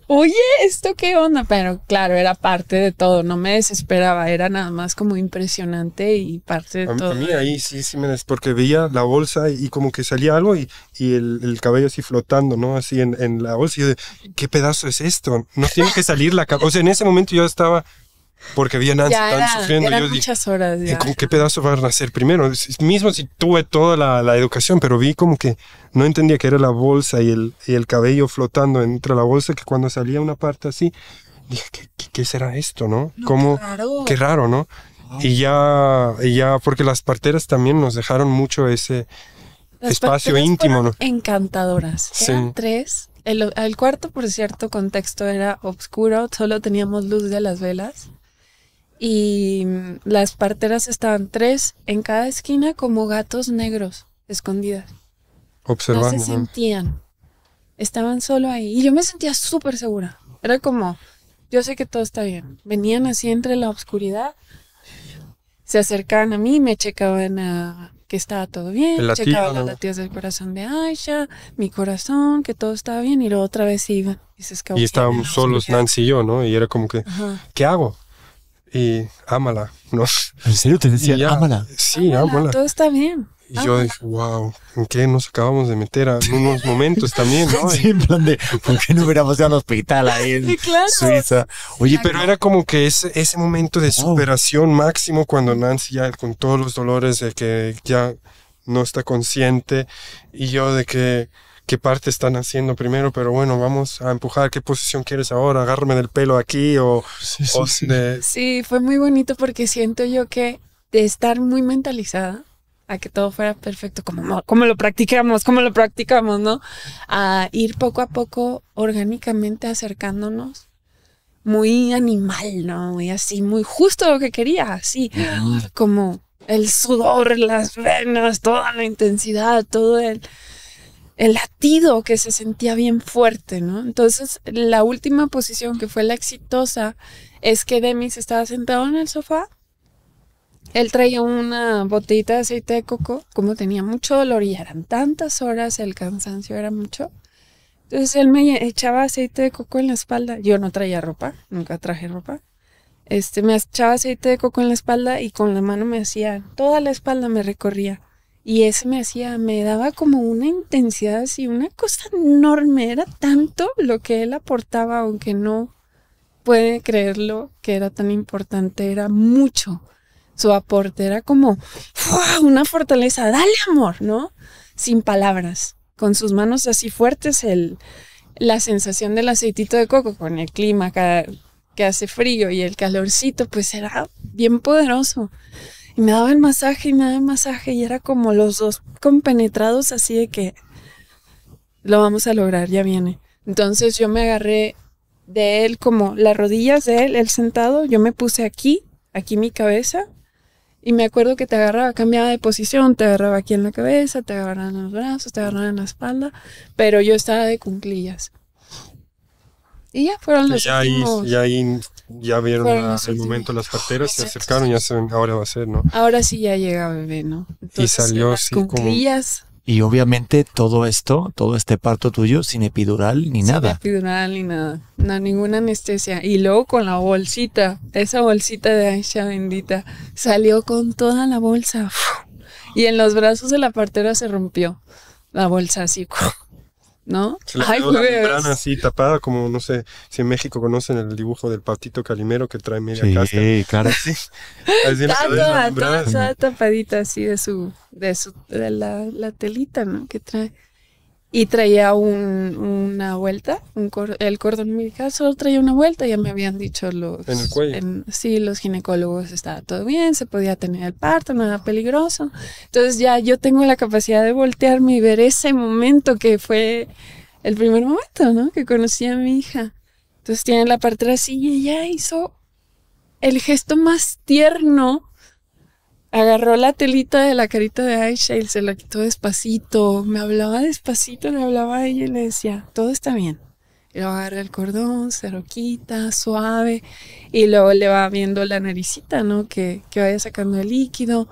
oye, ¿esto qué onda? Pero claro, era parte de todo, no me desesperaba, era nada más como impresionante y parte de todo. A mí ahí sí, sí me des, porque veía la bolsa y como que salía algo y, el, cabello así flotando, ¿no? Así en, en la bolsa y yo ¿qué pedazo es esto? No tiene que salir la cabeza. O sea, en ese momento yo estaba porque vi a sufriendo. yo dije, qué pedazo va a nacer primero? Mismo si tuve toda la, educación, pero vi como que no entendía que era la bolsa y el, y el cabello flotando entre la bolsa, que cuando salía una parte así, dije, ¿qué, será esto, no? ¿Cómo, qué, raro. qué raro, ¿no? Y ya, y ya, porque las parteras también nos dejaron mucho ese espacio íntimo, ¿no? Encantadoras. Eran tres el, el, cuarto, por cierto, contexto era oscuro, solo teníamos luz de las velas y las parteras estaban tres en cada esquina como gatos negros escondidas. Observando. No se sentían. Estaban solo ahí. Y yo me sentía súper segura. Era como, yo sé que todo está bien. Venían así entre la oscuridad, se acercaban a mí, me checaban que estaba todo bien, checaban las latidas del corazón de Aisha, mi corazón, que todo estaba bien, y luego otra vez iban y se estábamos solos, Nancy y yo, ¿no? Y era como que, ¿qué hago? y ámala, ¿no? ¿En serio te decía, ámala? Sí, ámala, Todo está bien. Y yo dije, wow, ¿en qué nos acabamos de meter En unos momentos también, no? Sí, en plan de, ¿por qué no hubiéramos ido al hospital ahí en sí, claro. Suiza? Oye, pero era como que ese, ese momento de superación máximo cuando Nancy ya con todos los dolores de que ya no está consciente y yo de que qué parte están haciendo primero, pero bueno, vamos a empujar, qué posición quieres ahora, agárrame del pelo aquí o... Sí, fue muy bonito porque siento yo que de estar muy mentalizada a que todo fuera perfecto, como, como lo practicamos, como lo practicamos, ¿no? A ir poco a poco orgánicamente acercándonos muy animal, ¿no? Y así, muy justo lo que quería, así como el sudor, las venas, toda la intensidad, todo el, el latido que se sentía bien fuerte, ¿no? Entonces, la última posición que fue la exitosa es que Demis estaba sentado en el sofá. Él traía una botellita de aceite de coco, como tenía mucho dolor y eran tantas horas, el cansancio era mucho. Entonces él me echaba aceite de coco en la espalda. Yo no traía ropa, nunca traje ropa. Este, me echaba aceite de coco en la espalda y con la mano me hacía toda la espalda me recorría. Y ese me hacía, me daba como una intensidad así, una cosa enorme. Era tanto lo que él aportaba, aunque no puede creerlo que era tan importante, era mucho. Su aporte era como una fortaleza, dale amor, ¿no? Sin palabras, con sus manos así fuertes, el, la sensación del aceitito de coco con el clima que, que hace frío y el calorcito, pues era bien poderoso. Y me daba el masaje y me daba el masaje y era como los dos compenetrados así de que lo vamos a lograr, ya viene. Entonces yo me agarré de él como las rodillas de él, él sentado, yo me puse aquí, aquí mi cabeza. Y me acuerdo que te agarraba, cambiaba de posición, te agarraba aquí en la cabeza, te agarraba en los brazos, te agarraba en la espalda, pero yo estaba de cunclillas. Y ya fueron los ya ahí ya vieron hace el momento las parteras, se acercaron, ya saben, ahora va a ser, ¿no? Ahora sí ya llega bebé, ¿no? y salió así como... Y obviamente todo esto, todo este parto tuyo sin epidural ni nada. Sin epidural ni nada, no, ninguna anestesia. Y luego con la bolsita, esa bolsita de Aisha bendita, salió con toda la bolsa. Y en los brazos de la partera se rompió la bolsa así. ¿no? la así tapada, como no sé si en México conocen el dibujo del patito calimero que trae media sí, Sí, claro. Así, está, tapadita así de su, de su, la, la telita, ¿no? Que trae y traía una vuelta, el cordón umbilical solo traía una vuelta, ya me habían dicho los... En sí, los ginecólogos, estaba todo bien, se podía tener el parto, no era peligroso. Entonces ya yo tengo la capacidad de voltearme y ver ese momento que fue el primer momento, ¿no? Que conocí a mi hija. Entonces tiene la parte así y ella hizo el gesto más tierno agarró la telita de la carita de Aisha y se la quitó despacito. Me hablaba despacito, le hablaba a ella y le decía, todo está bien. Y luego agarra el cordón, se lo quita, suave, y luego le va viendo la naricita, ¿no? Que, que vaya sacando el líquido.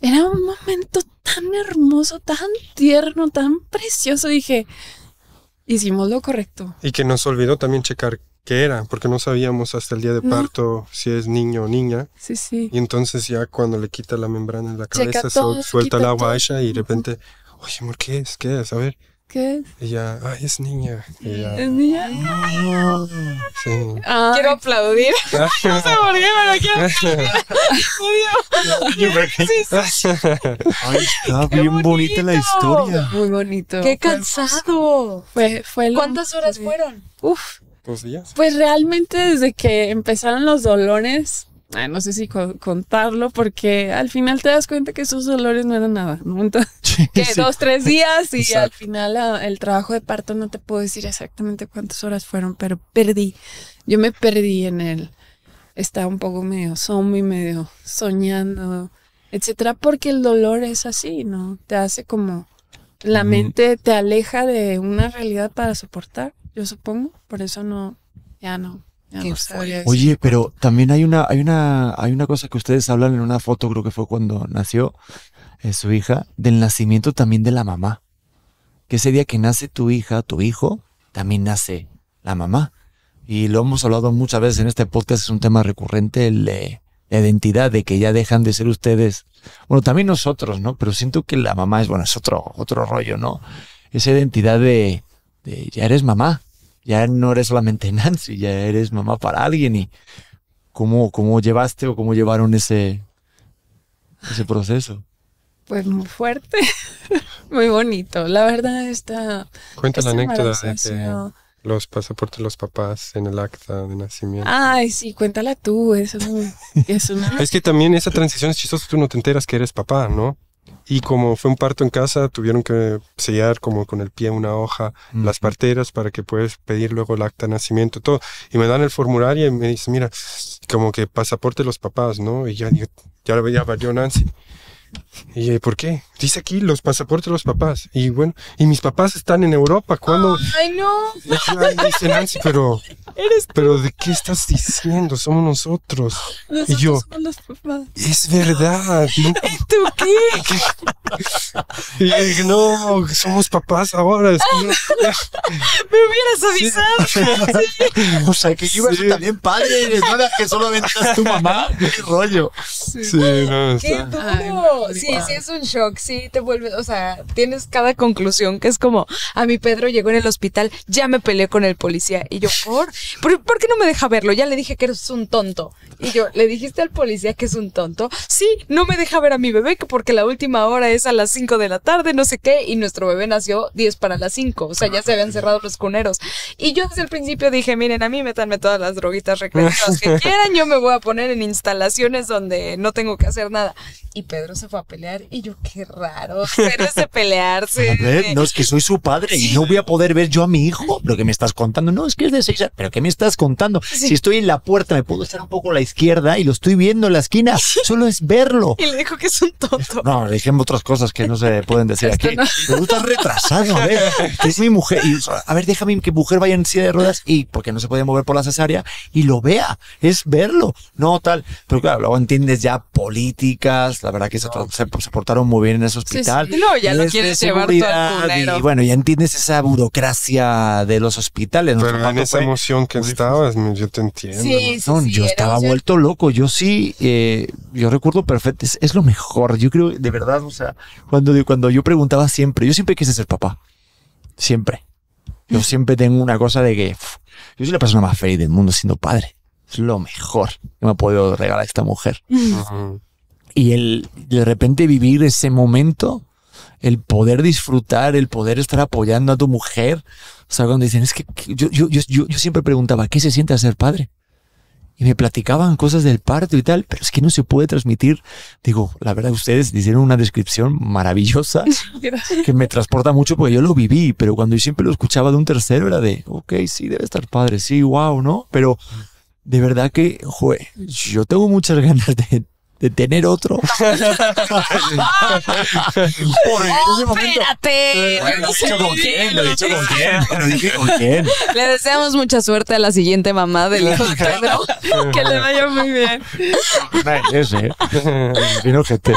Era un momento tan hermoso, tan tierno, tan precioso. Dije, hicimos lo correcto. Y que nos olvidó también checar qué era, porque no sabíamos hasta el día de parto si es niño o niña. Sí, sí. Y entonces ya cuando le quita la membrana en la cabeza, suelta la ella y de repente, oye, amor, ¿qué es? ¿Qué es? A ver. ¿Qué? Y ya, ay, es niña. es niña. Quiero aplaudir. no sí, sí. está bien bonita la historia. Muy bonito. Qué cansado. Fue, fue ¿Cuántas horas fueron? Uf, días? Pues realmente desde que empezaron los dolores, no sé si contarlo, porque al final te das cuenta que esos dolores no eran nada, ¿no? Entonces, que dos, tres días y al final ah, el trabajo de parto no te puedo decir exactamente cuántas horas fueron, pero perdí, yo me perdí en él. Estaba un poco medio zombie, medio soñando, etcétera, porque el dolor es así, ¿no? Te hace como la mente te aleja de una realidad para soportar yo supongo, por eso no, ya no. Oye, pero también hay una, hay una, hay una cosa que ustedes hablan en una foto, creo que fue cuando nació eh, su hija, del nacimiento también de la mamá. Que ese día que nace tu hija, tu hijo, también nace la mamá. Y lo hemos hablado muchas veces en este podcast, es un tema recurrente, el, la identidad de que ya dejan de ser ustedes. Bueno, también nosotros, ¿no? Pero siento que la mamá es, bueno, es otro, otro rollo, ¿no? Esa identidad de ya eres mamá, ya no eres solamente Nancy, ya eres mamá para alguien y cómo, cómo llevaste o cómo llevaron ese, ese proceso. Pues muy fuerte, muy bonito. La verdad está... Cuenta la anécdota de los pasaportes de los papás en el acta de nacimiento. Ay, sí, cuéntala tú. Eso, es que también esa transición es chistosa, tú no te enteras que eres papá, ¿no? Y como fue un parto en casa, tuvieron que sellar como con el pie una hoja las parteras para que puedas pedir luego el acta de nacimiento, todo. Y me dan el formulario y me dicen, mira, como que pasaporte de los papás, ¿no? Y ya, ya, ya valió Nancy. Y eh, ¿por qué? Dice aquí los pasaportes de los papás. Y bueno, y mis papás están en Europa. ¿Cuándo? Ay, no. dice Nancy, pero. ¿Eres pero ¿de qué estás diciendo? Somos nosotros. y yo. Es verdad. ¿Y tú ¿Qué? Y no, somos papás ahora. Me hubieras avisado. O sea, que ibas ser también padre, no era que solamente eres tu mamá. Qué rollo. Sí, sí no, sí, sí, es un shock. Sí, te vuelves, o sea, tienes cada conclusión que es como, a mi Pedro llegó en el hospital, ya me peleé con el policía. Y yo, ¿por? ¿Por, qué no me deja verlo? Ya le dije que eres un tonto. Y yo, ¿le dijiste al policía que es un tonto? Sí, no me deja ver a mi bebé, porque la última hora es a las 5 de la tarde, no sé qué, y nuestro bebé nació 10 para las 5, o sea, ya se habían cerrado los cuneros. Y yo desde el principio dije, miren, a mí métanme todas las droguitas recreativas que quieran, yo me voy a poner en instalaciones donde no tengo que hacer nada. Y Pedro se fue a pelear y yo, qué raro, pero ese pelearse. no, es que soy su padre y no voy a poder ver yo a mi hijo lo que me estás contando. No, es que es de 6 ¿Pero qué me estás contando? Si estoy en la puerta, me puedo estar un poco a la izquierda y lo estoy viendo en la esquina. Solo es verlo. Y le dijo que es un tonto. No, le dije otras cosas que no se pueden decir aquí. Pero tú estás retrasado, a es mi mujer. a ver, déjame que mujer vaya en silla de ruedas y porque no se podía mover por la cesárea y lo vea. Es verlo. No tal. Pero claro, luego entiendes ya políticas. La verdad que se, portaron muy bien en ese hospital. No, ya lo este, quieres llevar Y bueno, ya entiendes esa burocracia de los hospitales. Pero en esa emoción que estabas, yo te entiendo. Sí, no, yo estaba vuelto loco. Yo sí, eh, yo recuerdo perfecto. es lo mejor. Yo creo, de verdad, o sea, cuando, cuando yo preguntaba siempre, yo siempre quise ser papá. Siempre. Yo mm. siempre tengo una cosa de que yo soy la persona más feliz del mundo siendo padre. Es lo mejor que me ha podido regalar esta mujer. Mm. Y el de repente vivir ese momento, el poder disfrutar, el poder estar apoyando a tu mujer. O sea, cuando dicen, es que yo, siempre preguntaba, ¿qué se siente ser padre? y me platicaban cosas del parto y tal, pero es que no se puede transmitir. Digo, la verdad, ustedes hicieron una descripción maravillosa que me transporta mucho porque yo lo viví, pero cuando yo siempre lo escuchaba de un tercero era de, ok, sí, debe estar padre, sí, wow, ¿no? Pero de verdad que, joder, yo tengo muchas ganas de de tener otro. Por oh, momento, espérate. Eh, con quién, lo he dicho con quién, lo dije con quién. Le deseamos mucha suerte a la siguiente mamá del hijo Pedro. que le vaya muy bien. Ese, que te.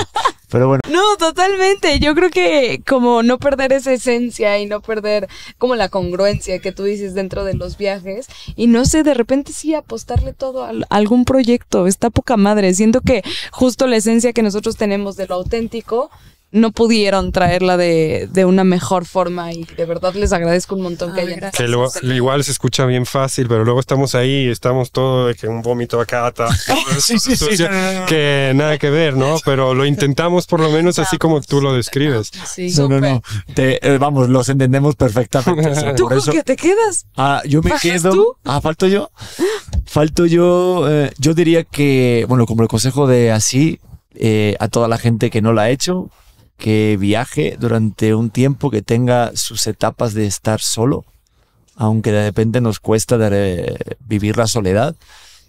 Pero bueno. No, totalmente. Yo creo que como no perder esa esencia y no perder como la congruencia que tú dices dentro de los viajes y no sé, de repente sí apostarle todo a algún proyecto, está poca madre. Siento que justo la esencia que nosotros tenemos de lo auténtico no pudieron traerla de, de, una mejor forma y de verdad les agradezco un montón que hayan. Que igual se escucha bien fácil, pero luego estamos ahí y estamos todo de que un vómito acá, está, sí, sí, sí, que nada que ver, ¿no? Pero lo intentamos por lo menos así como tú lo describes. Sí, no, no, no. Te, eh, vamos, los entendemos perfectamente. ¿Tú con te quedas? Ah, yo me quedo. Ah, falto yo. Falto yo. Eh, yo diría que, bueno, como el consejo de así, eh, a toda la gente que no la ha hecho, que viaje durante un tiempo, que tenga sus etapas de estar solo, aunque de repente nos cuesta vivir la soledad.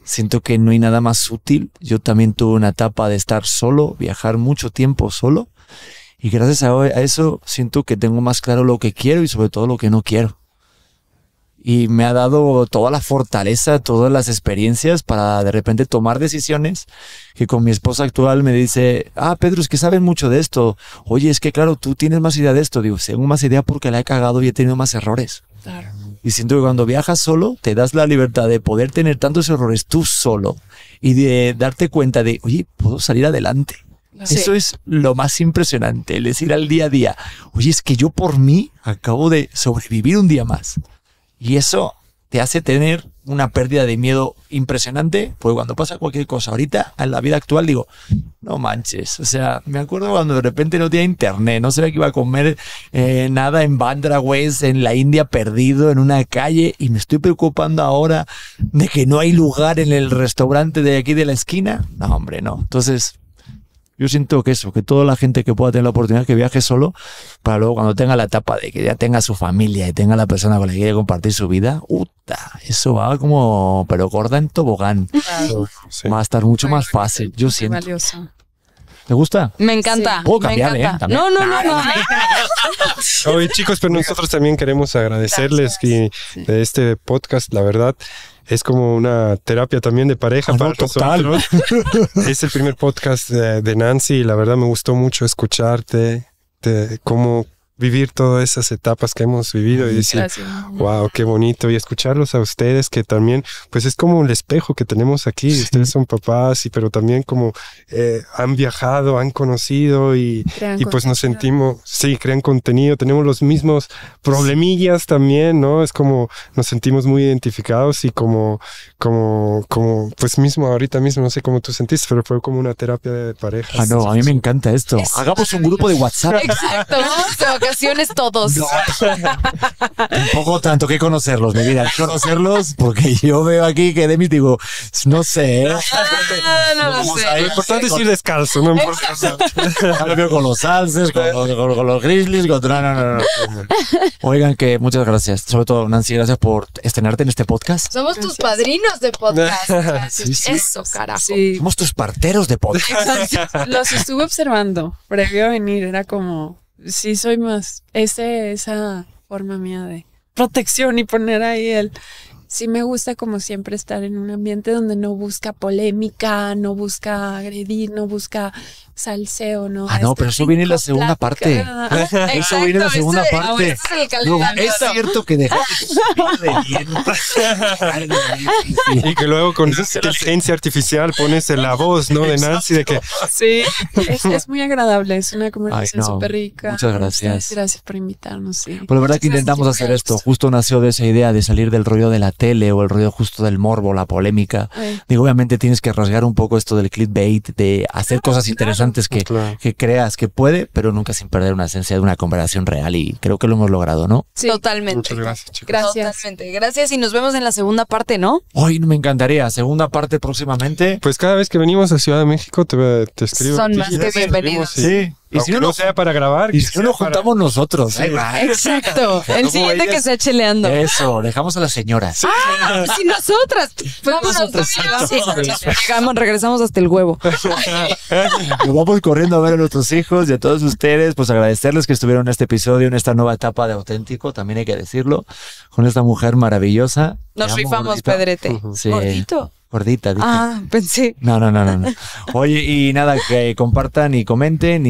Siento que no hay nada más útil. Yo también tuve una etapa de estar solo, viajar mucho tiempo solo. Y gracias a eso siento que tengo más claro lo que quiero y sobre todo lo que no quiero y me ha dado toda la fortaleza, todas las experiencias para de repente tomar decisiones que con mi esposa actual me dice, ah, Pedro, es que saben mucho de esto. Oye, es que claro, tú tienes más idea de esto. Digo, tengo más idea porque la he cagado y he tenido más errores. Y siento que cuando viajas solo, te das la libertad de poder tener tantos errores tú solo y de darte cuenta de, oye, puedo salir adelante. Eso es lo más impresionante, el decir al día a día, oye, es que yo por mí acabo de sobrevivir un día más. Y eso te hace tener una pérdida de miedo impresionante, porque cuando pasa cualquier cosa ahorita, en la vida actual, digo, no manches, o sea, me acuerdo cuando de repente no tenía internet, no sabía que iba a comer eh, nada en Bandra West, en la India, perdido en una calle, y me estoy preocupando ahora de que no hay lugar en el restaurante de aquí de la esquina. No, hombre, no. Entonces, yo siento que eso, que toda la gente que pueda tener la oportunidad que viaje solo, para luego cuando tenga la etapa de que ya tenga su familia y tenga la persona con la que quiere compartir su vida, uta, eso va como, pero gorda en tobogán. Va a estar mucho más fácil, yo siento. Valioso. ¿Te gusta? Me encanta. ¿eh? No, no, no, Oye, chicos, pero pues nosotros también queremos agradecerles que, de este podcast, la verdad es como una terapia también de pareja ah, para nosotros. es el primer podcast de, Nancy y la verdad me gustó mucho escucharte, como. cómo vivir todas esas etapas que hemos vivido y decir, wow, qué bonito. Y escucharlos a ustedes que también, pues es como el espejo que tenemos aquí. Ustedes son papás, y, pero también como eh, han viajado, han conocido y, pues nos sentimos, sí, crean contenido, tenemos los mismos problemillas también, ¿no? Es como nos sentimos muy identificados y como, como, como, pues mismo ahorita mismo, no sé cómo tú sentiste, pero fue como una terapia de pareja. Ah, no, a mí me encanta esto. Hagamos un grupo de WhatsApp. Exacto todos. Un poco tanto que conocerlos, mi vida, conocerlos, porque yo veo aquí que mí digo, no sé. Ah, no, lo, sé. importante es ir descalzo, no importa. con los Salses, con, los, Grizzlies, con. No, Oigan, que muchas gracias. Sobre todo, Nancy, gracias por estrenarte en este podcast. Somos tus padrinos de podcast. Eso, carajo. Somos tus parteros de podcast. Los estuve observando previo a venir. Era como sí soy más, ese, esa forma mía de protección y poner ahí el... Sí me gusta como siempre estar en un ambiente donde no busca polémica, no busca agredir, no busca salseo, ¿no? Ah, no, este, pero eso viene en la segunda parte. Eso viene en la segunda parte. Es, es cierto que dejaste Y que luego con esa inteligencia artificial pones en la voz, ¿no? De Nancy, de que... Sí, es, muy agradable, es una conversación súper rica. Muchas gracias. gracias por invitarnos, Por pues la verdad que intentamos hacer esto. Justo nació de esa idea de salir del rollo de la tele o el rollo justo del morbo, la polémica. Digo, obviamente tienes que rasgar un poco esto del clickbait, de hacer cosas interesantes antes ah, que, creas que puede, pero nunca sin perder una esencia de una conversación real y creo que lo hemos logrado, ¿no? Totalmente. Muchas gracias, chicos. Gracias. Totalmente. Gracias y nos vemos en la segunda parte, ¿no? Hoy me encantaría. Segunda parte próximamente. Pues cada vez que venimos a Ciudad de México te, te escribo. Son más que bienvenidos. Sí. Y si no, sea para grabar. Y si no nos juntamos nosotros. ¿eh? Exacto. El siguiente que sea cheleando. Eso, dejamos a las señoras. Sí. Ah, si nosotras. Pues nosotras. Llegamos, regresamos hasta el huevo. nos vamos corriendo a ver a nuestros hijos y a todos ustedes. Pues agradecerles que estuvieron en este episodio, en esta nueva etapa de auténtico, también hay que decirlo, con esta mujer maravillosa. Nos rifamos, Pedrete. Gordito. Gordita. Ah, pensé. No, no, no, no. no. Oye, y nada, que compartan y comenten. Y